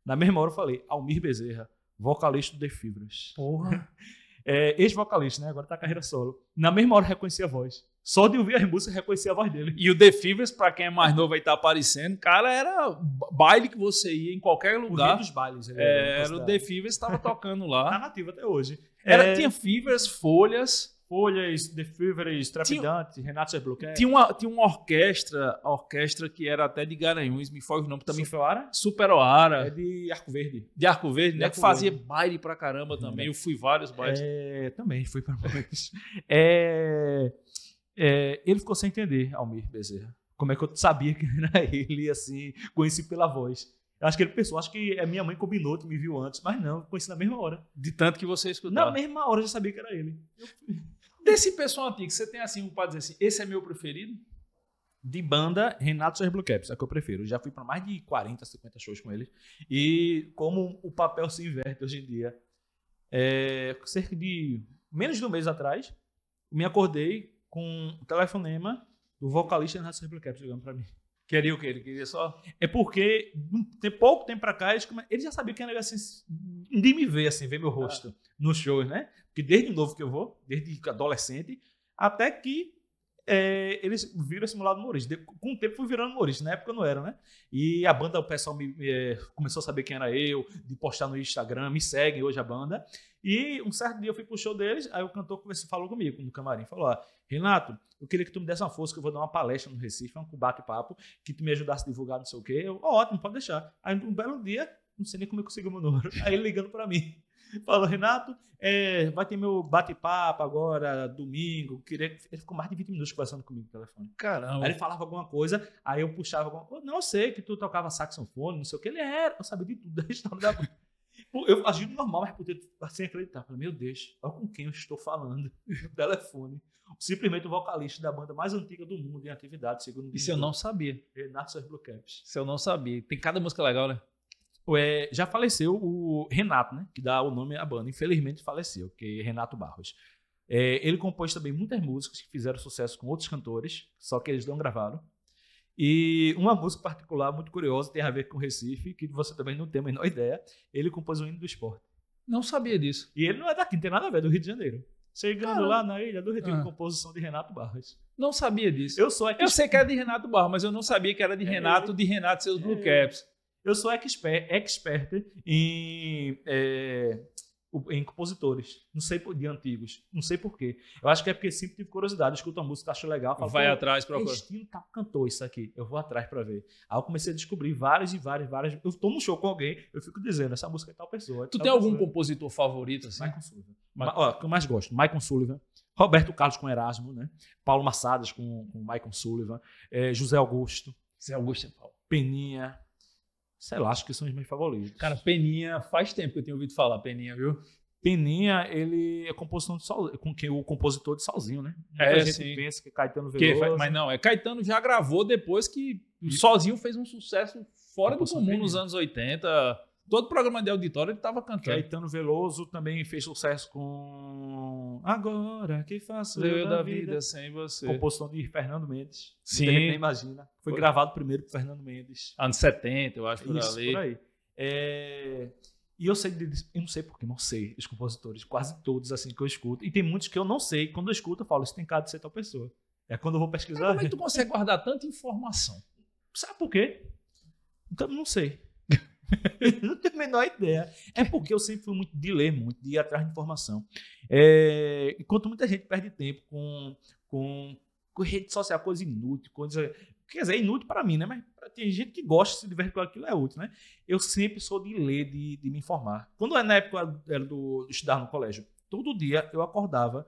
Na mesma hora eu falei, Almir Bezerra, vocalista do The Fibras. Porra. é, Ex-vocalista, né? Agora está carreira solo. Na mesma hora eu reconheci a voz. Só de ouvir as músicas reconhecia a voz dele. E o The Fevers, pra quem é mais novo aí tá aparecendo, cara, era baile que você ia em qualquer lugar. O dos bailes. ele é, era o The Fevers, tava tocando lá. tá nativo até hoje. Era, é... Tinha Fevers, Folhas... Folhas, The Fevers, Trapidante, Renato Serbloquet. Né? Tinha uma, tinha uma orquestra, a orquestra que era até de Garanhuns, me foge o nome também. Superoara? Superoara. É de Arco Verde. De Arco Verde, de né? Arco que fazia Verde. baile pra caramba também. É. Eu fui vários bailes. É, também fui pra vários. é... É, ele ficou sem entender, Almir Bezerra. Como é que eu sabia que era ele, assim, conheci pela voz. Eu acho que ele pensou, acho que a é minha mãe combinou, que me viu antes, mas não, conheci na mesma hora. De tanto que você escutou. Na mesma hora eu já sabia que era ele. Eu... Desse pessoal antigo, você tem assim um pode dizer assim, esse é meu preferido? De banda, Renato Sérgio Blue Caps, é que eu prefiro. já fui para mais de 40, 50 shows com eles. E como o papel se inverte hoje em dia, é, cerca de menos de um mês atrás, me acordei com o telefonema do vocalista da Nação Replicaps chegando para mim. Queria o quê? Ele queria só. É porque, tem pouco tempo pra cá, ele eles já sabiam que era assim, de me ver, assim, ver meu ah. rosto ah. nos shows, né? Porque desde novo que eu vou, desde adolescente, até que é, eles viram esse lado humorista. Com o tempo fui virando humorista, na época eu não era, né? E a banda, o pessoal me, é, começou a saber quem era eu, de postar no Instagram, me seguem hoje a banda. E um certo dia eu fui pro show deles, aí o cantor conversou, falou comigo no camarim, falou, ó, ah, Renato, eu queria que tu me desse uma força, que eu vou dar uma palestra no Recife, um bate-papo, que tu me ajudasse a divulgar, não sei o quê. Eu, oh, ótimo, pode deixar. Aí um belo dia, não sei nem como eu consigo o meu número. Aí ele ligando para mim. Falou, Renato, é, vai ter meu bate-papo agora, domingo. Queria... Ele ficou mais de 20 minutos conversando comigo no telefone. Caramba. Aí ele falava alguma coisa, aí eu puxava alguma coisa. Não, sei que tu tocava saxofone, não sei o que. Ele era, eu sabia de tudo da história da eu agindo normal, mas poder sem assim acreditar. Falei, meu Deus, olha com quem eu estou falando telefone. Simplesmente o vocalista da banda mais antiga do mundo em atividade, segundo Isso eu não sabia. Renato Seus Blue Caps. Isso eu não sabia. Tem cada música legal, né? É, já faleceu o Renato, né? Que dá o nome à banda. Infelizmente faleceu, que é Renato Barros. É, ele compôs também muitas músicas que fizeram sucesso com outros cantores, só que eles não gravaram. E uma música particular muito curiosa tem a ver com Recife, que você também não tem a menor ideia. Ele compôs o hino do esporte. Não sabia disso. E ele não é daqui, não tem nada a ver, é do Rio de Janeiro. Chegando lá na Ilha do Retiro, ah. composição de Renato Barros. Não sabia disso. Eu sou Eu sei que era de Renato Barros, mas eu não sabia que era de é, Renato, de Renato seus é, Blue Caps. Eu sou expert, expert em é, em compositores, não sei de antigos, não sei porquê. Eu acho que é porque sempre tive tipo curiosidade, escuto a música, acho legal, falo, vai atrás para ver. estilo tal cantou isso aqui, eu vou atrás para ver. Aí eu comecei a descobrir várias e várias, várias. Eu tô num show com alguém, eu fico dizendo essa música é tal pessoa. É tu tal tem algum compositor favorito assim? Michael Sullivan. Ma Ó, que eu mais gosto, Michael Sullivan. Roberto Carlos com Erasmo, né? Paulo Massadas com, com Michael Sullivan, é, José Augusto. José Augusto é Paulo. Peninha, Sei lá, acho que são os meus favoritos. Cara, Peninha, faz tempo que eu tenho ouvido falar Peninha, viu? Peninha, ele é composição de com quem o compositor de Sozinho, né? Muita é, gente sim. pensa que Caetano Veloso. Que, mas não, é Caetano já gravou depois que Sozinho fez um sucesso fora do comum nos anos 80. Todo programa de auditório ele estava cantando. Caetano Veloso também fez sucesso com Agora que faço eu, eu da, vida, vida, sem você. Composição de Fernando Mendes. Sim. Nem imagina. Foi, Foi, gravado primeiro por Fernando Mendes. Anos 70, eu acho, por Isso, ali. por aí. É... E eu sei, eu não sei porque, não sei os compositores, quase todos assim que eu escuto. E tem muitos que eu não sei. Quando eu escuto, eu falo, isso tem cara de ser tal pessoa. É quando eu vou pesquisar. Mas como é que tu consegue guardar tanta informação? Sabe por quê? Então, não sei. não tenho a menor ideia. É porque eu sempre fui muito de ler muito, de ir atrás de informação. É, enquanto muita gente perde tempo com, com, com rede social, coisa inútil, coisa. Quer dizer, inútil para mim, né? Mas tem gente que gosta, se diverte com aquilo, é útil, né? Eu sempre sou de ler, de, de me informar. Quando é na época era do, estudar no colégio, todo dia eu acordava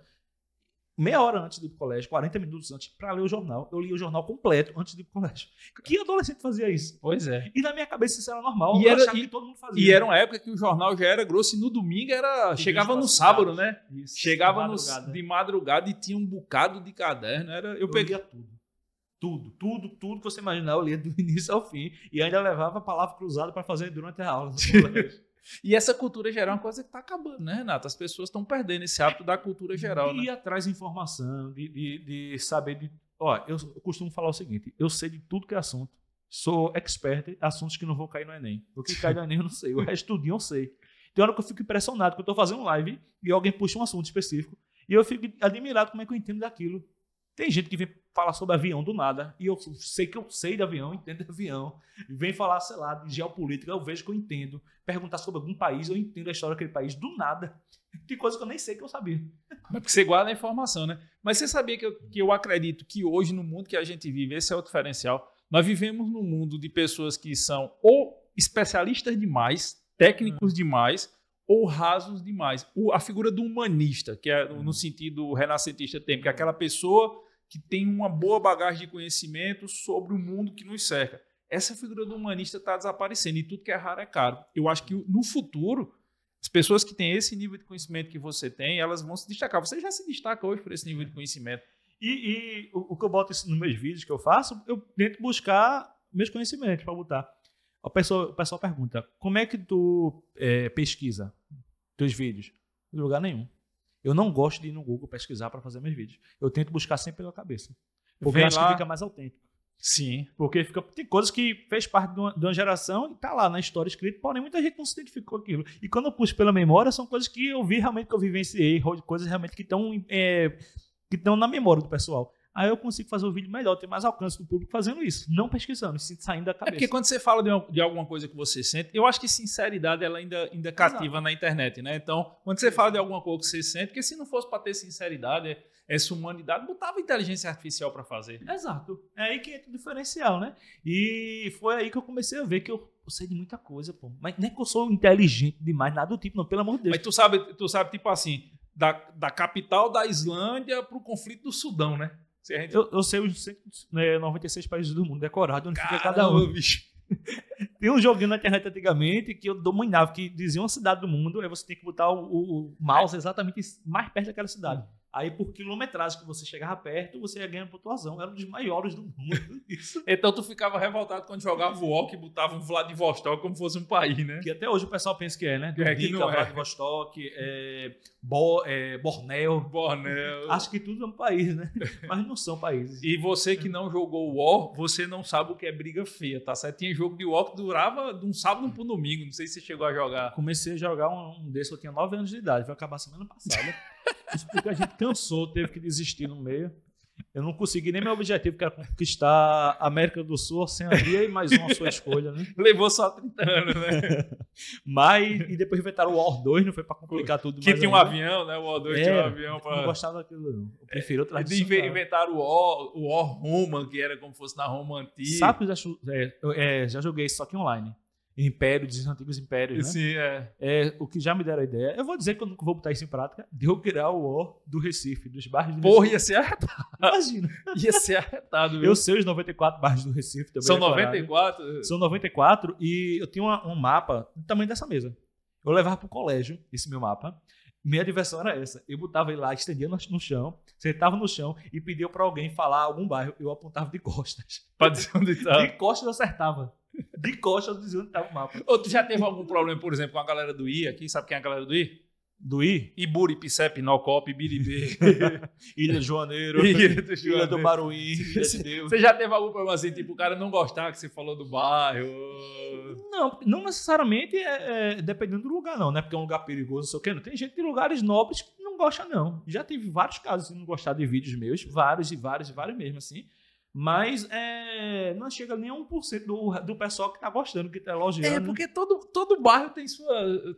meia hora antes de ir pro colégio, 40 minutos antes, para ler o jornal. Eu li o jornal completo antes de ir pro colégio. Que adolescente fazia isso? Pois é. E na minha cabeça isso era normal. E era, e, todo mundo fazia. E era uma época que o jornal já era grosso e no domingo era. E chegava no sábado, né? Isso, chegava de madrugada, no, de madrugada e tinha um bocado de caderno. Era, eu, eu peguei... lia tudo. Tudo, tudo, tudo que você imaginar, eu lia do início ao fim. E ainda levava a palavra cruzada para fazer durante a aula. No colégio. E essa cultura geral é uma coisa que está acabando, né, Renato? As pessoas estão perdendo esse hábito da cultura geral. De né? ir né? atrás de informação, de, de, de saber de. Ó, eu costumo falar o seguinte: eu sei de tudo que é assunto. Sou expert em assuntos que não vão cair no Enem. O que cai no Enem eu não sei. O resto tudinho eu sei. Tem hora que eu fico impressionado, que eu estou fazendo live e alguém puxa um assunto específico. E eu fico admirado como é que eu entendo daquilo. Tem gente que vem falar sobre avião do nada. E eu sei que eu sei de avião, entendo de avião. vem falar, sei lá, de geopolítica, eu vejo que eu entendo. Perguntar sobre algum país, eu entendo a história daquele país do nada. de coisa que eu nem sei que eu sabia. Mas porque você guarda a informação, né? Mas você sabia que eu, que eu acredito que hoje, no mundo que a gente vive, esse é o diferencial. Nós vivemos num mundo de pessoas que são ou especialistas demais, técnicos hum. demais, ou rasos demais. O, a figura do humanista, que é no hum. sentido renascentista tem, que é aquela pessoa que tem uma boa bagagem de conhecimento sobre o mundo que nos cerca. Essa figura do humanista está desaparecendo e tudo que é raro é caro. Eu acho que no futuro, as pessoas que têm esse nível de conhecimento que você tem, elas vão se destacar. Você já se destaca hoje por esse nível de conhecimento. E, e o, o, que eu boto nos meus vídeos que eu faço, eu tento buscar meus conhecimentos para botar. O pessoal, o pessoal pergunta: como é que tu é, pesquisa teus vídeos? Em lugar nenhum. Eu não gosto de ir no Google pesquisar para fazer meus vídeos. Eu tento buscar sempre pela cabeça. Porque eu acho lá. que fica mais autêntico. Sim. Porque fica, tem coisas que fez parte de uma, de uma geração e tá lá na história escrita, porém muita gente não se identificou com aquilo. E quando eu puxo pela memória, são coisas que eu vi realmente, que eu vivenciei, coisas realmente que estão é, que estão na memória do pessoal aí eu consigo fazer o vídeo melhor, ter mais alcance do público fazendo isso, não pesquisando, saindo da cabeça. É porque quando você fala de, de alguma coisa que você sente, eu acho que sinceridade ela ainda, ainda cativa Exato. na internet, né? Então, quando você fala de alguma coisa que você sente, porque se não fosse para ter sinceridade, essa humanidade, botava inteligência artificial para fazer. Exato. É aí que entra o diferencial, né? E foi aí que eu comecei a ver que eu eu sei de muita coisa, pô. Mas nem é que eu sou inteligente demais, nada do tipo, não, pelo amor de Deus. Mas tu sabe, tu sabe tipo assim, da, da capital da Islândia pro conflito do Sudão, né? Gente... Eu, eu, sei os 96 né, países do mundo decorado onde Caramba, fica cada um. Bicho. Tem um joguinho na internet antigamente que eu dominava, que dizia uma cidade do mundo, aí você tem que botar o, o mouse exatamente mais perto daquela cidade. Aí, por quilometragem que você chegava perto, você ia ganhar pontuação. Era um dos maiores do mundo. Isso. então, tu ficava revoltado quando jogava o Walk e botava um Vladivostok como fosse um país, né? Que até hoje o pessoal pensa que é, né? é, que não é. Vladivostok, é, Bo, é, Borneo. Borneo. Acho que tudo é um país, né? Mas não são países. e você que não jogou o War, você não sabe o que é briga feia, tá certo? Tinha jogo de War que durava de um sábado para um domingo. Não sei se você chegou a jogar. Comecei a jogar um, um desses, eu tinha 9 anos de idade. Vai acabar semana passada. Isso porque a gente cansou, teve que desistir no meio. Eu não consegui nem meu objetivo, que era conquistar a América do Sul, sem abrir e mais uma sua escolha, né? Levou só 30 anos, né? Mas, e depois inventaram o War 2, não foi para complicar tudo Que tinha ainda. um avião, né? O War 2 é, tinha um avião para... não gostava daquilo, não. Eu prefiro outra é, Inventaram o War, o War Roma, que era como fosse na Roma antiga. Sabe eu já, é, é, já joguei, só que online império, dos antigos impérios, né? Sim, é. é. O que já me deram a ideia. Eu vou dizer que eu vou botar isso em prática. De eu criar o O do Recife, dos bairros do Porra, ia ser arretado. Imagina. Ia ser arretado. Eu sei os 94 bairros do Recife também. São declarado. É 94? Né? São 94 e eu tinha uma, um mapa do tamanho dessa mesa. Eu levava pro colégio esse meu mapa. Minha diversão era essa. Eu botava ele lá, estendia no, chão, sentava no chão e pedia para alguém falar algum bairro. Eu apontava de costas. Pra dizer onde estava. De costas eu acertava. De costa, eu dizia onde estava tá o mapa. Ou tu já teve algum problema, por exemplo, com a galera do I aqui? Sabe quem é a galera do I? Do I? Iburi, Picep, Nocop, Biribê, Ilha Joaneiro, Ilha do, Ilha do Ilha de Deus. Você já teve algum problema assim, tipo, o cara não gostar que você falou do bairro? Não, não necessariamente é, é, dependendo do lugar, não, né? Porque é um lugar perigoso, não sei o quê. Não. Tem gente de lugares nobres que não gosta, não. Já tive vários casos de não gostar de vídeos meus, vários e vários e vários mesmo, assim. Mas é, não chega nem a 1% do, do pessoal que tá gostando, que tá elogiando. É, porque todo, todo bairro tem, sua,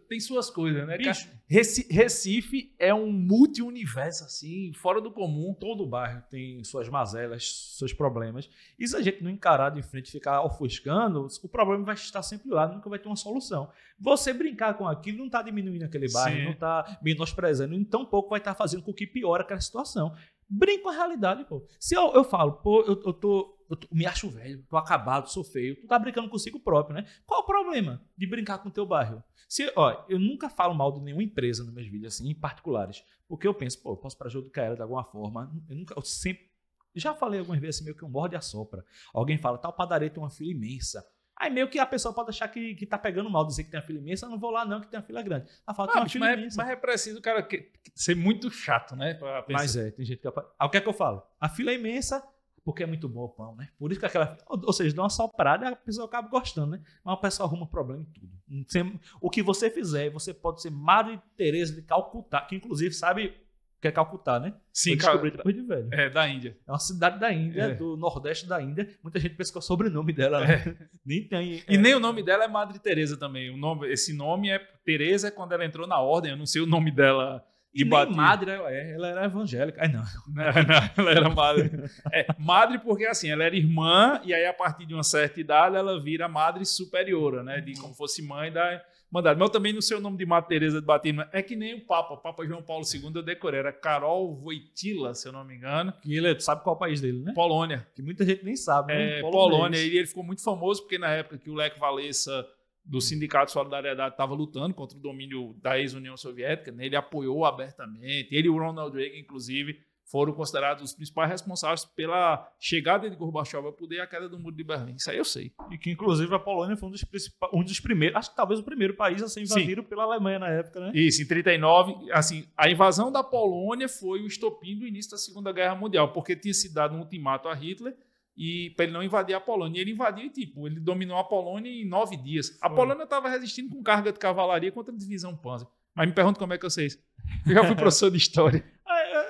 tem suas coisas, né? Bicho, Recife é um multi-universo, assim, fora do comum. Todo bairro tem suas mazelas, seus problemas. E se a gente não encarar de frente ficar ofuscando, o problema vai estar sempre lá, nunca vai ter uma solução. Você brincar com aquilo não tá diminuindo aquele bairro, Sim. não tá menosprezando, e tampouco vai estar tá fazendo com que piora aquela situação. Brinco com a realidade, pô. Se eu, eu falo, pô, eu, eu tô eu me acho velho, tô acabado, sou feio. Tu tá brincando consigo próprio, né? Qual o problema de brincar com o teu bairro? Se, ó, eu nunca falo mal de nenhuma empresa nos meus vídeos, assim, em particulares. Porque eu penso, pô, eu posso prejudicar ela de alguma forma. Eu nunca, eu sempre. Já falei algumas vezes assim, meio que um morde a sopra. Alguém fala, tal padaria tem uma fila imensa. Aí meio que a pessoa pode achar que, que tá pegando mal, dizer que tem uma fila imensa, eu não vou lá não, que tem uma fila grande. a falta ah, uma fila mas, é, imensa. É, mas é preciso, cara, que, que ser muito chato, né? Mas é, tem gente que... Ah, o que é que eu falo? A fila é imensa, porque é muito bom o pão, né? Por isso que aquela... Ou, ou seja, dá uma soprada e a pessoa acaba gostando, né? Mas o pessoal arruma problema em tudo. Você, o que você fizer, você pode ser de tereza de Calcutá, que inclusive, sabe que é Calcutá, né? Sim, Calcutá. depois de velho. É, da Índia. É uma cidade da Índia, é. do nordeste da Índia. Muita gente pensa que é o sobrenome dela. É. Né? Nem tem. É. E nem o nome dela é Madre Teresa também. O nome, esse nome é Teresa é quando ela entrou na ordem. Eu não sei o nome dela. De e nem madre ela é, ela era evangélica. Ai, não. não, não ela era madre. É, madre porque assim, ela era irmã e aí a partir de uma certa idade ela vira madre superiora, né? De como fosse mãe da mandaram. Mas eu também não sei o nome de Madre Teresa de Batina. É que nem o Papa. O Papa João Paulo II eu decorei. Era Carol Voitila se eu não me engano. Que ele é, sabe qual é o país dele, né? Polônia. Que muita gente nem sabe. Né? É, Polônia. Polônia. E ele ficou muito famoso porque na época que o Leco Valesa do Sindicato de Solidariedade estava lutando contra o domínio da ex-União Soviética, né? ele apoiou abertamente, ele e o Ronald Reagan, inclusive, foram considerados os principais responsáveis pela chegada de Gorbachev ao poder e a queda do Muro de Berlim. Isso aí eu sei. E que, inclusive, a Polônia foi um dos, um dos primeiros, acho que talvez o primeiro país a ser invadido Sim. pela Alemanha na época, né? Isso, em 39, assim, a invasão da Polônia foi o estopim do início da Segunda Guerra Mundial, porque tinha se dado um ultimato a Hitler e para ele não invadir a Polônia. E ele invadiu e, tipo, ele dominou a Polônia em nove dias. A Polônia estava resistindo com carga de cavalaria contra a divisão Panzer. Mas me pergunta como é que eu sei isso. Eu já fui professor de história. É, é,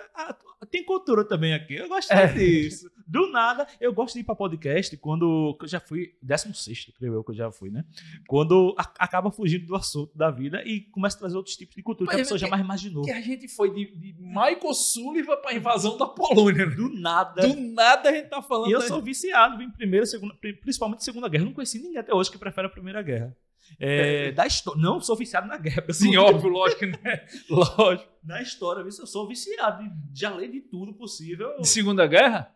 tem cultura também aqui. Eu gosto é. disso. Do nada, eu gosto de ir para podcast quando eu já fui 16, creio eu que eu já fui, né? Quando a, acaba fugindo do assunto da vida e começa a trazer outros tipos de cultura Mas, que a é, pessoa que, jamais imaginou. Que a gente foi de, de Michael Sullivan para invasão da Polônia. Né? Do nada. Do nada a gente tá falando. E eu sou viciado em primeiro segunda, principalmente segunda guerra. Eu não conheci ninguém até hoje que prefere a primeira guerra. É, é, é, da história. Não sou viciado na guerra. Sim, óbvio, lógico, né? Lógico. Na história, eu sou viciado. Já leio de tudo possível. De Segunda Guerra?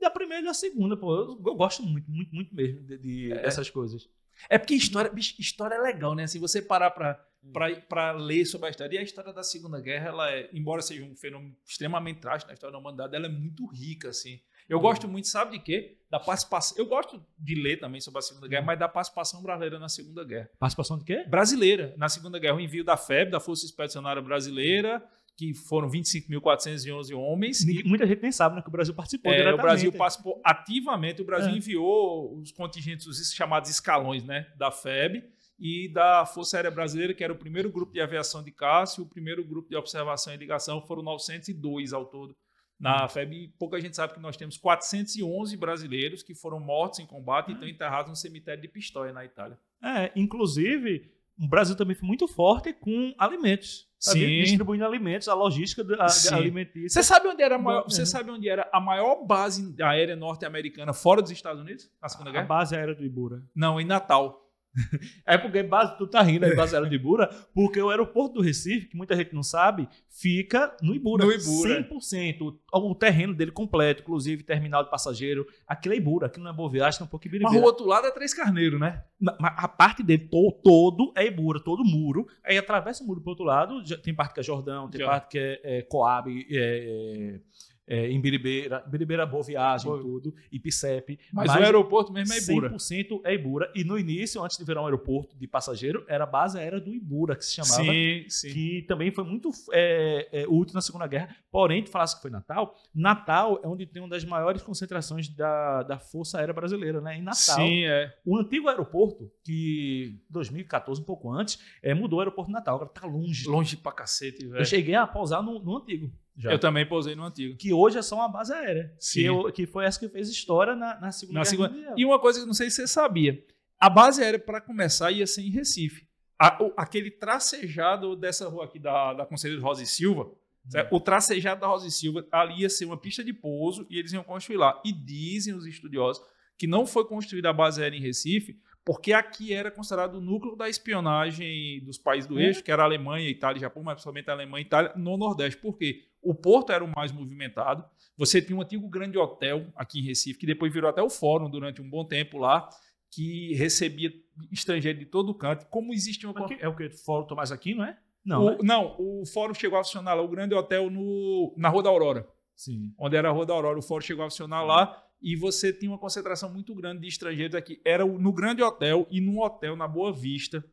Da primeira e da segunda, pô. Eu, eu gosto muito, muito, muito mesmo de, de é. coisas. É porque história, história é legal, né? Se assim, você parar pra, pra, pra ler sobre a história. E a história da Segunda Guerra, ela é, embora seja um fenômeno extremamente trágico na história da humanidade, ela é muito rica, assim. Eu gosto muito, sabe de quê? Da participação. Eu gosto de ler também sobre a Segunda Guerra, mas da participação brasileira na Segunda Guerra. Participação de quê? Brasileira na Segunda Guerra. O envio da FEB, da Força Expedicionária Brasileira, que foram 25.411 homens. E, muita gente nem sabe né, que o Brasil participou. É, o Brasil participou ativamente. O Brasil é. enviou os contingentes, os chamados escalões né, da FEB e da Força Aérea Brasileira, que era o primeiro grupo de aviação de caça e o primeiro grupo de observação e ligação, foram 902 ao todo na uhum. FEB, pouca gente sabe que nós temos 411 brasileiros que foram mortos em combate e uhum. estão enterrados no cemitério de Pistoia, na Itália. É, inclusive, o Brasil também foi muito forte com alimentos. Sim. Distribuindo alimentos, a logística da, alimentícia. Você sabe onde era a maior, uhum. você sabe onde era a maior base aérea norte-americana fora dos Estados Unidos? Na Segunda Guerra? A base aérea do Ibura. Não, em Natal. É porque base, tu tá rindo aí, baseado de Ibura, porque o aeroporto do Recife, que muita gente não sabe, fica no Ibura. No Ibura. 100%. O, terreno dele completo, inclusive terminal de passageiro. Aquilo é Ibura, aquilo não é Boa Viagem, tampouco é Ibiribira. Mas o outro lado é Três Carneiro, né? Mas a parte dele to, todo é Ibura, todo muro. Aí atravessa o muro pro outro lado, tem parte que é Jordão, tem Já. parte que é, é Coab, é, é é, em Biribeira, Biribeira Boa Viagem, Boa. tudo, IPCEP. Mas, mas o aeroporto mesmo é Ibura. 100% é Ibura. E no início, antes de virar um aeroporto de passageiro, era a base era do Ibura, que se chamava. Sim, sim. Que também foi muito é, é, útil na Segunda Guerra. Porém, tu falasse que foi Natal, Natal é onde tem uma das maiores concentrações da, da Força Aérea Brasileira, né? Em Natal. Sim, é. O antigo aeroporto, que 2014, um pouco antes, é, mudou o aeroporto de Natal. Agora tá longe. Longe pra cacete, velho. Eu cheguei a pausar no, no antigo. Já. Eu também pousei no antigo. Que hoje é só uma base aérea. Sim. Que, eu, que foi essa que fez história na, na Segunda na Guerra segunda... E uma coisa que não sei se você sabia. A base aérea, para começar, ia ser em Recife. A, o, aquele tracejado dessa rua aqui da, da Conselheiro Rosa e Silva, hum. O tracejado da Rosa e Silva ali ia ser uma pista de pouso e eles iam construir lá. E dizem os estudiosos que não foi construída a base aérea em Recife porque aqui era considerado o núcleo da espionagem dos países do hum? eixo, que era Alemanha, Itália Japão, mas principalmente Alemanha e Itália, no Nordeste. Por quê? O porto era o mais movimentado. Você tinha um antigo grande hotel aqui em Recife, que depois virou até o fórum durante um bom tempo lá, que recebia estrangeiro de todo canto. Como existia uma... É o que? Fórum Tomás aqui, é? não é? Não, o, né? não, o fórum chegou a funcionar lá, o grande hotel no, na Rua da Aurora. Sim. Onde era a Rua da Aurora. O fórum chegou a funcionar lá e você tinha uma concentração muito grande de estrangeiros aqui. Era no Grande Hotel e num hotel na Boa Vista.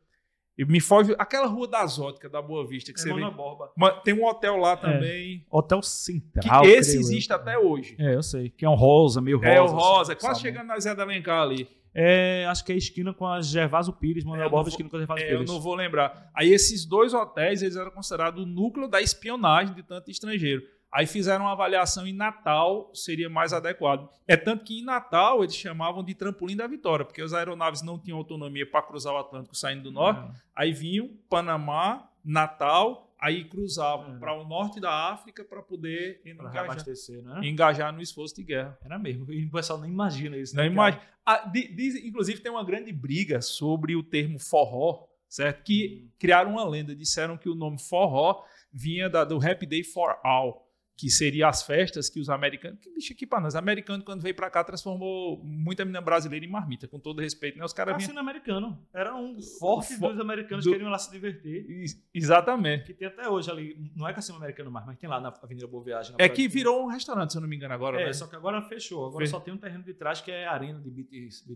e me foge aquela rua da óticas da Boa Vista que é você vem. Borba. Tem um hotel lá é. também. É. Hotel Central. Que esse existe eu. até hoje. É, eu sei. Que é um rosa, meio rosa. É o rosa, assim, quase sabe. chegando na Zé da Alencar ali. É, acho que é a esquina com a Gervásio Pires, mano é, Borba, vou, esquina com a Gervásio é, Pires. Eu não vou lembrar. Aí esses dois hotéis, eles eram considerados o núcleo da espionagem de tanto estrangeiro. Aí fizeram uma avaliação em Natal, seria mais adequado. É tanto que em Natal eles chamavam de trampolim da vitória, porque as aeronaves não tinham autonomia para cruzar o Atlântico saindo do norte. Aí vinham Panamá, Natal, aí cruzavam é. para o norte da África para poder engajar, né? engajar, no esforço de guerra. Era mesmo. o pessoal nem imagina isso. Não né, imagina. Ah, diz, inclusive, tem uma grande briga sobre o termo forró, certo? Que hum. criaram uma lenda. Disseram que o nome forró vinha da, do Happy Day for All que seria as festas que os americanos. Que bicho aqui para nós. Americano, quando veio para cá, transformou muita menina brasileira em marmita, com todo respeito. Né? Os caras. Cassino vinha... americano. Era um forte fo... dos americanos do... que queriam lá se divertir. Exatamente. Que tem até hoje ali. Não é cassino americano mais, mas tem lá na Avenida Boa Viagem. É que virou um restaurante, se eu não me engano, agora. É, né? só que agora fechou. Agora Fe... só tem um terreno de trás que é arena de beat,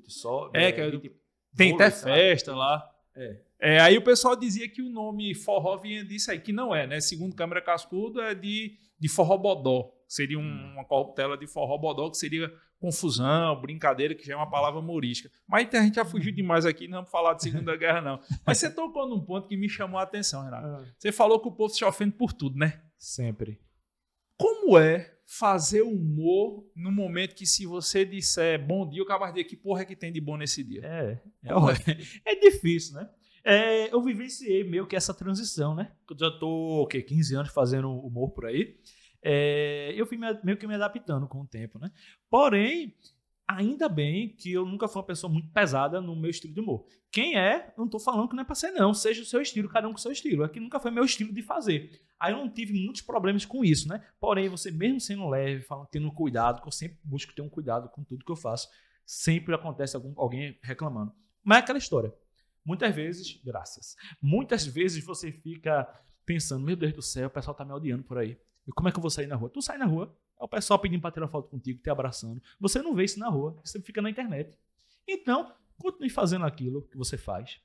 só. É, é, que é. Tem até festa lá. É. é. Aí o pessoal dizia que o nome forró vinha disso aí, que não é, né? Segundo Câmara Cascudo, é de de forrobodó. Seria um, hum. uma corruptela de forrobodó, que seria confusão, brincadeira, que já é uma palavra humorística. Mas a gente já fugiu uhum. demais aqui, não vamos falar de Segunda Guerra, não. Mas você tocou num ponto que me chamou a atenção, Renato. Ah. Você falou que o povo se ofende por tudo, né? Sempre. Como é fazer humor no momento que se você disser bom dia, o acabar que porra é que tem de bom nesse dia? É, é, é, é difícil, né? É, eu vivenciei meio que essa transição, né? Eu já tô, o quê? 15 anos fazendo humor por aí. É, eu fui meio que me adaptando com o tempo, né? Porém, ainda bem que eu nunca fui uma pessoa muito pesada no meu estilo de humor. Quem é, não tô falando que não é pra ser, não. Seja o seu estilo, cada um com o seu estilo. É que nunca foi meu estilo de fazer. Aí eu não tive muitos problemas com isso, né? Porém, você mesmo sendo leve, falando, tendo cuidado, que eu sempre busco ter um cuidado com tudo que eu faço, sempre acontece algum, alguém reclamando. Mas é aquela história. Muitas vezes, graças. Muitas vezes você fica pensando, meu Deus do céu, o pessoal tá me odiando por aí. E como é que eu vou sair na rua? Tu sai na rua, é o pessoal pedindo para tirar foto contigo, te abraçando. Você não vê isso na rua, você fica na internet. Então, continue fazendo aquilo que você faz.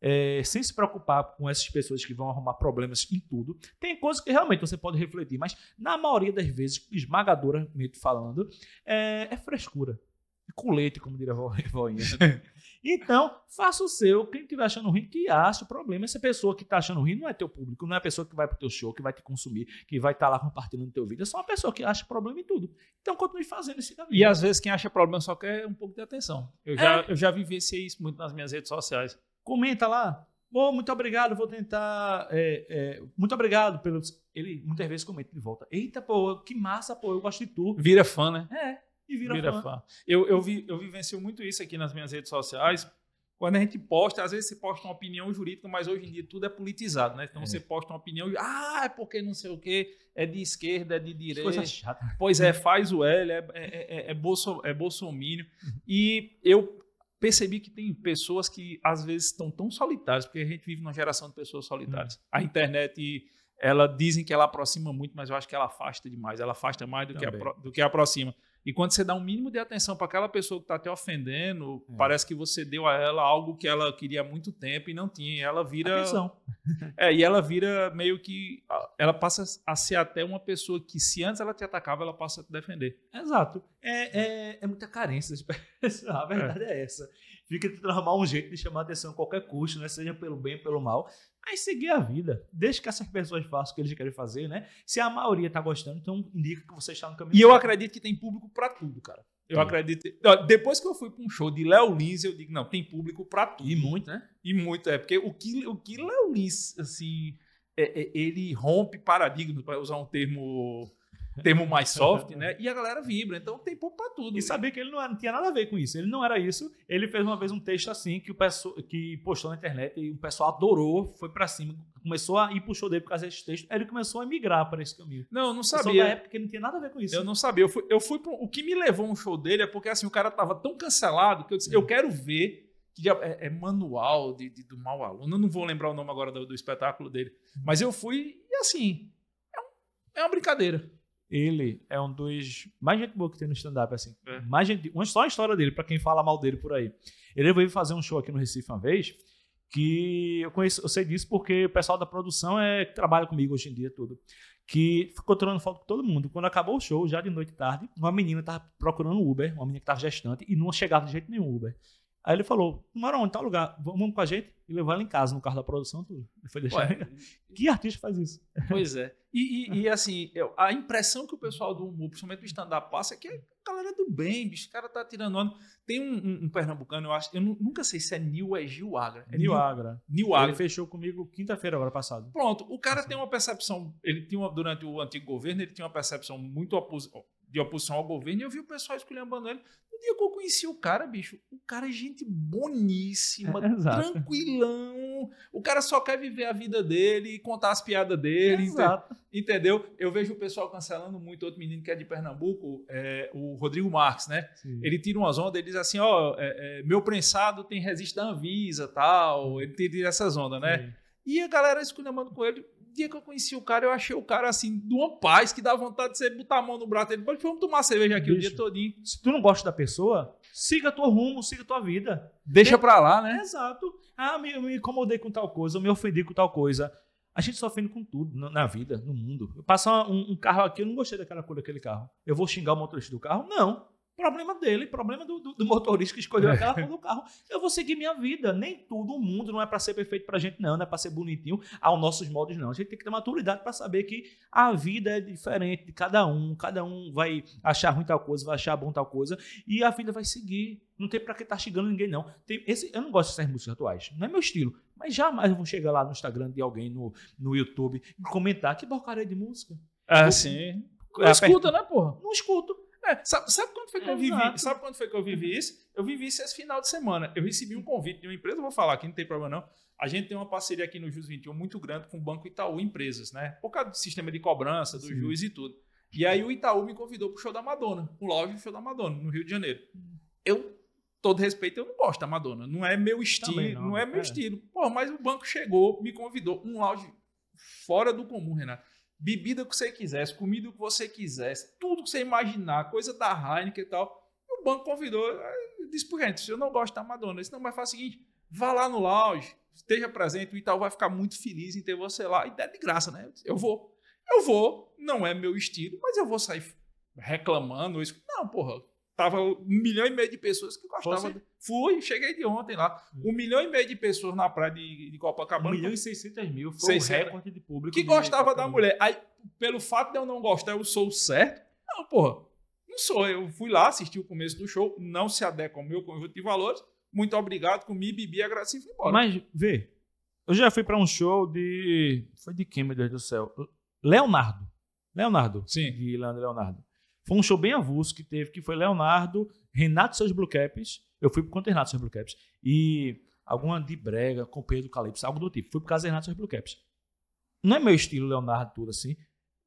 É, sem se preocupar com essas pessoas que vão arrumar problemas em tudo. Tem coisas que realmente você pode refletir, mas na maioria das vezes, esmagadoramente falando, é, é frescura colete, como diria a voinha. Então, faça o seu. Quem estiver achando ruim, que acha o problema. Essa pessoa que está achando ruim não é teu público, não é a pessoa que vai para o teu show, que vai te consumir, que vai estar tá lá compartilhando teu vídeo. É só uma pessoa que acha problema em tudo. Então, continue fazendo esse caminho. E às vezes quem acha problema só quer um pouco de atenção. Eu já, é. eu já vivenciei isso muito nas minhas redes sociais. Comenta lá. Bom, muito obrigado, vou tentar. É, é, muito obrigado pelos. Ele muitas vezes comenta de volta. Eita, pô, que massa, pô, eu gosto de tu. Vira fã, né? É e vira, vira fã. fã. Eu, eu, vi, eu vivencio muito isso aqui nas minhas redes sociais. Quando a gente posta, às vezes você posta uma opinião jurídica, mas hoje em dia tudo é politizado, né? Então é. você posta uma opinião, ah, é porque não sei o quê, é de esquerda, é de direita. Coisa chata. Pois é, faz o L, é, é, é, é, bolso, é bolsomínio. Uhum. E eu percebi que tem pessoas que às vezes estão tão solitárias, porque a gente vive numa geração de pessoas solitárias. Hum. A internet ela dizem que ela aproxima muito, mas eu acho que ela afasta demais. Ela afasta mais do, que, apro do que aproxima. E quando você dá um mínimo de atenção para aquela pessoa que está te ofendendo, é. parece que você deu a ela algo que ela queria há muito tempo e não tinha. E ela vira. Atenção. é, e ela vira meio que. Ela passa a ser até uma pessoa que, se antes ela te atacava, ela passa a te defender. Exato. É, é, é muita carência A verdade é, é essa. Fica tentando arrumar um jeito de chamar atenção a qualquer custo, né? seja pelo bem pelo mal. Aí seguir a vida. Deixa que essas pessoas façam o que eles querem fazer, né? Se a maioria tá gostando, então indica que você está no caminho. E eu acredito que tem público para tudo, cara. Eu acredito. Depois que eu fui para um show de Léo Lins, eu digo, não, tem público para tudo. E muito, né? E muito, é. Porque o que, o que Léo Lins, assim, é, é, ele rompe paradigmas, para usar um termo termo mais soft, né? E a galera vibra, então tem pouco pra tudo. E né? sabia que ele não, era, não, tinha nada a ver com isso, ele não era isso. Ele fez uma vez um texto assim que, o pessoal, que postou na internet e o pessoal adorou, foi para cima, começou a ir pro show dele por causa desse texto. Ele começou a migrar para esse caminho. Não, eu não sabia. Só na época que ele não tinha nada a ver com isso. Eu não sabia. Eu fui, eu fui pro, o que me levou um show dele é porque assim, o cara tava tão cancelado que eu disse, é. eu hum. quero ver que é, é, é manual de, de, do mau aluno. Eu não vou lembrar o nome agora do, do espetáculo dele. Hum. Mas eu fui e assim, é, é uma brincadeira. Ele é um dos mais gente boa que tem no stand-up, assim. É. Mais gente, uma só a história dele, para quem fala mal dele por aí. Ele veio fazer um show aqui no Recife uma vez, que eu conheço, eu sei disso porque o pessoal da produção é que trabalha comigo hoje em dia tudo, que ficou tirando foto com todo mundo. Quando acabou o show, já de noite e tarde, uma menina estava procurando Uber, uma menina que estava gestante e não chegava de jeito nenhum Uber. Aí ele falou, Marão, onde tal lugar, vamos com a gente e levar ela em casa, no carro da produção, tudo. Ele foi deixar. Ué, que artista faz isso? Pois é. E, e, e, assim, a impressão que o pessoal do humor, principalmente do stand-up, passa é que a galera é do bem, bicho, o cara tá tirando onda. Tem um, um, um, pernambucano, eu acho, eu nunca sei se é Nil ou é Gil Agra. É Nil Agra. Nil Agra. Ele fechou comigo quinta-feira, agora passado. Pronto, o cara assim. tem uma percepção, ele tinha uma, durante o antigo governo, ele tinha uma percepção muito opos, de oposição ao governo, e eu vi o pessoal escolhendo ele. No dia que eu conheci o cara, bicho, o cara é gente boníssima, é, tranquilão. O cara só quer viver a vida dele e contar as piadas dele. Exato. Entendeu? Eu vejo o pessoal cancelando muito outro menino que é de Pernambuco, é, o Rodrigo Marques, né? Sim. Ele tira umas ondas, ele diz assim: ó, é, é meu prensado tem resistência da Anvisa tal. Hum. Ele tira essas ondas, né? Sim. E a galera escolhendo com ele dia que eu conheci o cara, eu achei o cara assim, de uma paz, que dá vontade de você botar a mão no braço dele. Pode, vamos tomar cerveja aqui Bicho, o dia todinho. Se tu não gosta da pessoa, siga teu rumo, siga tua vida. Deixa Tem... pra lá, né? Exato. Ah, me, me incomodei com tal coisa, eu me ofendi com tal coisa. A gente sofre com tudo na vida, no mundo. Eu passar um, um, carro aqui, eu não gostei daquela cor daquele carro. Eu vou xingar o motorista do carro? Não. Problema dele, problema do, do, do motorista que escolheu é. aquela cor do carro. Eu vou seguir minha vida. Nem tudo, o mundo não é para ser perfeito para a gente, não. Não é para ser bonitinho aos nossos modos, não. A gente tem que ter maturidade para saber que a vida é diferente de cada um. Cada um vai achar ruim tal coisa, vai achar bom tal coisa. E a vida vai seguir. Não tem para que estar tá chegando ninguém, não. Tem esse, eu não gosto dessas músicas atuais. Não é meu estilo. Mas jamais eu vou chegar lá no Instagram de alguém, no, no YouTube, e comentar que porcaria de música. Ah, eu, sim. Não escuta, né, porra? Não escuto sabe, sabe, quando foi que eu vivi, sabe quando foi que eu vivi isso? Eu vivi isso esse final de semana. Eu recebi um convite de uma empresa, vou falar aqui, não tem problema não. A gente tem uma parceria aqui no Jus 21 muito grande com o Banco Itaú Empresas, né? Por causa do sistema de cobrança, do Sim. e tudo. E aí o Itaú me convidou para o show da Madonna, o lounge do show da Madonna, no Rio de Janeiro. Eu, todo respeito, eu não gosto da Madonna. Não é meu estilo, não, não, é meu é. estilo. Pô, mas o banco chegou, me convidou, um lounge fora do comum, Renato bebida que você quisesse, comida que você quisesse, tudo que você imaginar, coisa da Heineken e tal. E o banco convidou, disse pro gente, se eu não gosto da Madonna, eu disse, não, mas faz o seguinte, vá lá no lounge, esteja presente, o Itaú vai ficar muito feliz em ter você lá. E é de graça, né? Eu, disse, eu vou. Eu vou, não é meu estilo, mas eu vou sair reclamando. Isso. Não, porra, Tava um milhão e meio de pessoas que gostavam. Você? Fui, cheguei de ontem lá. Hum. Um milhão e meio de pessoas na praia de, de Copacabana. Um milhão e seiscentos mil. Foi 600, recorde de público. Que gostava da mulher. Aí, pelo fato de eu não gostar, eu sou o certo? Não, porra. Não sou. Eu fui lá, assisti o começo do show, não se adequa ao meu conjunto de valores. Muito obrigado, comi, bebi, agradeci e fui embora. Mas, vê, eu já fui para um show de. Foi de quem, meu Deus do céu? Leonardo. Leonardo. Sim. De Leandro Leonardo. Foi um show bem avulso que teve, que foi Leonardo, Renato Seus Blue Caps. Eu fui por conta do é Renato Seus Blue Caps. E alguma de brega com Pedro Calypso, algo do tipo. Fui por causa do Renato Seus Blue Caps. Não é meu estilo, Leonardo, tudo assim.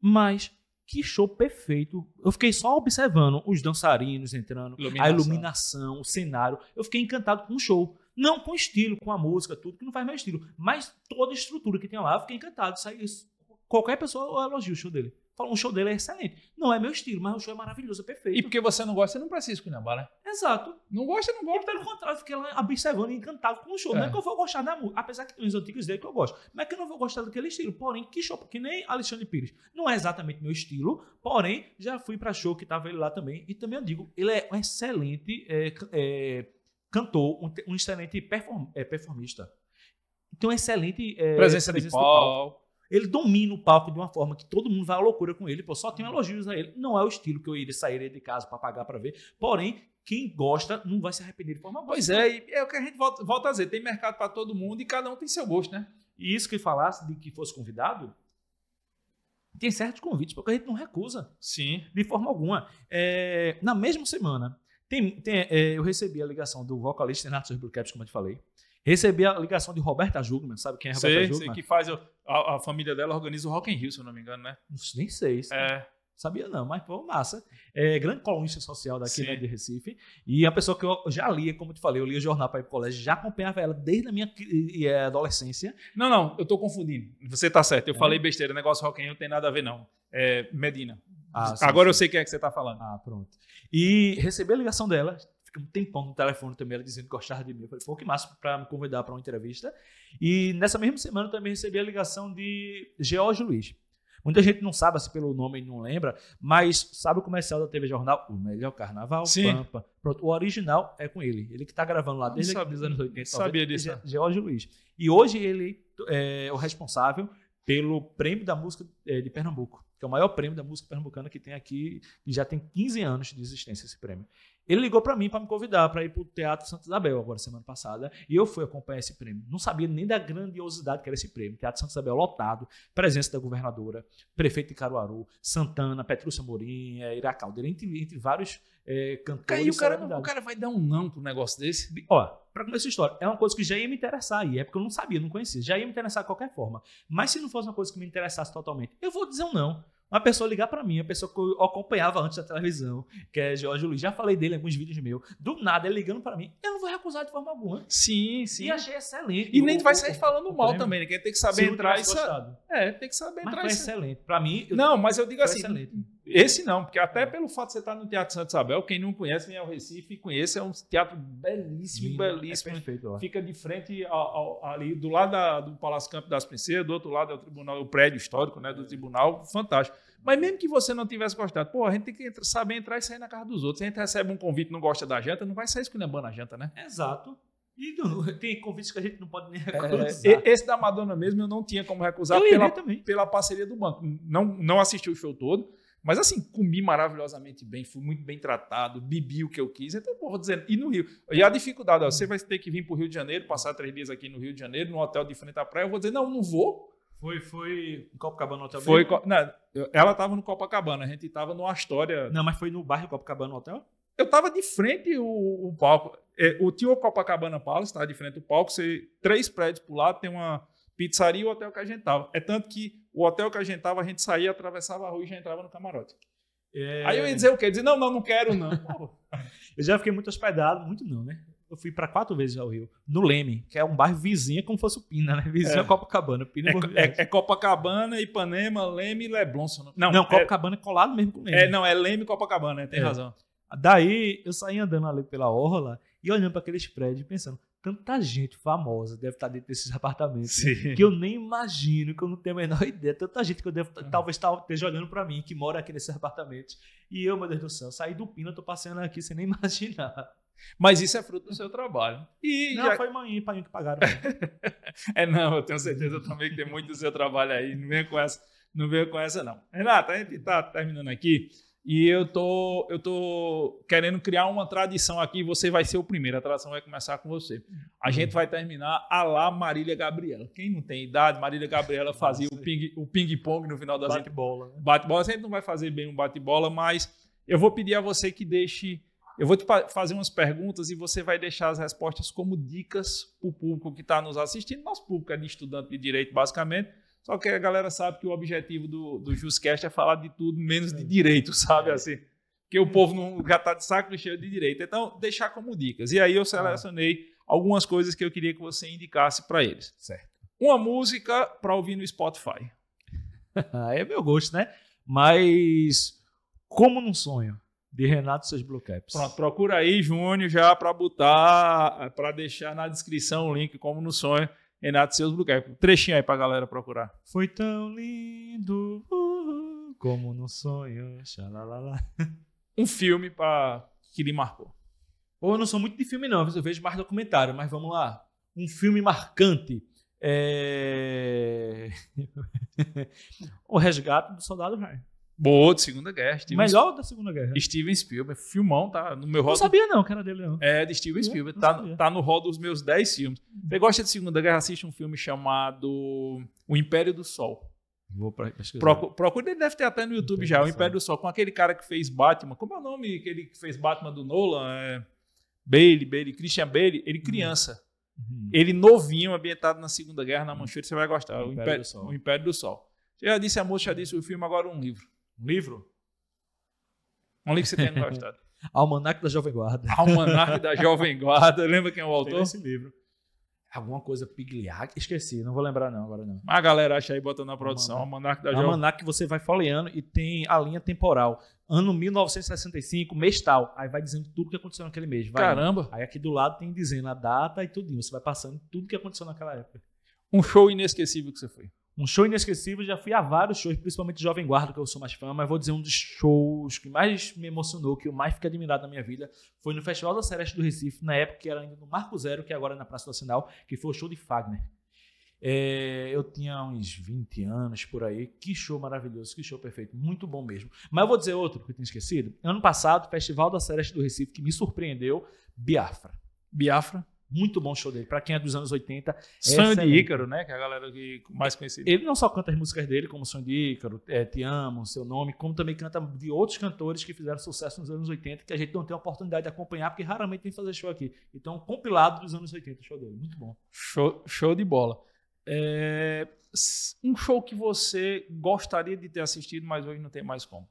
Mas que show perfeito. Eu fiquei só observando os dançarinos entrando, iluminação. a iluminação, o cenário. Eu fiquei encantado com o show. Não com o estilo, com a música, tudo, que não faz meu estilo. Mas toda a estrutura que tem lá, eu fiquei encantado. Isso, qualquer pessoa elogia o show dele. Falou, um show dele é excelente. Não é meu estilo, mas o show é maravilhoso, é perfeito. E porque você não gosta, você não precisa esculhambar, né? Exato. Não gosta, não gosta. E pelo contrário, eu fiquei lá observando e encantado com o show. É. Não é que eu vou gostar da música, apesar que tem os antigos dele que eu gosto. Mas é que eu não vou gostar daquele estilo. Porém, que show, que nem Alexandre Pires. Não é exatamente meu estilo, porém, já fui pra show que tava ele lá também. E também eu digo, ele é um excelente é, é, cantor, um, um excelente perform, é, performista. Tem então, uma excelente... presença, é, presença de palco. Ele domina o palco de uma forma que todo mundo vai à loucura com ele, pô, só tem uhum. elogios a ele. Não é o estilo que eu iria sair de casa para pagar para ver. Porém, quem gosta não vai se arrepender de forma boa. Pois é, e é o que a gente volta, volta a dizer: tem mercado para todo mundo e cada um tem seu gosto, né? E isso que falasse de que fosse convidado, tem certos convites porque a gente não recusa. Sim. De forma alguma. É, na mesma semana, tem, tem, é, eu recebi a ligação do vocalista Renato Sorriso Caps, como eu te falei. Recebi a ligação de Roberta Jugman, sabe quem é Roberta sei, Jugman? Sei, que faz a, a, família dela organiza o Rock in Rio, se eu não me engano, né? Nem sei. Isso, né? é. Né? Sabia não, mas foi massa. É grande colunista social daqui né, de Recife. E a pessoa que eu já lia, como eu te falei, eu lia jornal para ir para o colégio, já acompanhava ela desde a minha é, adolescência. Não, não, eu estou confundindo. Você está certo, eu é. falei besteira. O negócio Rock in Rio não tem nada a ver, não. É Medina. Ah, sim, Agora sim. eu sei quem é que você está falando. Ah, pronto. E recebi a ligação dela, fica um tempão no telefone também, ela dizendo que gostava de mim. Eu falei, pô, que massa para me convidar para uma entrevista. E nessa mesma semana também recebi a ligação de George Luiz. Muita gente não sabe assim, pelo nome não lembra, mas sabe o comercial da TV Jornal? O melhor carnaval, Sim. Pampa. Pronto, o original é com ele. Ele que está gravando lá desde sabia, os anos 80. Sabia disso. É George Luiz. E hoje ele é o responsável pelo Prêmio da Música é, de Pernambuco, que é o maior prêmio da música pernambucana que tem aqui, e já tem 15 anos de existência esse prêmio. Ele ligou para mim para me convidar para ir para o Teatro Santa Isabel agora semana passada, e eu fui acompanhar esse prêmio. Não sabia nem da grandiosidade que era esse prêmio. Teatro Santa Isabel lotado, presença da governadora, prefeito de Caruaru, Santana, Petrúcia Morim, eh, Ira Caldeira, entre, entre vários é, cantores. o cara, o cara vai dar um não para um negócio desse? Ó, para começar a história, é uma coisa que já ia me interessar aí, é porque eu não sabia, não conhecia, já ia me interessar de qualquer forma. Mas se não fosse uma coisa que me interessasse totalmente, eu vou dizer um não uma pessoa ligar para mim, a pessoa que eu acompanhava antes da televisão, que é Jorge Luiz, já falei dele em alguns vídeos meus, do nada ele ligando para mim, eu não vou recusar de forma alguma. Sim, sim. E achei excelente. E nem vai sair falando o, mal o também, né? Que tem que saber entrar e. Sa... É, tem que saber mas entrar foi e... excelente. Para mim. Eu... Não, mas eu digo foi assim. Excelente. Esse não, porque até é. pelo fato de você estar no Teatro Santa Isabel, quem não conhece vem ao Recife e conhece, é um teatro belíssimo, Lindo, é belíssimo. É perfeito, Fica de frente ao, ao, ali, do lado da, do Palácio Campo das Princesas, do outro lado é o tribunal, o prédio histórico né, do é. tribunal, fantástico. Mas mesmo que você não tivesse gostado, pô, a gente tem que entrar, saber entrar e sair na casa dos outros. Se a gente recebe um convite não gosta da janta, não vai sair esculhambando a janta, né? Exato. E tem convites que a gente não pode nem recusar. É, esse da Madonna mesmo eu não tinha como recusar pela, pela parceria do banco. Não, não assisti o show todo, mas assim, comi maravilhosamente bem, fui muito bem tratado, bebi o que eu quis. Então, vou dizendo, e no Rio. E a dificuldade, ó, você vai ter que vir para o Rio de Janeiro, passar três dias aqui no Rio de Janeiro, num hotel de frente à praia. Eu vou dizer, não, não vou. Foi, foi em Copacabana Hotel? Foi, não, ela estava no Copacabana, a gente estava numa história. Não, mas foi no bairro Copacabana Hotel? Eu estava de frente o, o palco. É, o tio Copacabana Palace estava de frente do palco. Você, três prédios por lá, tem uma pizzaria e o hotel que a gente estava. É tanto que o hotel que a gente tava, a gente saía, atravessava a rua e já entrava no camarote. É... Aí eu ia dizer o quê? Dizer, não, não, não quero, não. eu já fiquei muito hospedado, muito não, né? Eu fui para quatro vezes ao Rio, no Leme, que é um bairro vizinho, é como fosse o Pina, né? Vizinho é. Copacabana. Pina é, é, é, Copacabana, Ipanema, Leme e Leblon. Não, não é Copacabana é colado mesmo com Leme. É, não, é Leme e Copacabana, é, tem razão. Daí eu saí andando ali pela orla e olhando para aqueles prédios pensando, tanta gente famosa deve estar tá dentro desses apartamentos que eu nem imagino, que eu não tenho a menor ideia. Tanta gente que eu devo tá, uhum. talvez tá, esteja olhando para mim, que mora aqui nesses apartamentos. E eu, meu Deus do céu, saí do Pina, tô passeando aqui sem nem imaginar. Mas isso é fruto do seu trabalho. E não, já... foi mãe e pai que pagaram. é, não, eu tenho certeza também que tem muito do seu trabalho aí. Não venha com essa, não, venha com essa, não. Renata, a gente está terminando aqui. E eu tô, eu tô querendo criar uma tradição aqui. Você vai ser o primeiro. A tradição vai começar com você. A uhum. gente vai terminar a lá Marília Gabriela. Quem não tem idade, Marília Gabriela fazia o ping, o ping pong no final da bate bola. Né? Bate bola. A gente não vai fazer bem um bate bola, mas eu vou pedir a você que deixe. Eu vou te fazer umas perguntas e você vai deixar as respostas como dicas para o público que está nos assistindo. Nosso público é de estudante de direito, basicamente só que a galera sabe que o objetivo do, do JustCast é falar de tudo, menos de direito, sabe? É. Assim, que o povo não já está de saco cheio de direito. Então, deixar como dicas. E aí eu selecionei algumas coisas que eu queria que você indicasse para eles. Certo. Uma música para ouvir no Spotify. é meu gosto, né? Mas como num sonho de Renato seus Blue Caps. Pronto, procura aí, Júnior, já para botar, para deixar na descrição o link como no sonho Renato Seus Blue Um trechinho aí pra galera procurar. Foi tão lindo uh, como no sonho. Xalalala. Um filme pra, que lhe marcou. eu não sou muito de filme, não. Eu vejo mais documentário, mas vamos lá. Um filme marcante. É... o Resgate do Soldado Ryan. Boa, de Segunda Guerra. Steven Melhor da Segunda Guerra. Steven Spielberg, filmão, tá no meu hall. Não sabia não que era dele, não. É, de Steven Spielberg. Tá, tá no rol dos meus 10 filmes. Você gosta de Segunda Guerra, assiste um filme chamado O Império do Sol. Vou pra, Procura, ele deve ter até no YouTube já, O Império do Sol, com aquele cara que fez Batman. Como é o nome que ele fez Batman do Nolan? É... Bailey, Bailey, Christian Bailey, ele uhum. criança. Uhum. Ele novinho, ambientado na Segunda Guerra, na uhum. Manchúria, você vai gostar. O Império, o Império, do Sol. O Império do Sol. já disse a moça, já disse o filme, agora um livro. Um livro? Um livro que você tenha gostado. Almanac da Jovem Guarda. Almanac da Jovem Guarda. Lembra quem é o autor? Tem esse livro. Alguma coisa Pigliac? Esqueci, não vou lembrar não agora não. Mas a galera acha aí botando na produção. Almanac, da Jovem... Almanac que você vai folheando e tem a linha temporal. Ano 1965, mês tal. Aí vai dizendo tudo que aconteceu naquele mês. Vai, Caramba! Aí aqui do lado tem dizendo a data e tudinho. Você vai passando tudo que aconteceu naquela época. Um show inesquecível que você foi. Um show inesquecível, já fui a vários shows, principalmente Jovem Guarda, que eu sou mais fã, mas vou dizer um dos shows que mais me emocionou, que eu mais fiquei admirado na minha vida, foi no Festival da Celeste do Recife, na época que era ainda no Marco Zero, que é agora é na Praça do Sinal, que foi o show de Fagner. É, eu tinha uns 20 anos por aí. Que show maravilhoso, que show perfeito, muito bom mesmo. Mas eu vou dizer outro que eu tenho esquecido. Ano passado, Festival da Celeste do Recife, que me surpreendeu, Biafra. Biafra muito bom show dele. Para quem é dos anos 80. Sonho de Ícaro, né? Que é a galera que mais conhecida. Ele não só canta as músicas dele, como Sonho de Ícaro, é, Te Amo, Seu Nome, como também canta de outros cantores que fizeram sucesso nos anos 80, que a gente não tem a oportunidade de acompanhar, porque raramente tem que fazer show aqui. Então, compilado dos anos 80, show dele. Muito bom. Show, show de bola. É, um show que você gostaria de ter assistido, mas hoje não tem mais como.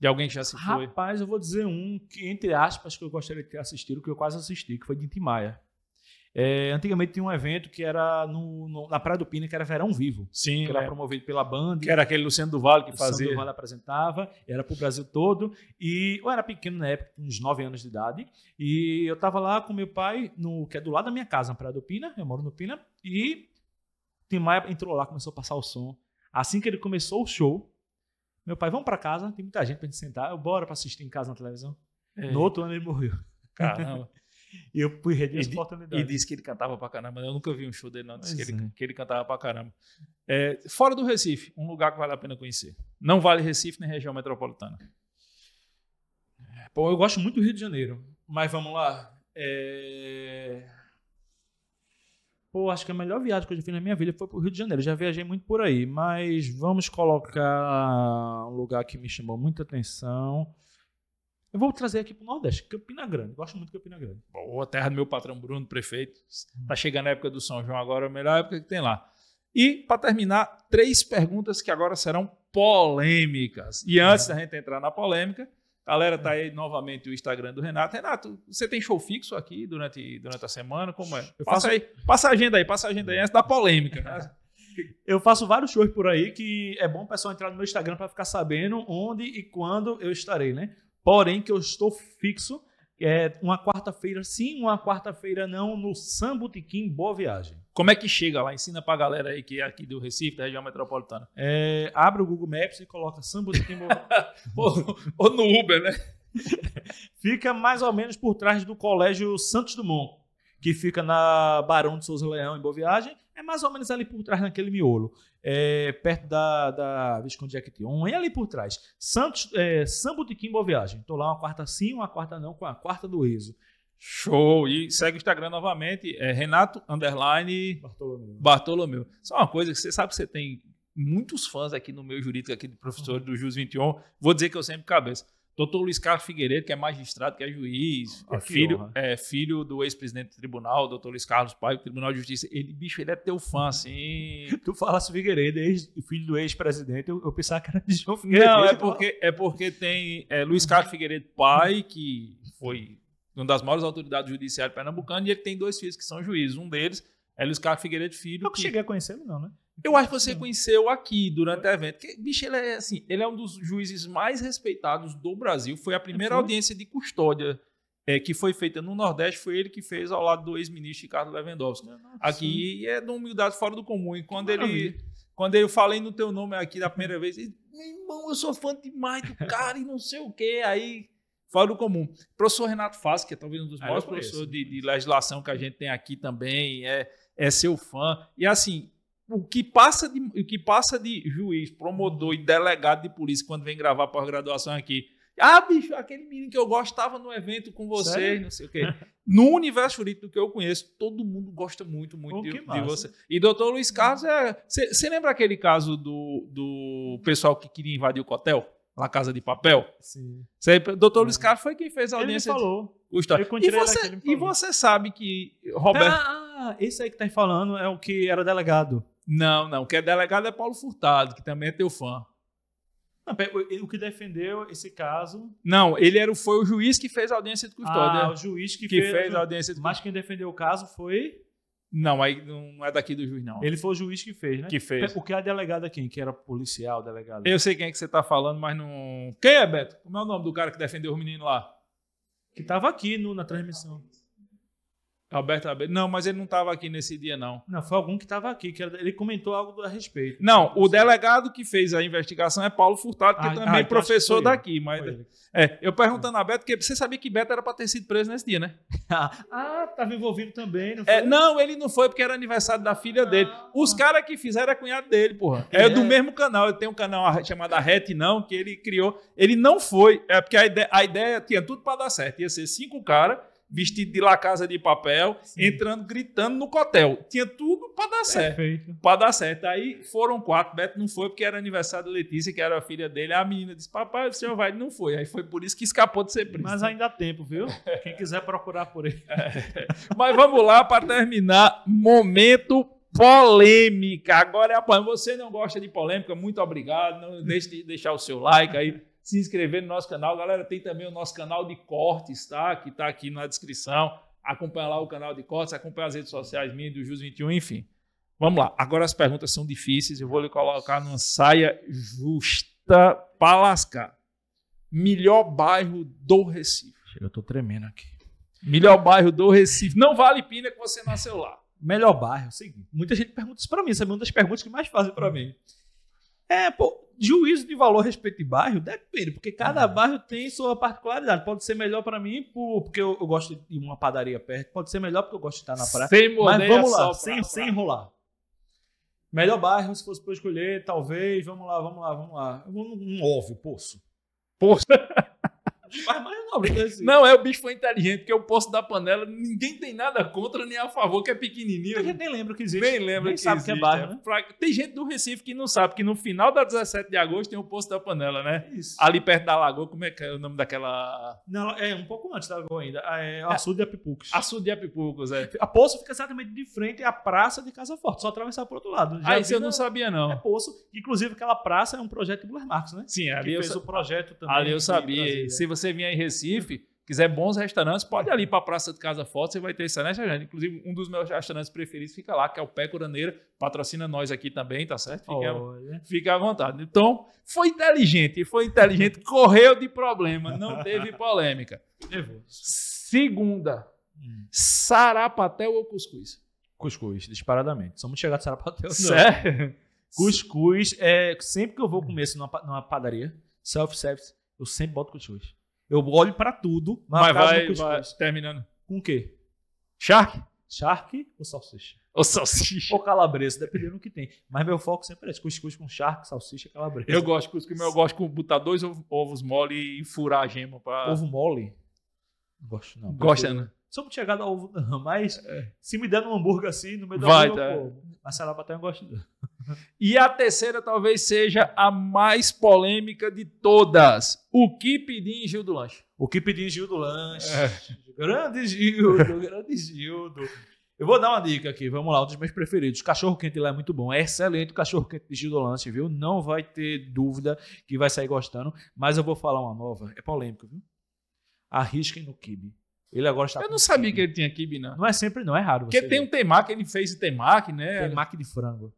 De alguém que já se Rapaz, foi? Rapaz, eu vou dizer um que, entre aspas, que eu gostaria de ter assistido, que eu quase assisti, que foi de Tim Maia. É, antigamente tinha um evento que era no, no, na Praia do Pina, que era Verão Vivo. Sim. Que era é. promovido pela banda. Que era aquele Luciano Duval que fazia. Luciano Duval apresentava, era pro Brasil todo. E eu era pequeno na época, uns 9 anos de idade. E eu tava lá com meu pai, no, que é do lado da minha casa, na Praia do Pina, eu moro no Pina. E Tim Maia entrou lá, começou a passar o som. Assim que ele começou o show, meu pai, vamos para casa, tem muita gente para gente sentar. Eu bora para assistir em casa na televisão. É. No outro ano ele morreu. Caramba. e eu fui Redes as oportunidades. E disse que ele cantava para caramba. Né? Eu nunca vi um show dele, não. Disse que ele, é. que ele, cantava para caramba. É, fora do Recife, um lugar que vale a pena conhecer. Não vale Recife nem região metropolitana. É, bom, eu gosto muito do Rio de Janeiro. Mas vamos lá. É... Pô, acho que a melhor viagem que eu já fiz na minha vida foi pro Rio de Janeiro. já viajei muito por aí, mas vamos colocar um lugar que me chamou muita atenção. Eu vou trazer aqui para o Nordeste, Campina Grande. Gosto muito de Campina Grande. Boa terra do meu patrão Bruno, prefeito. Tá chegando a época do São João agora, é a melhor época que tem lá. E, para terminar, três perguntas que agora serão polêmicas. E antes da gente entrar na polêmica, Galera, tá aí novamente o Instagram do Renato. Renato, você tem show fixo aqui durante, durante a semana? Como é? Eu passa faço... aí, passa a agenda aí, passa a agenda aí antes da polêmica. Né? eu faço vários shows por aí que é bom o pessoal entrar no meu Instagram para ficar sabendo onde e quando eu estarei, né? Porém, que eu estou fixo, é uma quarta-feira sim, uma quarta-feira não, no Sambutiquim Boa Viagem. Como é que chega lá? Ensina pra galera aí que é aqui do Recife, da região metropolitana. É, abre o Google Maps e coloca Samba de Timbó. ou, ou no Uber, né? fica mais ou menos por trás do Colégio Santos Dumont, que fica na Barão de Souza Leão, em Boa Viagem. É mais ou menos ali por trás, naquele miolo. É, perto da, da Visconde de Acteon, é ali por trás. Santos, é, Sambo de Boa Viagem. Tô lá uma quarta sim, uma quarta não, com a quarta do Iso. Show! E segue o Instagram novamente, é Renato Underline Bartolomeu. Bartolomeu. Só uma coisa que você sabe que você tem muitos fãs aqui no meu jurídico, aqui de professor uhum. do Jus 21. Vou dizer que eu sempre cabeça. Doutor Luiz Carlos Figueiredo, que é magistrado, que é juiz, ah, é, filho, é filho do ex-presidente do tribunal, doutor Luiz Carlos Pai, do Tribunal de Justiça. Ele, bicho, ele é teu fã, assim. tu falasse Figueiredo, ex, filho do ex-presidente, eu, eu, pensava que era de João Figueiredo. Não, é porque, é porque tem é, Luiz Carlos Figueiredo Pai, que foi uma das maiores autoridades judiciárias pernambucanas, e ele tem dois filhos que são juízes. Um deles é Luiz Carlos Figueiredo Filho. Eu que cheguei a conhecê-lo, não, né? Eu acho que você conheceu aqui durante o evento. Porque, bicho, ele é assim, ele é um dos juízes mais respeitados do Brasil. Foi a primeira foi? audiência de custódia é, que foi feita no Nordeste, foi ele que fez ao lado do ex-ministro Ricardo Lewandowski. Nossa. Aqui é de humildade fora do comum. E quando ele. Quando eu falei no teu nome aqui da primeira vez, ele, meu irmão, eu sou fã demais do cara e não sei o quê. Aí fora do comum. professor Renato Faz, que é talvez um dos ah, maiores professores de, de, legislação que a gente tem aqui também, é, é seu fã. E assim, o que passa de, o que passa de juiz, promotor e delegado de polícia quando vem gravar pós-graduação aqui. Ah, bicho, aquele menino que eu gostava no evento com você, Sério? não sei o quê. No universo jurídico que eu conheço, todo mundo gosta muito, muito de, de, você. E doutor Luiz Carlos é. Você lembra aquele caso do, do pessoal que queria invadir o hotel? La Casa de Papel. Sim. Você, Dr. É. Luiz Carlos foi quem fez a audiência. Ele falou. De... E, você, ele falou. e você sabe que Roberto. Ah, ah esse aí que tá falando é o que era delegado. Não, não. O que é delegado é Paulo Furtado, que também é teu fã. o que defendeu esse caso. Não, ele era, foi o juiz que fez a audiência de custódia. Ah, o juiz que, que fez, fez, a audiência de custódia. Mas quem defendeu o caso foi. Não, aí não é daqui do juiz, não. Ele foi o juiz que fez, né? Que fez. O que a é delegada quem? Que era policial, delegada. Eu sei quem é que você tá falando, mas não. Quem é, Beto? Como é o nome do cara que defendeu os meninos lá? Que tava aqui no, na transmissão. Alberto Abreu. Não, mas ele não estava aqui nesse dia, não. Não, foi algum que estava aqui, que ele comentou algo a respeito. Não, o delegado que fez a investigação é Paulo Furtado, que ah, também ah, é então professor daqui. Mas é, eu perguntando a Beto, porque você sabia que Beto era para ter sido preso nesse dia, né? ah, estava envolvido também, não é, foi? É, não, ele não foi porque era aniversário da filha ah, dele. Os caras que fizeram é cunhado dele, porra. É, é do mesmo canal. Ele tem um canal chamado Rete Não, que ele criou. Ele não foi, é porque a ideia, a ideia tinha tudo para dar certo. Ia ser cinco caras vestido de la casa de papel, Sim. entrando, gritando no cotel. Tinha tudo para dar Perfeito. certo. Para dar certo. Aí foram quatro, Beto não foi porque era aniversário da Letícia, que era a filha dele. A menina disse: Papai, o senhor vai, não foi. Aí foi por isso que escapou de ser preso. Mas ainda há tempo, viu? Quem quiser procurar por ele. É. Mas vamos lá para terminar. Momento polêmica. Agora é a Você não gosta de polêmica? Muito obrigado. Não deixe de deixar o seu like aí se inscrever no nosso canal. Galera, tem também o nosso canal de cortes, tá? Que está aqui na descrição. Acompanha lá o canal de cortes, acompanha as redes sociais minha do Jus21, enfim. Vamos lá. Agora as perguntas são difíceis. Eu vou lhe colocar numa saia justa para lascar. Melhor bairro do Recife. Eu tô tremendo aqui. Melhor bairro do Recife. Não vale pina que você nasceu lá. Melhor bairro, é seguinte. Muita gente pergunta isso para mim. Essa é uma das perguntas que mais fazem para mim. É, pô, juízo de valor a respeito de bairro depende, porque cada ah. bairro tem sua particularidade. Pode ser melhor para mim porque eu, eu, gosto de uma padaria perto, pode ser melhor porque eu gosto de estar na praia. Sem mas é vamos lá, sem, pra... sem enrolar. Melhor bairro, se fosse para escolher, talvez. Vamos lá, vamos lá, vamos lá. Um, um óbvio, poço. Poço. Não, é o bicho foi inteligente, porque o poço da panela, ninguém tem nada contra nem a favor, que é pequenininho. A gente nem lembra que existe. Nem lembra nem que sabe existe, que é bairro, é né? pra... Tem gente do Recife que não sabe que no final da 17 de agosto tem o poço da panela, né? É isso. Ali perto da lagoa, como é que é o nome daquela... Não, é um pouco antes da lagoa ainda. Ah, é o é. açude de Apipucos. Açude de Apipucos, é. A poço fica exatamente de frente à praça de Casa Forte, só atravessar pro outro lado. Já ah, isso eu não sabia, não. É poço. Inclusive, aquela praça é um projeto de Blair Marcos, né? Sim, ali que eu fez sa... o projeto também. Ali eu sabia. Se você você vier em Recife, quiser bons restaurantes, pode ir ali para a Praça de Casa Forte, você vai ter excelente restaurante. Inclusive, um dos meus restaurantes preferidos fica lá, que é o Pé Curaneira. Patrocina nós aqui também, tá certo? Fica, à vontade. Então, foi inteligente, foi inteligente, correu de problema, não teve polêmica. Segunda, hum. sarapatel ou cuscuz? Cuscuz, disparadamente. Só muito chegar a sarapatel. Sério? Cuscuz, é, sempre que eu vou comer isso numa, numa padaria, self-service, eu sempre boto cuscuz. Eu olho para tudo, mas vai, vai terminando. Com o quê? Shark? Shark ou salsicha? Ou salsicha. Ou calabresa, dependendo do que tem. Mas meu foco sempre é esse, cuscuz com charque, salsicha e calabresa. Eu gosto de cuscuz, eu gosto de botar dois ovos mole e furar a gema para Ovo mole? Gosto não. Gosta, né? Sou muito chegado ao ovo não, mas é. se me der um hambúrguer assim, no meio da Vai, hora, tá. eu como. Mas salada eu gosto não. E a terceira talvez seja a mais polêmica de todas. O que pedir em Gil do Lanche? O que pedir em Gil do Lanche? É. Grande Gildo, grande Gildo. Eu vou dar uma dica aqui, vamos lá, um dos meus preferidos. Cachorro quente lá é muito bom, é excelente o cachorro quente de Gil do Lanche, viu? Não vai ter dúvida que vai sair gostando, mas eu vou falar uma nova, é polêmico, viu? Arrisquem no kibe. Ele agora está. Eu não sabia kibe. que ele tinha kibe, não. Não é sempre, não, é raro. Porque tem um temaki, ele fez o temaki, né? Temaki de frango.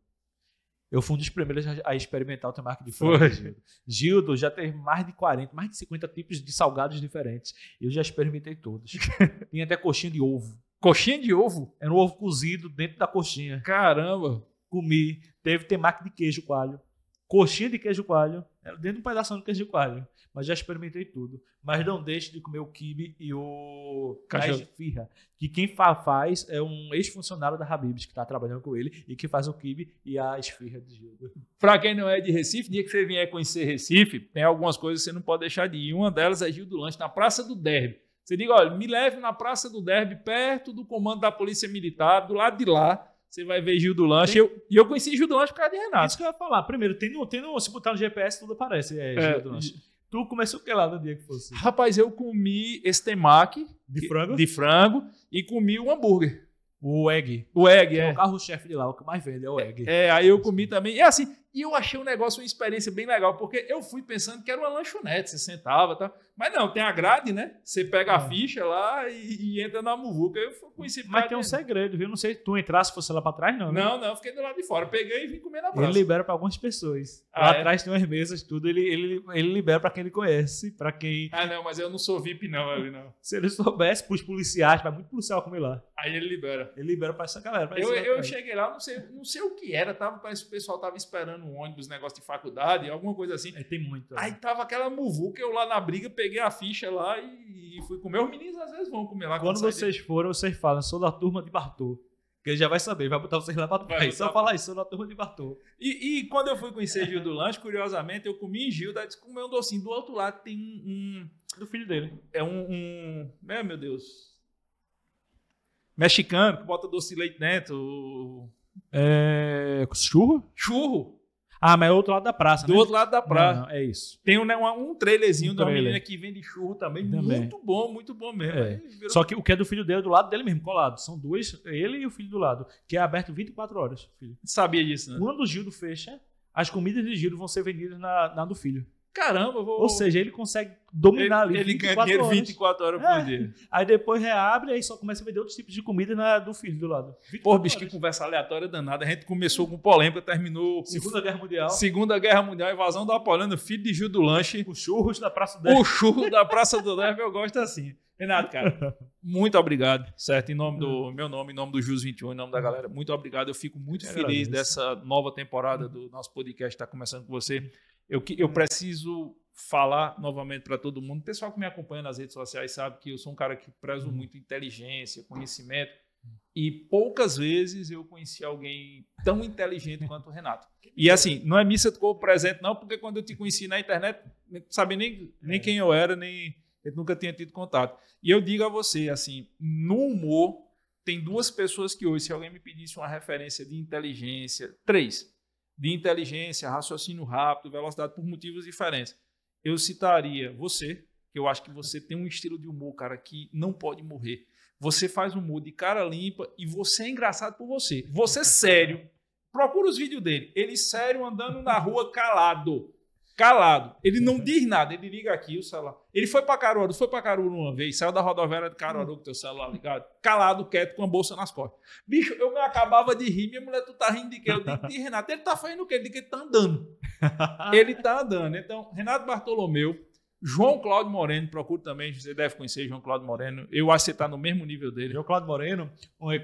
Eu fui um dos primeiros a experimentar o temaki de frango. Gildo. Gildo já teve mais de 40, mais de 50 tipos de salgados diferentes. Eu já experimentei todos. Tinha até coxinha de ovo. Coxinha de ovo? Era um ovo cozido dentro da coxinha. Caramba! Comi. Teve temaki de queijo coalho. Coxinha de queijo coalho. Era dentro de um pedaço único de quadro. Mas já experimentei tudo. Mas não deixe de comer o kibe e o cachorro de firra. Que quem fa faz é um ex-funcionário da Habibs que está trabalhando com ele e que faz o kibe e a esfirra de gelo. Para quem não é de Recife, dia que você vier conhecer Recife, tem algumas coisas que você não pode deixar de ir. Uma delas é Gil do Lanche, na Praça do Derby. Você diga, olha, me leve na Praça do Derby, perto do comando da Polícia Militar, do lado de lá você vai ver Gil do Lanche. Tem... Eu, e eu conheci Gil do Lanche por causa de Renato. Isso que eu ia falar. Primeiro, tem no, tem no, se botar no GPS, tudo aparece. É, é Gil é, do Lanche. Tu começou o que lá no dia que fosse? Rapaz, eu comi esse temaki. De frango? De frango. E comi um hambúrguer. O egg. O egg, é. o carro-chefe de lá, o que mais vende é o egg. É, aí eu comi também. É assim, e eu achei o um negócio uma experiência bem legal, porque eu fui pensando que era uma lanchonete, você sentava, tá? Mas não, tem a grade, né? Você pega a é. ficha lá e, e entra na muvuca. Eu conheci Mas tem um segredo, viu? Não sei se tu entrasse fosse lá pra trás, não. Né? Não, né? não, fiquei do lado de fora. Peguei e vim comer na praça. Ele libera pra algumas pessoas. Ah, lá é? atrás tem umas mesas, tudo, ele, ele, ele libera pra quem ele conhece, pra quem. Ah, não, mas eu não sou VIP, não, ali, não. se ele soubesse pros policiais, vai muito policial comer lá. Aí ele libera. Ele libera pra essa galera. Pra eu eu, eu cheguei lá, não sei, não sei o que era, tava, parece que o pessoal tava esperando no ônibus, negócio de faculdade, alguma coisa assim. É, tem muito. Aí é. tava aquela muvuca, eu lá na briga, peguei a ficha lá e, e fui comer. Os meninos às vezes vão comer lá. Quando, quando vocês forem foram, vocês falam, sou da turma de Bartô. Que ele já vai saber, vai botar vocês lá pra trás. Vai Só falar isso, sou da turma de Bartô. E, e quando eu fui conhecer Gil do Lanche, curiosamente, eu comi em Gil, daí disse, comeu um docinho. Do outro lado tem um... Do filho dele. É um... um... É, meu Deus. Mexicano, que bota doce de leite dentro. É... Churro? Churro. Ah, mas é outro lado da praça, Do né? outro lado da praça. Não, não, é isso. Tem um, né, um, um trailerzinho um de trailer. menina que vende churro também. também. Muito bom, muito bom mesmo. É. Só que o que é do filho dele é do lado dele mesmo, colado. São dois, ele e o filho do lado, que é aberto 24 horas. Filho. Sabia disso, né? Quando o Gildo fecha, as comidas de Gildo vão ser vendidas na, na do filho caramba, vou... Ou seja, ele consegue dominar ele, ali. Ele ganha dinheiro 24 horas é. por dia. Aí depois reabre, aí só começa a vender outros tipos de comida na, do filho do lado. Pô, bicho, que conversa aleatória danada. A gente começou com polêmica, terminou. Segunda Guerra Mundial. Segunda Guerra Mundial, invasão da Polônia, filho de Gil do Lanche. O churros da Praça do Derby. O churro da Praça do Derby, eu gosto assim. Renato, cara, muito obrigado, certo? Em nome do é. meu nome, em nome do Jus 21, em nome da galera, muito obrigado. Eu fico muito é feliz dessa nova temporada do nosso podcast estar tá começando com você. Eu, eu uhum. preciso falar novamente para todo mundo. O pessoal que me acompanha nas redes sociais sabe que eu sou um cara que prezo uhum. muito inteligência, conhecimento. E poucas vezes eu conheci alguém tão inteligente quanto o Renato. E assim, não é missa ficou presente, não, porque quando eu te conheci na internet, não sabia nem, nem é. quem eu era, nem eu nunca tinha tido contato. E eu digo a você, assim, no humor, tem duas pessoas que hoje, se alguém me pedisse uma referência de inteligência, três, de inteligência, raciocínio rápido, velocidade, por motivos diferentes. Eu citaria você, que eu acho que você tem um estilo de humor, cara, que não pode morrer. Você faz humor de cara limpa e você é engraçado por você. Você é sério. Procura os vídeos dele. Ele sério andando na rua calado calado. Ele não uhum. diz nada, ele liga aqui o celular. Ele foi para Caruaru, foi para Caruaru uma vez, saiu da rodoviária de Caruaru uhum. com teu celular ligado, calado, quieto, com a bolsa nas costas. Bicho, eu me acabava de rir, minha mulher, tu tá rindo de quê? Eu digo, de Renato, ele tá fazendo o quê? Ele diz que ele tá andando. ele tá andando. Então, Renato Bartolomeu, João Cláudio Moreno, procuro também, você deve conhecer João Cláudio Moreno. Eu acho que você tá no mesmo nível dele. João Cláudio Moreno,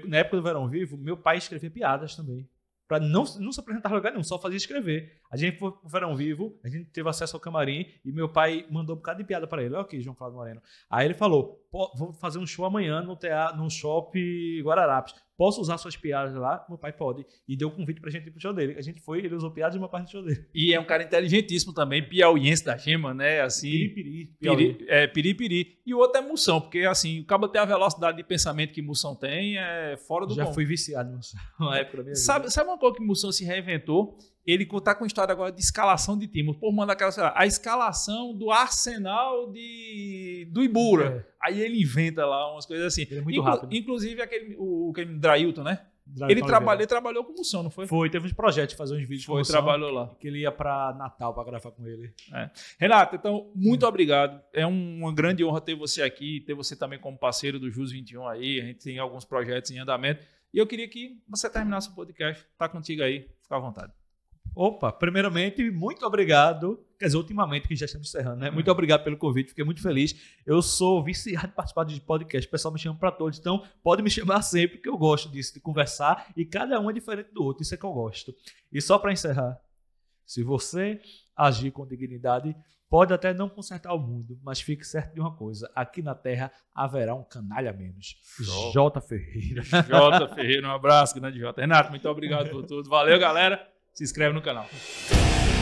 na época do Verão Vivo, meu pai escrevia piadas também para não, não se apresentar lugar nenhum, só fazia escrever. A gente foi pro Verão Vivo, a gente teve acesso ao camarim e meu pai mandou um bocado de piada para ele. Olha aqui, João Cláudio Moreno. Aí ele falou: vou fazer um show amanhã no teatro, no shopping Guararapes. Posso usar suas piadas lá? Meu pai pode. E deu um convite pra gente ir pro show dele. A gente foi, ele usou piadas e uma parte do show dele. E é um cara inteligentíssimo também, piauiense da gema, né? Assim, piripiri. Piri, é, piripiri. E o outro é Moção, porque assim, o cabo tem a velocidade de pensamento que Moção tem, é fora do Já bom. fui viciado em Moção Sabe, sabe uma coisa que Moção se reinventou? ele está com história agora de escalação de time. Por manda aquela, sei lá, a escalação do Arsenal de, do Ibura. É. Aí ele inventa lá umas coisas assim. Ele é muito Inclu rápido. Inclusive aquele, o, aquele Drailton, né? Drailton ele, trabalhou com o São, não foi? Foi, teve uns projetos de fazer uns vídeos foi, com o Foi, trabalhou lá. Que ele ia para Natal para gravar com ele. É. Renato, então, muito hum. obrigado. É uma grande honra ter você aqui, ter você também como parceiro do Jus 21 aí. A gente tem alguns projetos em andamento. E eu queria que você terminasse o podcast. Tá contigo aí, fica à vontade. Opa, primeiramente, muito obrigado. Quer dizer, ultimamente que já estamos encerrando, né? Uhum. Muito obrigado pelo convite, fiquei muito feliz. Eu sou viciado em participar de podcast, o pessoal me chama para todos, então pode me chamar sempre, que eu gosto disso, de conversar, e cada um é diferente do outro, isso é que eu gosto. E só para encerrar, se você agir com dignidade, pode até não consertar o mundo, mas fique certo de uma coisa: aqui na Terra haverá um canalha menos. Jota Ferreira. Jota Ferreira, um abraço, grande Jota. Renato, muito obrigado por tudo. Valeu, galera se inscreve no canal.